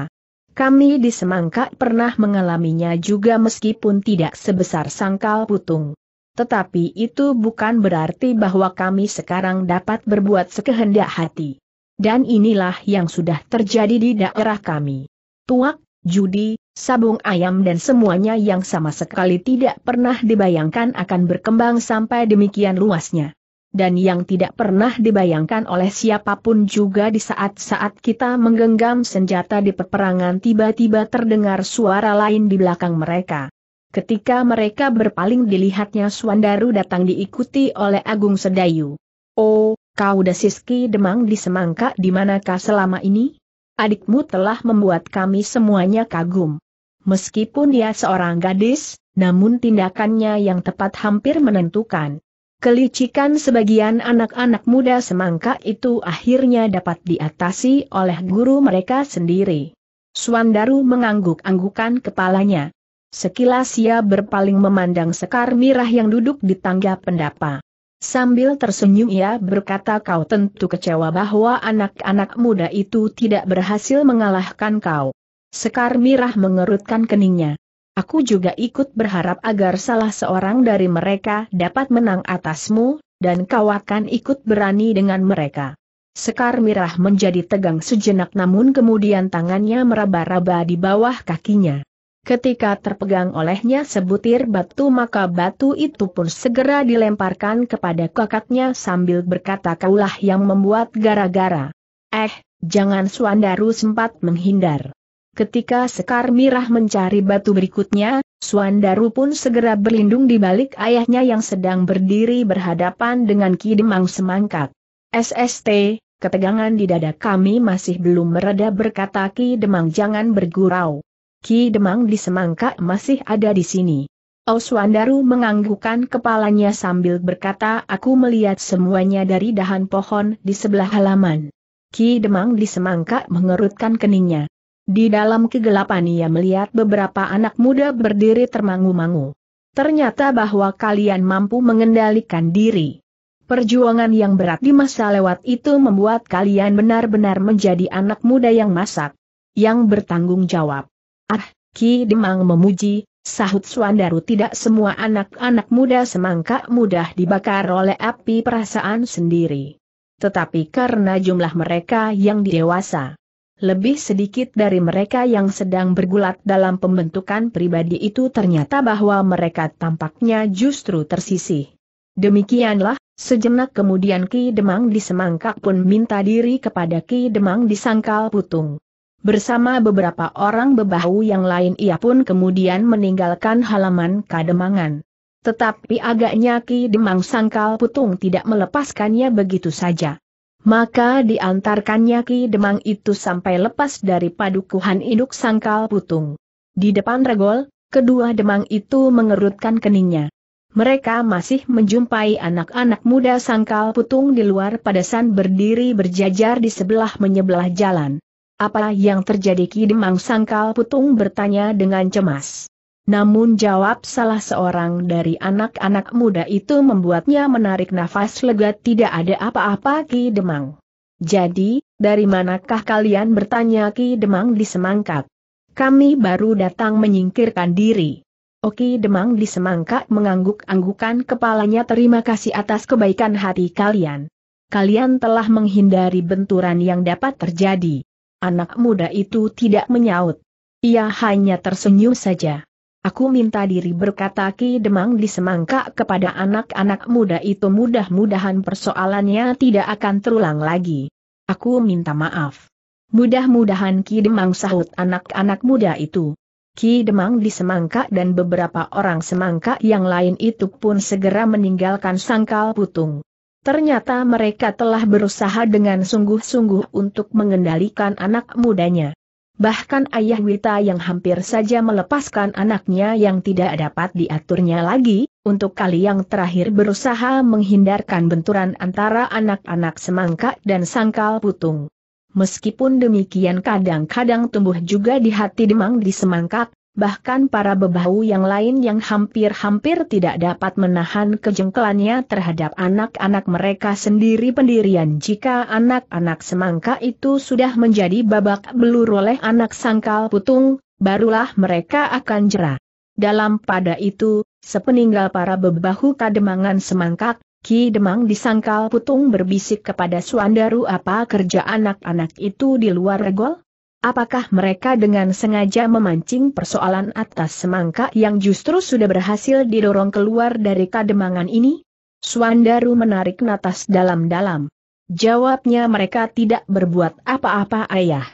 Kami di Semangka pernah mengalaminya juga meskipun tidak sebesar sangkal putung. Tetapi itu bukan berarti bahwa kami sekarang dapat berbuat sekehendak hati. Dan inilah yang sudah terjadi di daerah kami. Tuak, judi, sabung ayam dan semuanya yang sama sekali tidak pernah dibayangkan akan berkembang sampai demikian luasnya. Dan yang tidak pernah dibayangkan oleh siapapun juga di saat-saat kita menggenggam senjata di peperangan tiba-tiba terdengar suara lain di belakang mereka. Ketika mereka berpaling dilihatnya Suandaru datang diikuti oleh Agung Sedayu. Oh, kau dasiski demang di semangka di manakah selama ini? adikmu telah membuat kami semuanya kagum. Meskipun dia seorang gadis, namun tindakannya yang tepat hampir menentukan. Kelicikan sebagian anak-anak muda semangka itu akhirnya dapat diatasi oleh guru mereka sendiri. Suandaru mengangguk-anggukan kepalanya. Sekilas ia berpaling memandang Sekar Mirah yang duduk di tangga pendapa. Sambil tersenyum ia berkata kau tentu kecewa bahwa anak-anak muda itu tidak berhasil mengalahkan kau. Sekar Mirah mengerutkan keningnya. Aku juga ikut berharap agar salah seorang dari mereka dapat menang atasmu, dan kau akan ikut berani dengan mereka. Sekar Mirah menjadi tegang sejenak namun kemudian tangannya meraba-raba di bawah kakinya. Ketika terpegang olehnya sebutir batu maka batu itu pun segera dilemparkan kepada kakaknya sambil berkata kaulah yang membuat gara-gara. Eh, jangan Suandaru sempat menghindar. Ketika Sekar Mirah mencari batu berikutnya, Suandaru pun segera berlindung di balik ayahnya yang sedang berdiri berhadapan dengan Kidemang Semangkat. SST, ketegangan di dada kami masih belum mereda berkata Ki Demang jangan bergurau. Ki Demang di Semangka masih ada di sini. Auswandaru menganggukkan kepalanya sambil berkata aku melihat semuanya dari dahan pohon di sebelah halaman. Ki Demang di Semangka mengerutkan keningnya. Di dalam kegelapan ia melihat beberapa anak muda berdiri termangu-mangu. Ternyata bahwa kalian mampu mengendalikan diri. Perjuangan yang berat di masa lewat itu membuat kalian benar-benar menjadi anak muda yang masak, yang bertanggung jawab. Ah, Ki Demang memuji, sahut Suandaru tidak semua anak-anak muda semangka mudah dibakar oleh api perasaan sendiri. Tetapi karena jumlah mereka yang dewasa, lebih sedikit dari mereka yang sedang bergulat dalam pembentukan pribadi itu ternyata bahwa mereka tampaknya justru tersisih. Demikianlah, sejenak kemudian Ki Demang di Semangkak pun minta diri kepada Ki Demang di Sangkal Putung. Bersama beberapa orang bebahu yang lain ia pun kemudian meninggalkan halaman Kademangan. Tetapi agaknya Ki Demang Sangkal Putung tidak melepaskannya begitu saja. Maka diantarkannya Ki Demang itu sampai lepas dari padukuhan induk Sangkal Putung. Di depan regol, kedua Demang itu mengerutkan keningnya. Mereka masih menjumpai anak-anak muda sangkal putung di luar padasan berdiri berjajar di sebelah menyebelah jalan. Apa yang terjadi Ki Demang Sangkal Putung bertanya dengan cemas. Namun jawab salah seorang dari anak-anak muda itu membuatnya menarik nafas lega tidak ada apa-apa Ki Demang. Jadi, dari manakah kalian bertanya Ki Demang di Semangkat? Kami baru datang menyingkirkan diri. Oki oh, Demang di Semangkat mengangguk-anggukan kepalanya terima kasih atas kebaikan hati kalian. Kalian telah menghindari benturan yang dapat terjadi. Anak muda itu tidak menyaut. Ia hanya tersenyum saja. Aku minta diri berkata Ki Demang di semangka kepada anak-anak muda itu mudah-mudahan persoalannya tidak akan terulang lagi. Aku minta maaf. Mudah-mudahan Ki Demang sahut anak-anak muda itu. Ki Demang di semangka dan beberapa orang semangka yang lain itu pun segera meninggalkan sangkal putung. Ternyata mereka telah berusaha dengan sungguh-sungguh untuk mengendalikan anak mudanya. Bahkan ayah Wita yang hampir saja melepaskan anaknya yang tidak dapat diaturnya lagi, untuk kali yang terakhir berusaha menghindarkan benturan antara anak-anak semangka dan sangkal putung. Meskipun demikian kadang-kadang tumbuh juga di hati demang di semangkak, Bahkan para bebahu yang lain yang hampir-hampir tidak dapat menahan kejengkelannya terhadap anak-anak mereka sendiri pendirian jika anak-anak semangka itu sudah menjadi babak belur oleh anak sangkal putung, barulah mereka akan jerah. Dalam pada itu, sepeninggal para bebahu kademangan semangkak, Ki Demang di sangkal putung berbisik kepada Suandaru apa kerja anak-anak itu di luar regol? Apakah mereka dengan sengaja memancing persoalan atas semangka yang justru sudah berhasil didorong keluar dari kademangan ini? Suandaru menarik natas dalam-dalam. Jawabnya mereka tidak berbuat apa-apa ayah.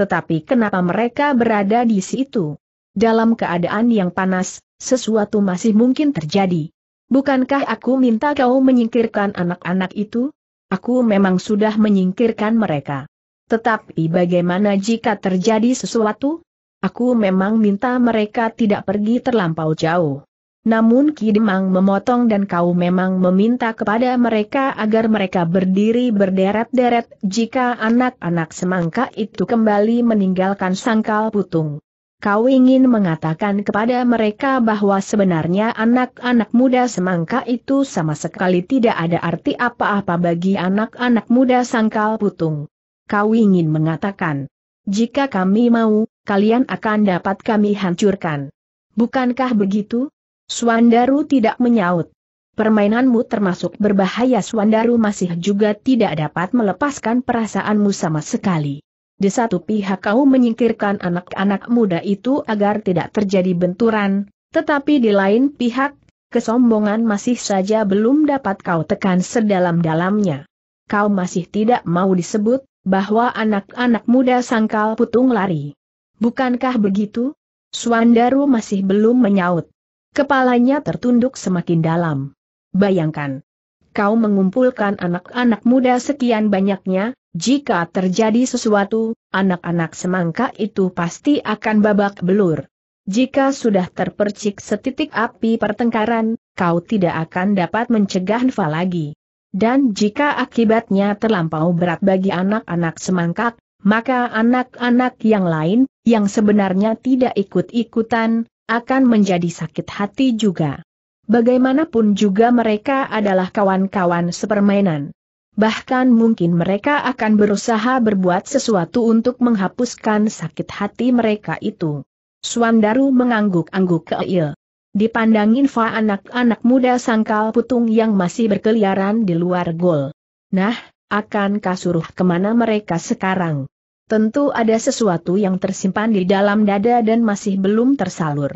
Tetapi kenapa mereka berada di situ? Dalam keadaan yang panas, sesuatu masih mungkin terjadi. Bukankah aku minta kau menyingkirkan anak-anak itu? Aku memang sudah menyingkirkan mereka. Tetapi bagaimana jika terjadi sesuatu? Aku memang minta mereka tidak pergi terlampau jauh. Namun Kidemang memotong dan kau memang meminta kepada mereka agar mereka berdiri berderet-deret jika anak-anak semangka itu kembali meninggalkan sangkal putung. Kau ingin mengatakan kepada mereka bahwa sebenarnya anak-anak muda semangka itu sama sekali tidak ada arti apa-apa bagi anak-anak muda sangkal putung kau ingin mengatakan. Jika kami mau, kalian akan dapat kami hancurkan. Bukankah begitu? Swandaru tidak menyaut. Permainanmu termasuk berbahaya Swandaru masih juga tidak dapat melepaskan perasaanmu sama sekali. Di satu pihak kau menyingkirkan anak-anak muda itu agar tidak terjadi benturan, tetapi di lain pihak, kesombongan masih saja belum dapat kau tekan sedalam-dalamnya. Kau masih tidak mau disebut, bahwa anak-anak muda sangkal putung lari. Bukankah begitu? Suandaru masih belum menyaut. Kepalanya tertunduk semakin dalam. Bayangkan. Kau mengumpulkan anak-anak muda sekian banyaknya, jika terjadi sesuatu, anak-anak semangka itu pasti akan babak belur. Jika sudah terpercik setitik api pertengkaran, kau tidak akan dapat mencegah Nva lagi. Dan jika akibatnya terlampau berat bagi anak-anak semangkak, maka anak-anak yang lain, yang sebenarnya tidak ikut-ikutan, akan menjadi sakit hati juga. Bagaimanapun juga mereka adalah kawan-kawan sepermainan. Bahkan mungkin mereka akan berusaha berbuat sesuatu untuk menghapuskan sakit hati mereka itu. Suandaru mengangguk-angguk ke Il. Dipandangin fa anak-anak muda sangkal putung yang masih berkeliaran di luar gol. Nah, akan kasuruh kemana mereka sekarang? Tentu ada sesuatu yang tersimpan di dalam dada dan masih belum tersalur.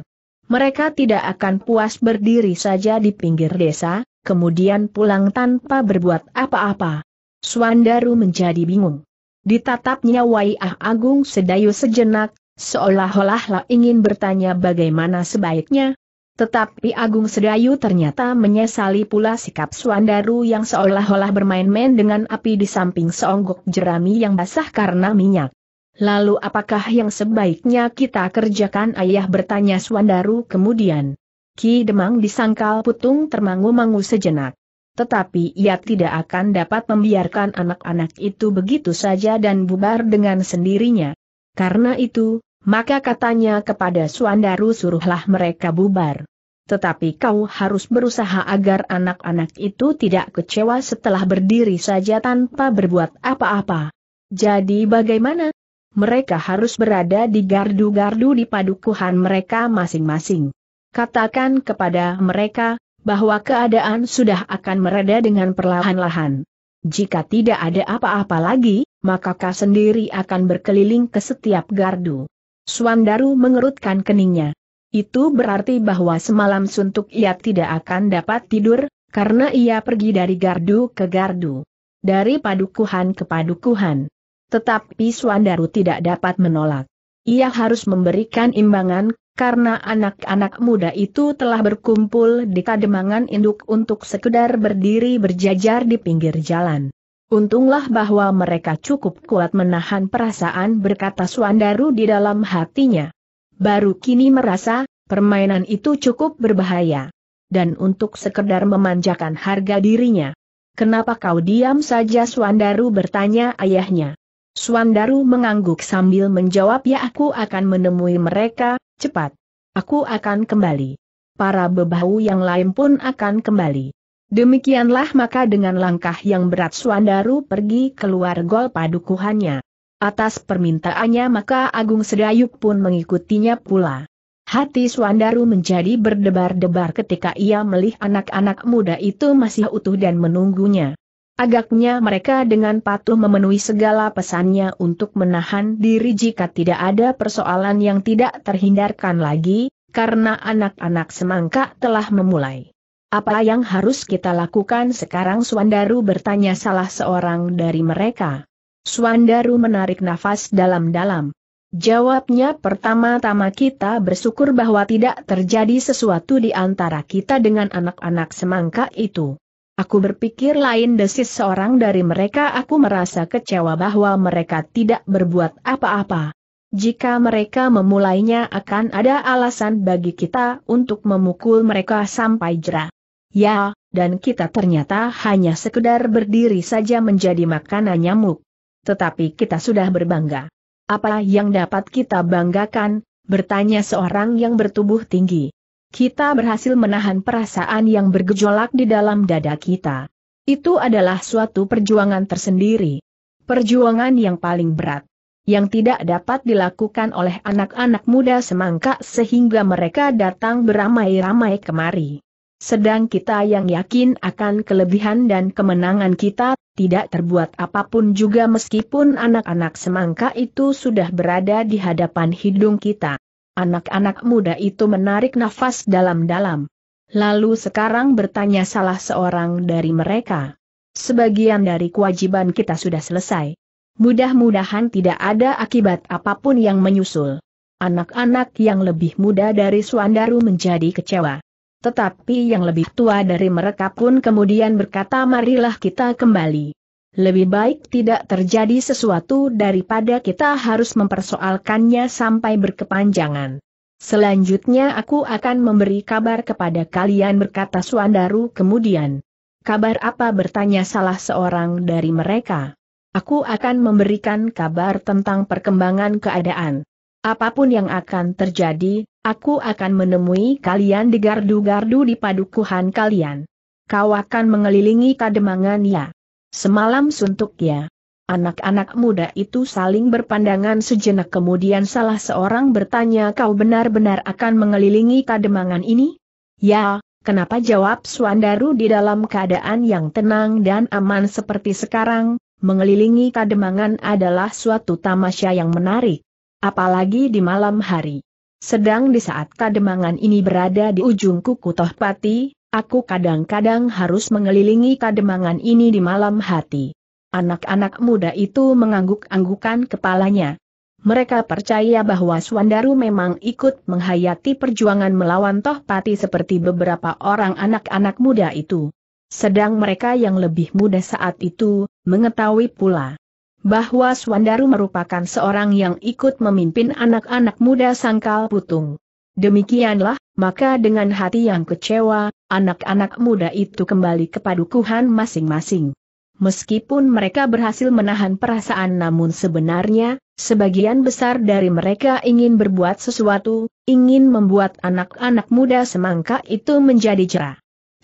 Mereka tidak akan puas berdiri saja di pinggir desa, kemudian pulang tanpa berbuat apa-apa. Suandaru menjadi bingung. Ditatapnya Waiah Agung Sedayu sejenak, seolah-olah ingin bertanya bagaimana sebaiknya, tetapi Agung Sedayu ternyata menyesali pula sikap Suandaru yang seolah-olah bermain-main dengan api di samping seonggok jerami yang basah karena minyak. Lalu apakah yang sebaiknya kita kerjakan ayah bertanya Suandaru kemudian. Ki Demang disangkal putung termangu-mangu sejenak. Tetapi ia tidak akan dapat membiarkan anak-anak itu begitu saja dan bubar dengan sendirinya. Karena itu, maka katanya kepada Suandaru suruhlah mereka bubar. Tetapi kau harus berusaha agar anak-anak itu tidak kecewa setelah berdiri saja tanpa berbuat apa-apa. Jadi bagaimana? Mereka harus berada di gardu-gardu di padukuhan mereka masing-masing. Katakan kepada mereka, bahwa keadaan sudah akan mereda dengan perlahan-lahan. Jika tidak ada apa-apa lagi, maka kau sendiri akan berkeliling ke setiap gardu. Swandaru mengerutkan keningnya. Itu berarti bahwa semalam suntuk ia tidak akan dapat tidur, karena ia pergi dari gardu ke gardu. Dari padukuhan ke padukuhan. Tetapi Suandaru tidak dapat menolak. Ia harus memberikan imbangan, karena anak-anak muda itu telah berkumpul di kademangan induk untuk sekedar berdiri berjajar di pinggir jalan. Untunglah bahwa mereka cukup kuat menahan perasaan berkata Suandaru di dalam hatinya. Baru kini merasa, permainan itu cukup berbahaya. Dan untuk sekedar memanjakan harga dirinya. Kenapa kau diam saja Suandaru bertanya ayahnya. Suandaru mengangguk sambil menjawab ya aku akan menemui mereka, cepat. Aku akan kembali. Para bebahu yang lain pun akan kembali. Demikianlah maka dengan langkah yang berat Suandaru pergi keluar gol padukuhannya. Atas permintaannya maka Agung Sedayuk pun mengikutinya pula. Hati Suandaru menjadi berdebar-debar ketika ia melihat anak-anak muda itu masih utuh dan menunggunya. Agaknya mereka dengan patuh memenuhi segala pesannya untuk menahan diri jika tidak ada persoalan yang tidak terhindarkan lagi, karena anak-anak semangka telah memulai. Apa yang harus kita lakukan sekarang Suandaru bertanya salah seorang dari mereka. Suandaru menarik nafas dalam-dalam. Jawabnya pertama-tama kita bersyukur bahwa tidak terjadi sesuatu di antara kita dengan anak-anak semangka itu. Aku berpikir lain desis seorang dari mereka aku merasa kecewa bahwa mereka tidak berbuat apa-apa. Jika mereka memulainya akan ada alasan bagi kita untuk memukul mereka sampai jerah. Ya, dan kita ternyata hanya sekedar berdiri saja menjadi makanan nyamuk. Tetapi kita sudah berbangga. Apa yang dapat kita banggakan? Bertanya seorang yang bertubuh tinggi. Kita berhasil menahan perasaan yang bergejolak di dalam dada kita. Itu adalah suatu perjuangan tersendiri. Perjuangan yang paling berat. Yang tidak dapat dilakukan oleh anak-anak muda semangka sehingga mereka datang beramai-ramai kemari sedang kita yang yakin akan kelebihan dan kemenangan kita, tidak terbuat apapun juga meskipun anak-anak semangka itu sudah berada di hadapan hidung kita. Anak-anak muda itu menarik nafas dalam-dalam. Lalu sekarang bertanya salah seorang dari mereka. Sebagian dari kewajiban kita sudah selesai. Mudah-mudahan tidak ada akibat apapun yang menyusul. Anak-anak yang lebih muda dari Suandaru menjadi kecewa. Tetapi yang lebih tua dari mereka pun kemudian berkata marilah kita kembali. Lebih baik tidak terjadi sesuatu daripada kita harus mempersoalkannya sampai berkepanjangan. Selanjutnya aku akan memberi kabar kepada kalian berkata Suandaru kemudian. Kabar apa bertanya salah seorang dari mereka. Aku akan memberikan kabar tentang perkembangan keadaan. Apapun yang akan terjadi, Aku akan menemui kalian di gardu-gardu di padukuhan kalian. Kau akan mengelilingi kademangan ya. Semalam suntuk ya. Anak-anak muda itu saling berpandangan sejenak kemudian salah seorang bertanya kau benar-benar akan mengelilingi kademangan ini? Ya, kenapa jawab Suandaru di dalam keadaan yang tenang dan aman seperti sekarang, mengelilingi kademangan adalah suatu tamasya yang menarik. Apalagi di malam hari. Sedang di saat kademangan ini berada di ujung kuku Tohpati, aku kadang-kadang harus mengelilingi kademangan ini di malam hati. Anak-anak muda itu mengangguk-anggukan kepalanya. Mereka percaya bahwa Swandaru memang ikut menghayati perjuangan melawan Tohpati seperti beberapa orang anak-anak muda itu. Sedang mereka yang lebih muda saat itu, mengetahui pula bahwa Swandaru merupakan seorang yang ikut memimpin anak-anak muda sangkal putung. Demikianlah, maka dengan hati yang kecewa, anak-anak muda itu kembali ke padukuhan masing-masing. Meskipun mereka berhasil menahan perasaan namun sebenarnya, sebagian besar dari mereka ingin berbuat sesuatu, ingin membuat anak-anak muda semangka itu menjadi jerah.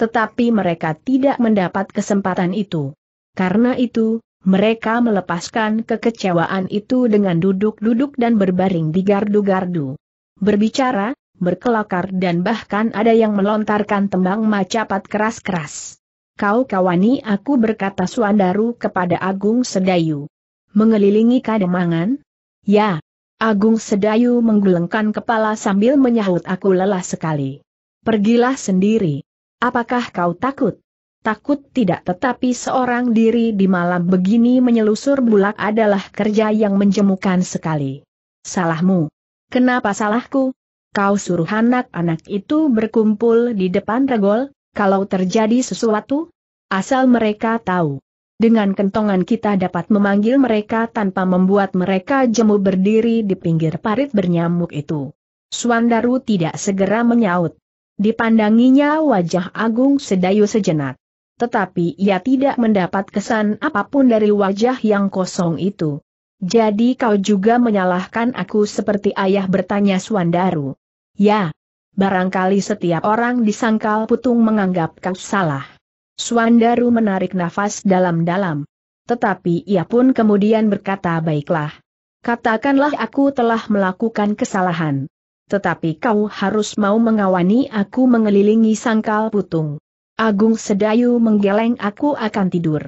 Tetapi mereka tidak mendapat kesempatan itu. Karena itu, mereka melepaskan kekecewaan itu dengan duduk-duduk dan berbaring di gardu-gardu. Berbicara, berkelakar dan bahkan ada yang melontarkan tembang macapat keras-keras. Kau kawani aku berkata Suandaru kepada Agung Sedayu. Mengelilingi kademangan? Ya. Agung Sedayu menggelengkan kepala sambil menyahut aku lelah sekali. Pergilah sendiri. Apakah kau takut? takut tidak tetapi seorang diri di malam begini menyelusur bulak adalah kerja yang menjemukan sekali. Salahmu. Kenapa salahku? Kau suruh anak-anak itu berkumpul di depan regol, kalau terjadi sesuatu? Asal mereka tahu. Dengan kentongan kita dapat memanggil mereka tanpa membuat mereka jemu berdiri di pinggir parit bernyamuk itu. Suandaru tidak segera menyaut. Dipandanginya wajah Agung Sedayu sejenak tetapi ia tidak mendapat kesan apapun dari wajah yang kosong itu. Jadi kau juga menyalahkan aku seperti ayah bertanya Suandaru. Ya, barangkali setiap orang di Sangkal putung menganggap kau salah. Suandaru menarik nafas dalam-dalam. Tetapi ia pun kemudian berkata baiklah. Katakanlah aku telah melakukan kesalahan. Tetapi kau harus mau mengawani aku mengelilingi sangkal putung. Agung Sedayu menggeleng aku akan tidur.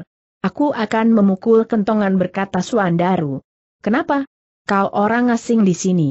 Aku akan memukul kentongan berkata Suandaru. Kenapa? Kau orang asing di sini.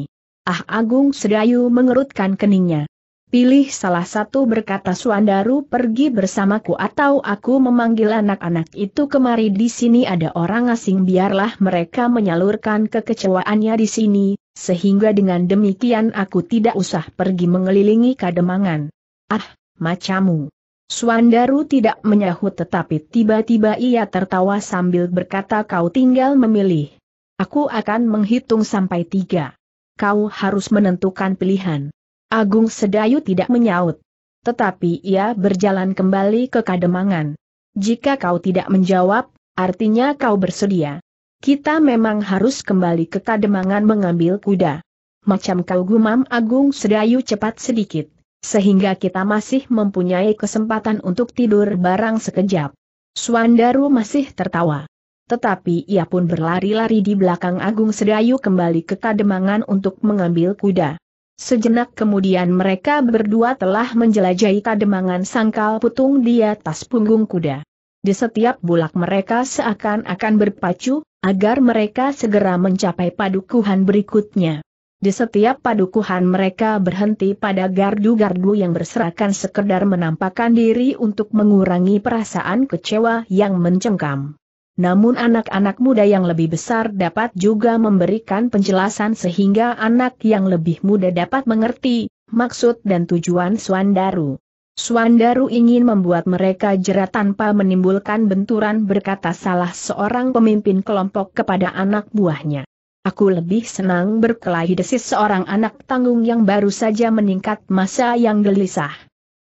Ah Agung Sedayu mengerutkan keningnya. Pilih salah satu berkata Suandaru pergi bersamaku atau aku memanggil anak-anak itu kemari di sini ada orang asing biarlah mereka menyalurkan kekecewaannya di sini, sehingga dengan demikian aku tidak usah pergi mengelilingi kademangan. Ah, macamu. Suandaru tidak menyahut tetapi tiba-tiba ia tertawa sambil berkata kau tinggal memilih. Aku akan menghitung sampai tiga. Kau harus menentukan pilihan. Agung Sedayu tidak menyaut. Tetapi ia berjalan kembali ke kademangan. Jika kau tidak menjawab, artinya kau bersedia. Kita memang harus kembali ke kademangan mengambil kuda. Macam kau gumam Agung Sedayu cepat sedikit sehingga kita masih mempunyai kesempatan untuk tidur barang sekejap. Suandaru masih tertawa. Tetapi ia pun berlari-lari di belakang Agung Sedayu kembali ke Kademangan untuk mengambil kuda. Sejenak kemudian mereka berdua telah menjelajahi Kademangan sangkal putung di atas punggung kuda. Di setiap bulak mereka seakan-akan berpacu, agar mereka segera mencapai padukuhan berikutnya. Di setiap padukuhan mereka berhenti pada gardu-gardu yang berserakan sekedar menampakkan diri untuk mengurangi perasaan kecewa yang mencengkam. Namun anak-anak muda yang lebih besar dapat juga memberikan penjelasan sehingga anak yang lebih muda dapat mengerti maksud dan tujuan Suandaru. Suandaru ingin membuat mereka jera tanpa menimbulkan benturan berkata salah seorang pemimpin kelompok kepada anak buahnya. Aku lebih senang berkelahi desis seorang anak tanggung yang baru saja meningkat masa yang gelisah.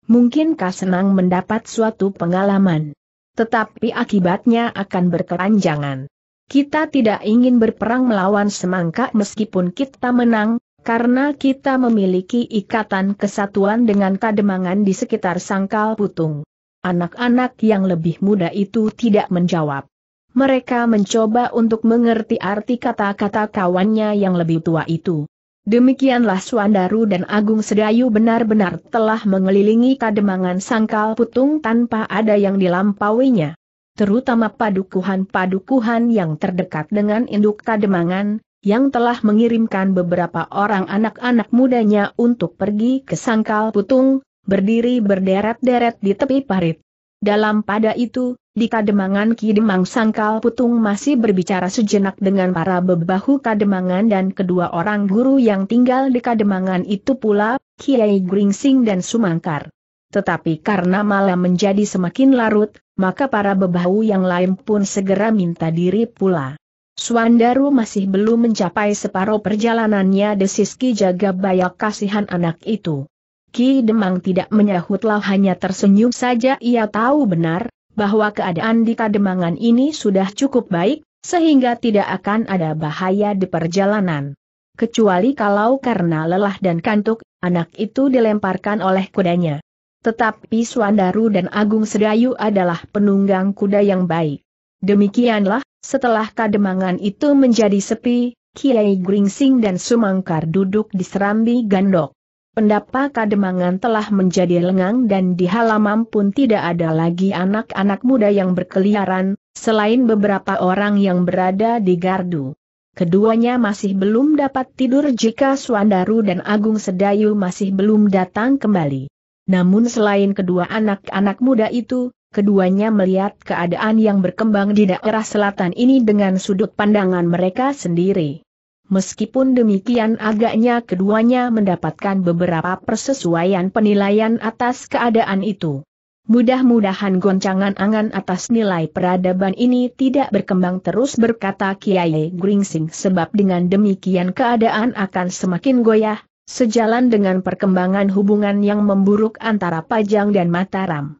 Mungkinkah senang mendapat suatu pengalaman? Tetapi akibatnya akan berkeranjangan. Kita tidak ingin berperang melawan semangka meskipun kita menang, karena kita memiliki ikatan kesatuan dengan kademangan di sekitar sangkal putung. Anak-anak yang lebih muda itu tidak menjawab mereka mencoba untuk mengerti arti kata-kata kawannya yang lebih tua itu. Demikianlah Swandaru dan Agung Sedayu benar-benar telah mengelilingi kademangan sangkal putung tanpa ada yang dilampauinya. Terutama padukuhan-padukuhan yang terdekat dengan induk kademangan, yang telah mengirimkan beberapa orang anak-anak mudanya untuk pergi ke sangkal putung, berdiri berderet-deret di tepi parit. Dalam pada itu, di Kademangan Ki Demang Sangkal Putung masih berbicara sejenak dengan para bebahu Kademangan dan kedua orang guru yang tinggal di Kademangan itu pula, Kiai Gringsing dan Sumangkar. Tetapi karena malam menjadi semakin larut, maka para bebahu yang lain pun segera minta diri pula. Suandaru masih belum mencapai separuh perjalanannya desis Ki jaga bayak kasihan anak itu. Ki Demang tidak menyahutlah hanya tersenyum saja ia tahu benar, bahwa keadaan di Kademangan ini sudah cukup baik, sehingga tidak akan ada bahaya di perjalanan. Kecuali kalau karena lelah dan kantuk, anak itu dilemparkan oleh kudanya. Tetapi Suandaru dan Agung Sedayu adalah penunggang kuda yang baik. Demikianlah, setelah kademangan itu menjadi sepi, Kiai Gringsing dan Sumangkar duduk di serambi gandok. Pendapa Kademangan telah menjadi lengang dan di halaman pun tidak ada lagi anak-anak muda yang berkeliaran, selain beberapa orang yang berada di gardu. Keduanya masih belum dapat tidur jika Suandaru dan Agung Sedayu masih belum datang kembali. Namun selain kedua anak-anak muda itu, keduanya melihat keadaan yang berkembang di daerah selatan ini dengan sudut pandangan mereka sendiri. Meskipun demikian agaknya keduanya mendapatkan beberapa persesuaian penilaian atas keadaan itu. Mudah-mudahan goncangan angan atas nilai peradaban ini tidak berkembang terus berkata Kiai Gringsing sebab dengan demikian keadaan akan semakin goyah, sejalan dengan perkembangan hubungan yang memburuk antara Pajang dan Mataram.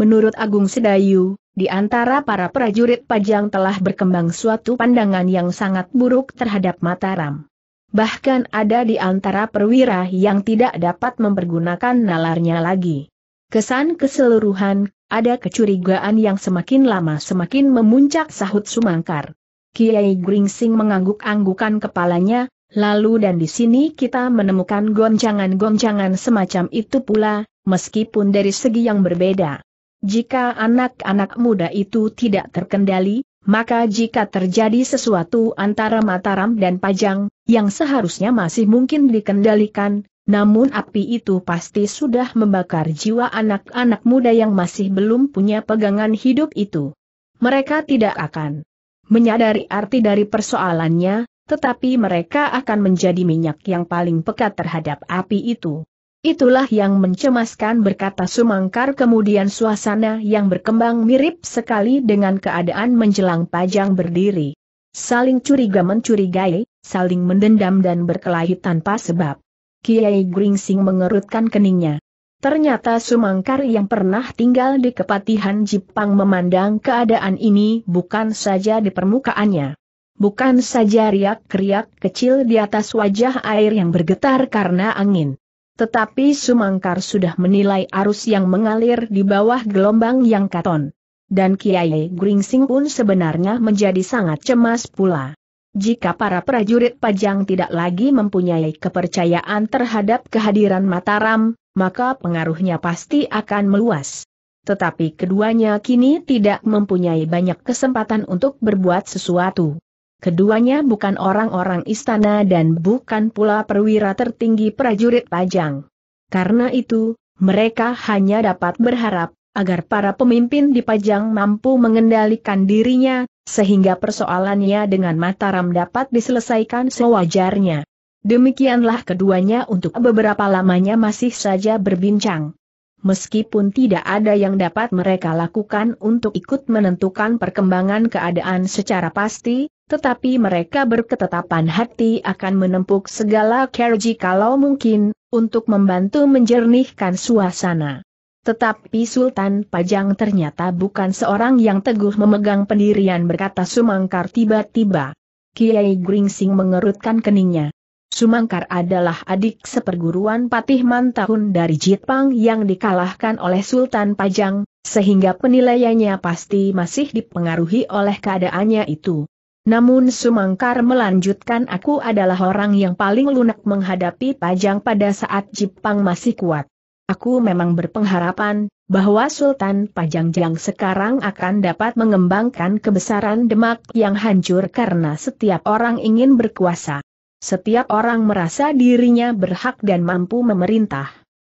Menurut Agung Sedayu, di antara para prajurit pajang telah berkembang suatu pandangan yang sangat buruk terhadap Mataram. Bahkan ada di antara perwira yang tidak dapat mempergunakan nalarnya lagi. Kesan keseluruhan, ada kecurigaan yang semakin lama semakin memuncak sahut Sumangkar. Kiai Gringsing mengangguk-anggukan kepalanya, lalu dan di sini kita menemukan goncangan-goncangan semacam itu pula, meskipun dari segi yang berbeda. Jika anak-anak muda itu tidak terkendali, maka jika terjadi sesuatu antara Mataram dan Pajang, yang seharusnya masih mungkin dikendalikan, namun api itu pasti sudah membakar jiwa anak-anak muda yang masih belum punya pegangan hidup itu. Mereka tidak akan menyadari arti dari persoalannya, tetapi mereka akan menjadi minyak yang paling pekat terhadap api itu. Itulah yang mencemaskan berkata Sumangkar kemudian suasana yang berkembang mirip sekali dengan keadaan menjelang pajang berdiri. Saling curiga mencurigai, saling mendendam dan berkelahi tanpa sebab. Kiai Gringsing mengerutkan keningnya. Ternyata Sumangkar yang pernah tinggal di Kepatihan Jipang memandang keadaan ini bukan saja di permukaannya. Bukan saja riak-riak kecil di atas wajah air yang bergetar karena angin tetapi Sumangkar sudah menilai arus yang mengalir di bawah gelombang yang katon. Dan Kiai Gringsing pun sebenarnya menjadi sangat cemas pula. Jika para prajurit pajang tidak lagi mempunyai kepercayaan terhadap kehadiran Mataram, maka pengaruhnya pasti akan meluas. Tetapi keduanya kini tidak mempunyai banyak kesempatan untuk berbuat sesuatu keduanya bukan orang-orang istana dan bukan pula perwira tertinggi prajurit Pajang. Karena itu, mereka hanya dapat berharap agar para pemimpin di Pajang mampu mengendalikan dirinya, sehingga persoalannya dengan Mataram dapat diselesaikan sewajarnya. Demikianlah keduanya untuk beberapa lamanya masih saja berbincang meskipun tidak ada yang dapat mereka lakukan untuk ikut menentukan perkembangan keadaan secara pasti, tetapi mereka berketetapan hati akan menempuh segala kerji kalau mungkin, untuk membantu menjernihkan suasana. Tetapi Sultan Pajang ternyata bukan seorang yang teguh memegang pendirian berkata Sumangkar tiba-tiba. Kiai Gringsing mengerutkan keningnya. Sumangkar adalah adik seperguruan Patih Mantahun dari Jitpang yang dikalahkan oleh Sultan Pajang, sehingga penilaiannya pasti masih dipengaruhi oleh keadaannya itu. Namun Sumangkar melanjutkan aku adalah orang yang paling lunak menghadapi Pajang pada saat Jepang masih kuat. Aku memang berpengharapan bahwa Sultan Pajang yang sekarang akan dapat mengembangkan kebesaran Demak yang hancur karena setiap orang ingin berkuasa. Setiap orang merasa dirinya berhak dan mampu memerintah.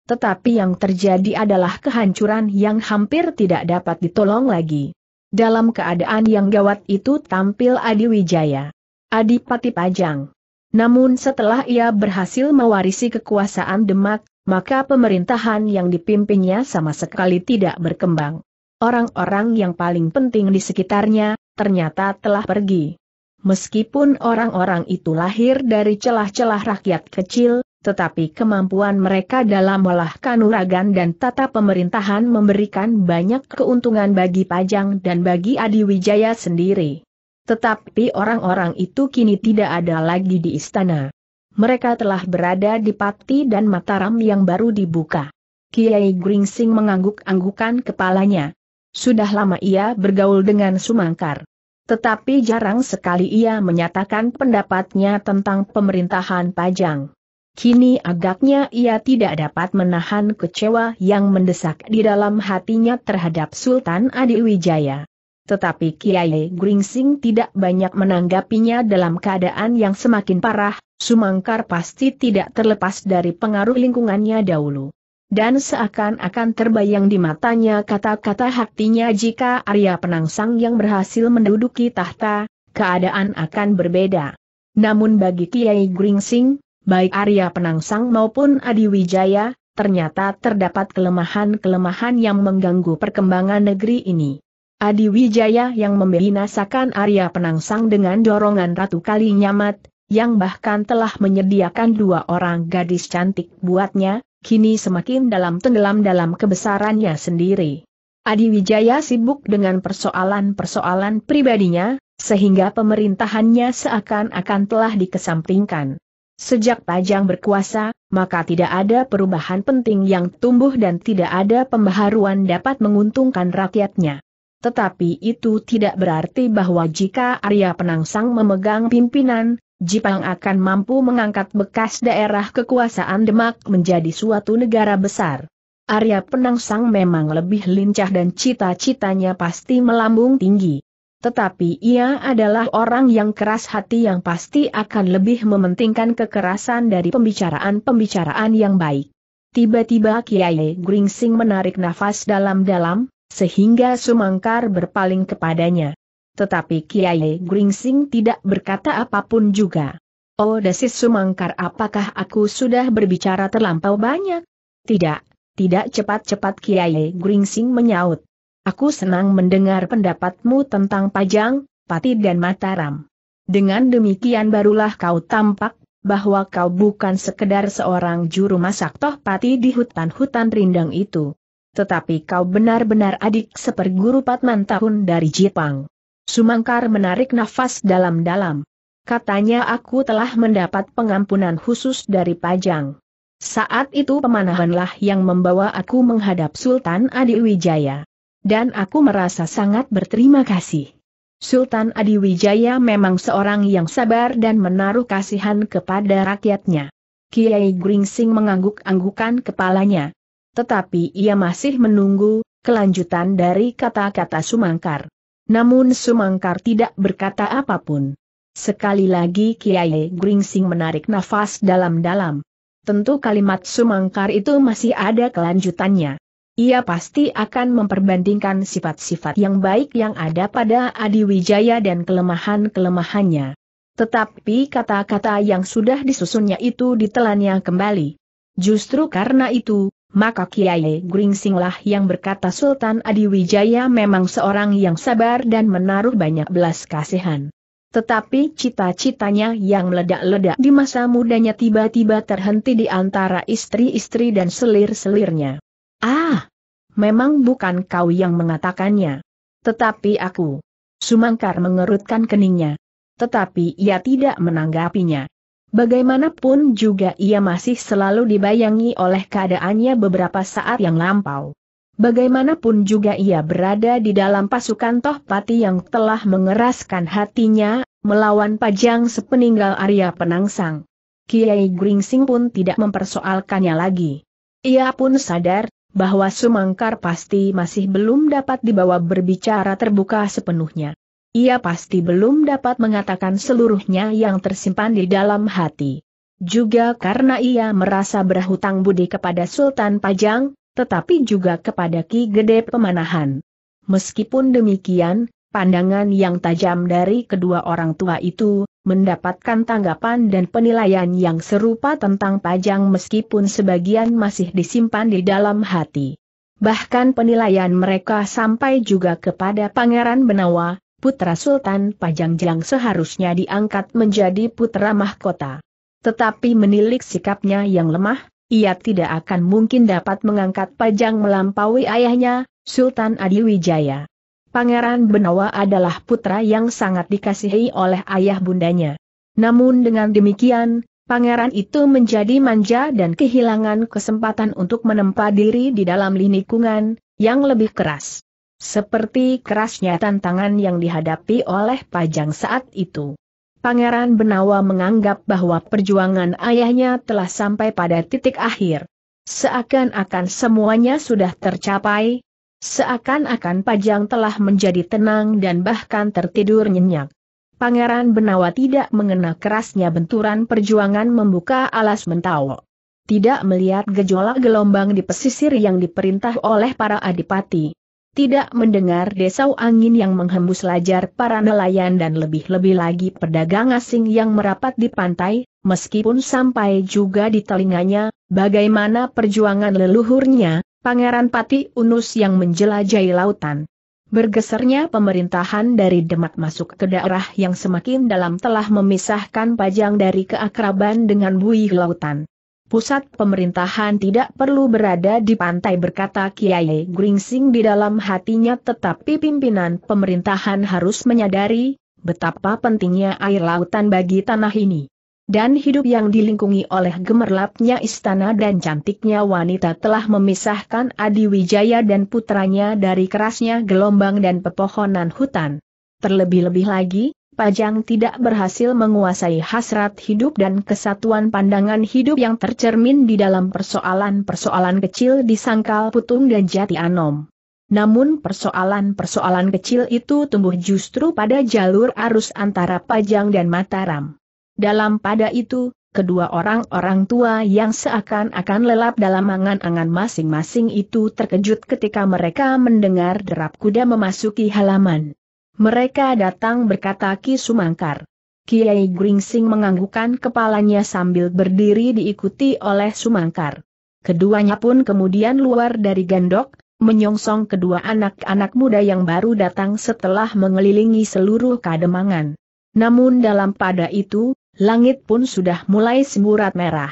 Tetapi yang terjadi adalah kehancuran yang hampir tidak dapat ditolong lagi. Dalam keadaan yang gawat itu tampil Adi Wijaya. Adipati Pajang. Namun setelah ia berhasil mewarisi kekuasaan Demak, maka pemerintahan yang dipimpinnya sama sekali tidak berkembang. Orang-orang yang paling penting di sekitarnya, ternyata telah pergi. Meskipun orang-orang itu lahir dari celah-celah rakyat kecil, tetapi kemampuan mereka dalam olah kanuragan dan tata pemerintahan memberikan banyak keuntungan bagi Pajang dan bagi Adi Wijaya sendiri. Tetapi orang-orang itu kini tidak ada lagi di istana. Mereka telah berada di Pati dan Mataram yang baru dibuka. Kiai Gringsing mengangguk-anggukan kepalanya. Sudah lama ia bergaul dengan Sumangkar. Tetapi jarang sekali ia menyatakan pendapatnya tentang pemerintahan Pajang. Kini agaknya ia tidak dapat menahan kecewa yang mendesak di dalam hatinya terhadap Sultan Adiwijaya. Tetapi Kiai Gringsing tidak banyak menanggapinya dalam keadaan yang semakin parah, Sumangkar pasti tidak terlepas dari pengaruh lingkungannya dahulu dan seakan-akan terbayang di matanya kata-kata hatinya jika Arya Penangsang yang berhasil menduduki tahta, keadaan akan berbeda. Namun bagi Kiai Gringsing, baik Arya Penangsang maupun Adi Wijaya, ternyata terdapat kelemahan-kelemahan yang mengganggu perkembangan negeri ini. Adi Wijaya yang membinasakan Arya Penangsang dengan dorongan Ratu Kali Nyamat, yang bahkan telah menyediakan dua orang gadis cantik buatnya, kini semakin dalam tenggelam dalam kebesarannya sendiri. Adi Wijaya sibuk dengan persoalan-persoalan pribadinya, sehingga pemerintahannya seakan-akan telah dikesampingkan. Sejak Pajang berkuasa, maka tidak ada perubahan penting yang tumbuh dan tidak ada pembaharuan dapat menguntungkan rakyatnya. Tetapi itu tidak berarti bahwa jika Arya Penangsang memegang pimpinan, Jipang akan mampu mengangkat bekas daerah kekuasaan Demak menjadi suatu negara besar. Arya Penangsang memang lebih lincah dan cita-citanya pasti melambung tinggi. Tetapi ia adalah orang yang keras hati yang pasti akan lebih mementingkan kekerasan dari pembicaraan-pembicaraan yang baik. Tiba-tiba Kiai Gringsing menarik nafas dalam-dalam, sehingga Sumangkar berpaling kepadanya. Tetapi Kiai Gringsing tidak berkata apapun juga. Oh Desis Sumangkar apakah aku sudah berbicara terlampau banyak? Tidak, tidak cepat-cepat Kiai Gringsing menyaut. Aku senang mendengar pendapatmu tentang Pajang, Pati dan Mataram. Dengan demikian barulah kau tampak bahwa kau bukan sekedar seorang juru masak toh pati di hutan-hutan rindang itu. Tetapi kau benar-benar adik seperguru Patman tahun dari Jepang. Sumangkar menarik nafas dalam-dalam. Katanya aku telah mendapat pengampunan khusus dari Pajang. Saat itu pemanahanlah yang membawa aku menghadap Sultan Adiwijaya. Dan aku merasa sangat berterima kasih. Sultan Adiwijaya memang seorang yang sabar dan menaruh kasihan kepada rakyatnya. Kiai Gringsing mengangguk-anggukan kepalanya. Tetapi ia masih menunggu kelanjutan dari kata-kata Sumangkar. Namun Sumangkar tidak berkata apapun. Sekali lagi Kiai Gringsing menarik nafas dalam-dalam. Tentu kalimat Sumangkar itu masih ada kelanjutannya. Ia pasti akan memperbandingkan sifat-sifat yang baik yang ada pada Adi Wijaya dan kelemahan-kelemahannya. Tetapi kata-kata yang sudah disusunnya itu ditelannya kembali. Justru karena itu, maka Kiai Gringsinglah yang berkata Sultan Adiwijaya memang seorang yang sabar dan menaruh banyak belas kasihan. Tetapi cita-citanya yang meledak-ledak di masa mudanya tiba-tiba terhenti di antara istri-istri dan selir-selirnya. Ah! Memang bukan kau yang mengatakannya. Tetapi aku. Sumangkar mengerutkan keningnya. Tetapi ia tidak menanggapinya. Bagaimanapun juga ia masih selalu dibayangi oleh keadaannya beberapa saat yang lampau. Bagaimanapun juga ia berada di dalam pasukan Tohpati yang telah mengeraskan hatinya, melawan pajang sepeninggal Arya Penangsang. Kiai Gringsing pun tidak mempersoalkannya lagi. Ia pun sadar, bahwa Sumangkar pasti masih belum dapat dibawa berbicara terbuka sepenuhnya ia pasti belum dapat mengatakan seluruhnya yang tersimpan di dalam hati. Juga karena ia merasa berhutang budi kepada Sultan Pajang, tetapi juga kepada Ki Gede Pemanahan. Meskipun demikian, pandangan yang tajam dari kedua orang tua itu, mendapatkan tanggapan dan penilaian yang serupa tentang Pajang meskipun sebagian masih disimpan di dalam hati. Bahkan penilaian mereka sampai juga kepada Pangeran Benawa, putra Sultan Pajangjang seharusnya diangkat menjadi putra mahkota. Tetapi menilik sikapnya yang lemah, ia tidak akan mungkin dapat mengangkat Pajang melampaui ayahnya, Sultan Adiwijaya. Pangeran Benawa adalah putra yang sangat dikasihi oleh ayah bundanya. Namun dengan demikian, pangeran itu menjadi manja dan kehilangan kesempatan untuk menempa diri di dalam lingkungan yang lebih keras. Seperti kerasnya tantangan yang dihadapi oleh Pajang saat itu. Pangeran Benawa menganggap bahwa perjuangan ayahnya telah sampai pada titik akhir. Seakan-akan semuanya sudah tercapai, seakan-akan Pajang telah menjadi tenang dan bahkan tertidur nyenyak. Pangeran Benawa tidak mengena kerasnya benturan perjuangan membuka alas mentawa. Tidak melihat gejolak gelombang di pesisir yang diperintah oleh para adipati tidak mendengar desau angin yang menghembus lajar para nelayan dan lebih-lebih lagi pedagang asing yang merapat di pantai, meskipun sampai juga di telinganya, bagaimana perjuangan leluhurnya, Pangeran Pati Unus yang menjelajahi lautan. Bergesernya pemerintahan dari Demak masuk ke daerah yang semakin dalam telah memisahkan Pajang dari keakraban dengan buih lautan pusat pemerintahan tidak perlu berada di pantai berkata Kiai Gringsing di dalam hatinya tetapi pimpinan pemerintahan harus menyadari betapa pentingnya air lautan bagi tanah ini. Dan hidup yang dilingkungi oleh gemerlapnya istana dan cantiknya wanita telah memisahkan Adi Wijaya dan putranya dari kerasnya gelombang dan pepohonan hutan. Terlebih-lebih lagi, Pajang tidak berhasil menguasai hasrat hidup dan kesatuan pandangan hidup yang tercermin di dalam persoalan-persoalan kecil di Sangkal Putung dan Jati Anom. Namun persoalan-persoalan kecil itu tumbuh justru pada jalur arus antara Pajang dan Mataram. Dalam pada itu, kedua orang-orang tua yang seakan-akan lelap dalam angan-angan masing-masing itu terkejut ketika mereka mendengar derap kuda memasuki halaman. Mereka datang berkata Ki Sumangkar. Kiai Gringsing menganggukkan kepalanya sambil berdiri diikuti oleh Sumangkar. Keduanya pun kemudian luar dari gandok, menyongsong kedua anak-anak muda yang baru datang setelah mengelilingi seluruh kademangan. Namun dalam pada itu, langit pun sudah mulai semburat merah.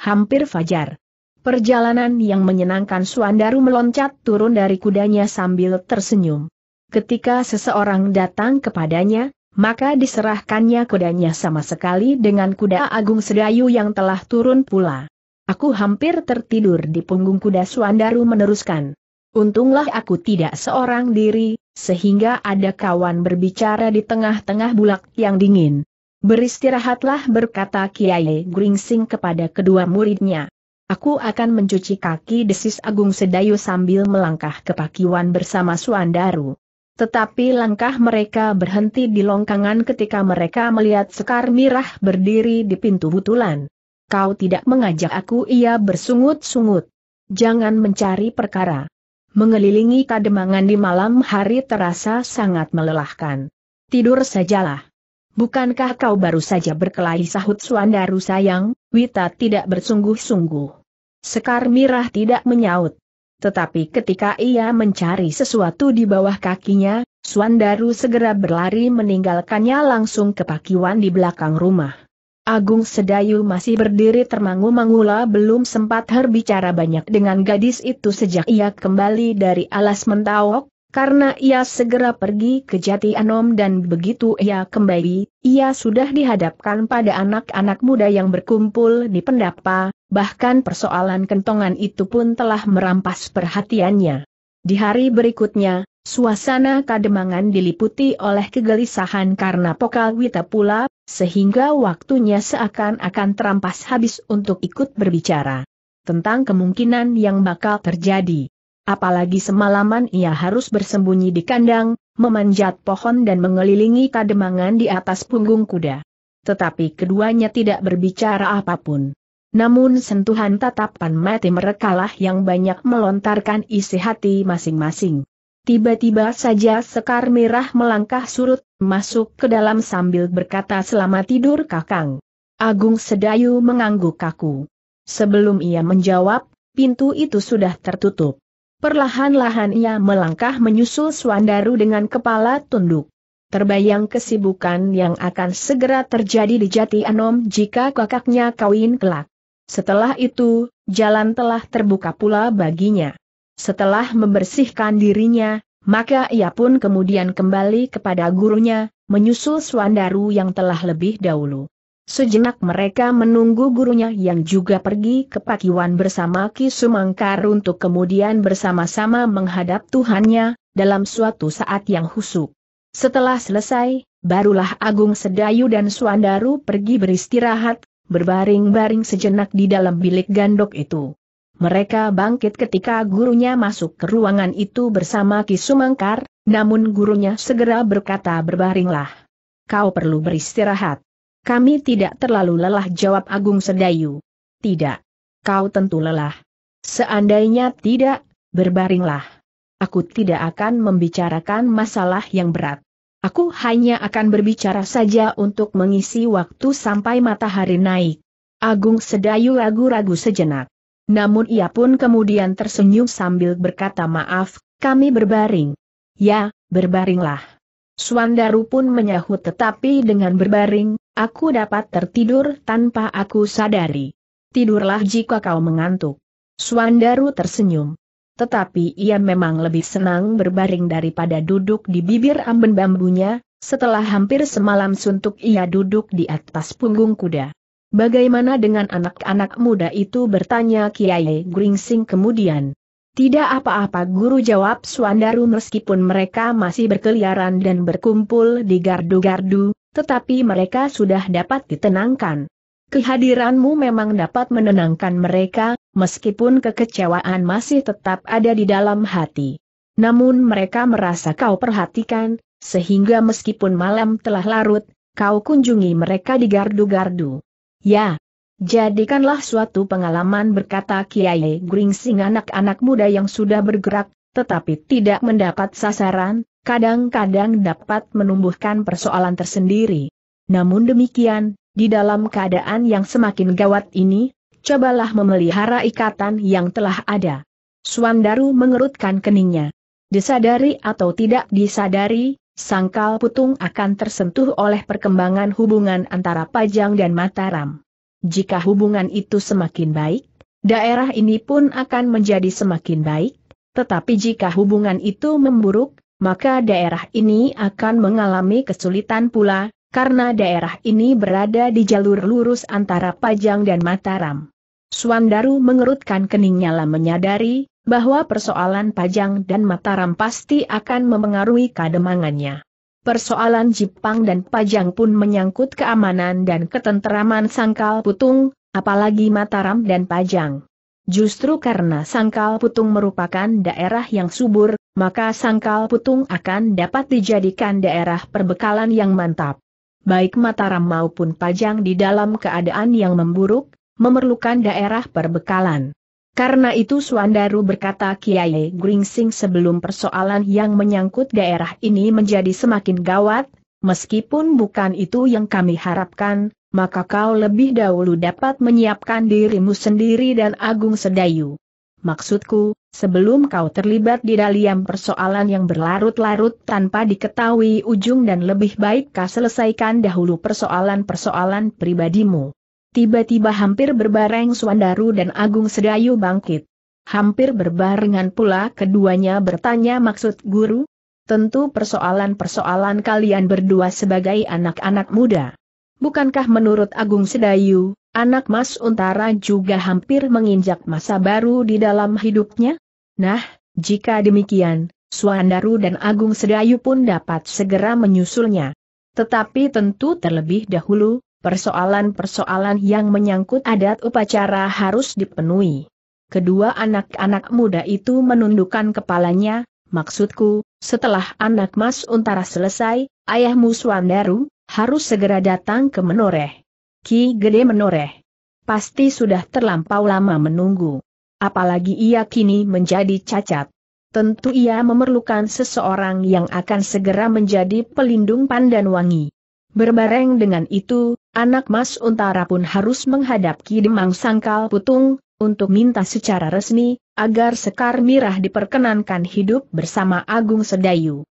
Hampir fajar. Perjalanan yang menyenangkan Suandaru meloncat turun dari kudanya sambil tersenyum. Ketika seseorang datang kepadanya, maka diserahkannya kudanya sama sekali dengan kuda Agung Sedayu yang telah turun pula. Aku hampir tertidur di punggung kuda Suandaru meneruskan. Untunglah aku tidak seorang diri, sehingga ada kawan berbicara di tengah-tengah bulak yang dingin. Beristirahatlah berkata Kiai Gringsing kepada kedua muridnya. Aku akan mencuci kaki desis Agung Sedayu sambil melangkah ke pakiwan bersama Suandaru. Tetapi langkah mereka berhenti di longkangan ketika mereka melihat Sekar Mirah berdiri di pintu butulan. Kau tidak mengajak aku ia bersungut-sungut. Jangan mencari perkara. Mengelilingi kademangan di malam hari terasa sangat melelahkan. Tidur sajalah. Bukankah kau baru saja berkelahi sahut Suandaru sayang, Wita tidak bersungguh-sungguh. Sekar Mirah tidak menyaut. Tetapi ketika ia mencari sesuatu di bawah kakinya, Suandaru segera berlari meninggalkannya langsung ke pakiwan di belakang rumah. Agung Sedayu masih berdiri termangu-mangula belum sempat berbicara banyak dengan gadis itu sejak ia kembali dari alas mentawok, karena ia segera pergi ke Jati Anom dan begitu ia kembali, ia sudah dihadapkan pada anak-anak muda yang berkumpul di pendapa, bahkan persoalan kentongan itu pun telah merampas perhatiannya. Di hari berikutnya, suasana kademangan diliputi oleh kegelisahan karena Pokal Wita pula, sehingga waktunya seakan-akan terampas habis untuk ikut berbicara tentang kemungkinan yang bakal terjadi apalagi semalaman ia harus bersembunyi di kandang, memanjat pohon dan mengelilingi kademangan di atas punggung kuda. Tetapi keduanya tidak berbicara apapun. Namun sentuhan tatapan mati merekalah yang banyak melontarkan isi hati masing-masing. Tiba-tiba saja Sekar merah melangkah surut, masuk ke dalam sambil berkata selamat tidur kakang. Agung Sedayu mengangguk kaku. Sebelum ia menjawab, pintu itu sudah tertutup. Perlahan-lahan ia melangkah menyusul Swandaru dengan kepala tunduk. Terbayang kesibukan yang akan segera terjadi di Jati Anom jika kakaknya kawin kelak. Setelah itu, jalan telah terbuka pula baginya. Setelah membersihkan dirinya, maka ia pun kemudian kembali kepada gurunya, menyusul Swandaru yang telah lebih dahulu. Sejenak mereka menunggu gurunya yang juga pergi ke Pakiwan bersama Ki Sumangkar untuk kemudian bersama-sama menghadap Tuhannya, dalam suatu saat yang husuk. Setelah selesai, barulah Agung Sedayu dan Suandaru pergi beristirahat, berbaring-baring sejenak di dalam bilik gandok itu. Mereka bangkit ketika gurunya masuk ke ruangan itu bersama Ki Sumangkar, namun gurunya segera berkata berbaringlah. Kau perlu beristirahat. Kami tidak terlalu lelah jawab Agung Sedayu. Tidak. Kau tentu lelah. Seandainya tidak, berbaringlah. Aku tidak akan membicarakan masalah yang berat. Aku hanya akan berbicara saja untuk mengisi waktu sampai matahari naik. Agung Sedayu ragu-ragu sejenak. Namun ia pun kemudian tersenyum sambil berkata maaf, kami berbaring. Ya, berbaringlah. Suandaru pun menyahut tetapi dengan berbaring, Aku dapat tertidur tanpa aku sadari. Tidurlah jika kau mengantuk. Suandaru tersenyum. Tetapi ia memang lebih senang berbaring daripada duduk di bibir amben bambunya, setelah hampir semalam suntuk ia duduk di atas punggung kuda. Bagaimana dengan anak-anak muda itu bertanya Kiai Gringsing kemudian. Tidak apa-apa guru jawab Suandaru meskipun mereka masih berkeliaran dan berkumpul di gardu-gardu, tetapi mereka sudah dapat ditenangkan. Kehadiranmu memang dapat menenangkan mereka, meskipun kekecewaan masih tetap ada di dalam hati. Namun mereka merasa kau perhatikan, sehingga meskipun malam telah larut, kau kunjungi mereka di gardu-gardu. Ya, jadikanlah suatu pengalaman berkata Kiai Gringsing anak-anak muda yang sudah bergerak, tetapi tidak mendapat sasaran, kadang-kadang dapat menumbuhkan persoalan tersendiri. Namun demikian, di dalam keadaan yang semakin gawat ini, cobalah memelihara ikatan yang telah ada. Suandaru mengerutkan keningnya. Disadari atau tidak disadari, sangkal putung akan tersentuh oleh perkembangan hubungan antara Pajang dan Mataram. Jika hubungan itu semakin baik, daerah ini pun akan menjadi semakin baik, tetapi jika hubungan itu memburuk, maka daerah ini akan mengalami kesulitan pula, karena daerah ini berada di jalur lurus antara Pajang dan Mataram. Suandaru mengerutkan keningnya lah menyadari, bahwa persoalan Pajang dan Mataram pasti akan memengaruhi kademangannya. Persoalan Jepang dan Pajang pun menyangkut keamanan dan ketenteraman sangkal putung, apalagi Mataram dan Pajang. Justru karena sangkal putung merupakan daerah yang subur, maka sangkal putung akan dapat dijadikan daerah perbekalan yang mantap. Baik Mataram maupun Pajang di dalam keadaan yang memburuk, memerlukan daerah perbekalan. Karena itu Suandaru berkata Kiai Gringsing sebelum persoalan yang menyangkut daerah ini menjadi semakin gawat, meskipun bukan itu yang kami harapkan, maka kau lebih dahulu dapat menyiapkan dirimu sendiri dan Agung Sedayu. Maksudku, sebelum kau terlibat di dalam persoalan yang berlarut-larut tanpa diketahui ujung dan lebih baik kau selesaikan dahulu persoalan-persoalan pribadimu. Tiba-tiba hampir berbareng Suandaru dan Agung Sedayu bangkit. Hampir berbarengan pula keduanya bertanya maksud guru, tentu persoalan-persoalan kalian berdua sebagai anak-anak muda. Bukankah menurut Agung Sedayu, anak Mas Untara juga hampir menginjak masa baru di dalam hidupnya? Nah, jika demikian, Suandaru dan Agung Sedayu pun dapat segera menyusulnya. Tetapi tentu terlebih dahulu, persoalan-persoalan yang menyangkut adat upacara harus dipenuhi. Kedua anak-anak muda itu menundukkan kepalanya, maksudku, setelah anak Mas Untara selesai, ayahmu Suandaru, harus segera datang ke Menoreh. Ki Gede Menoreh. Pasti sudah terlampau lama menunggu. Apalagi ia kini menjadi cacat. Tentu ia memerlukan seseorang yang akan segera menjadi pelindung pandan Wangi. Berbareng dengan itu, anak Mas Untara pun harus menghadap Ki Demang Sangkal Putung, untuk minta secara resmi, agar Sekar Mirah diperkenankan hidup bersama Agung Sedayu.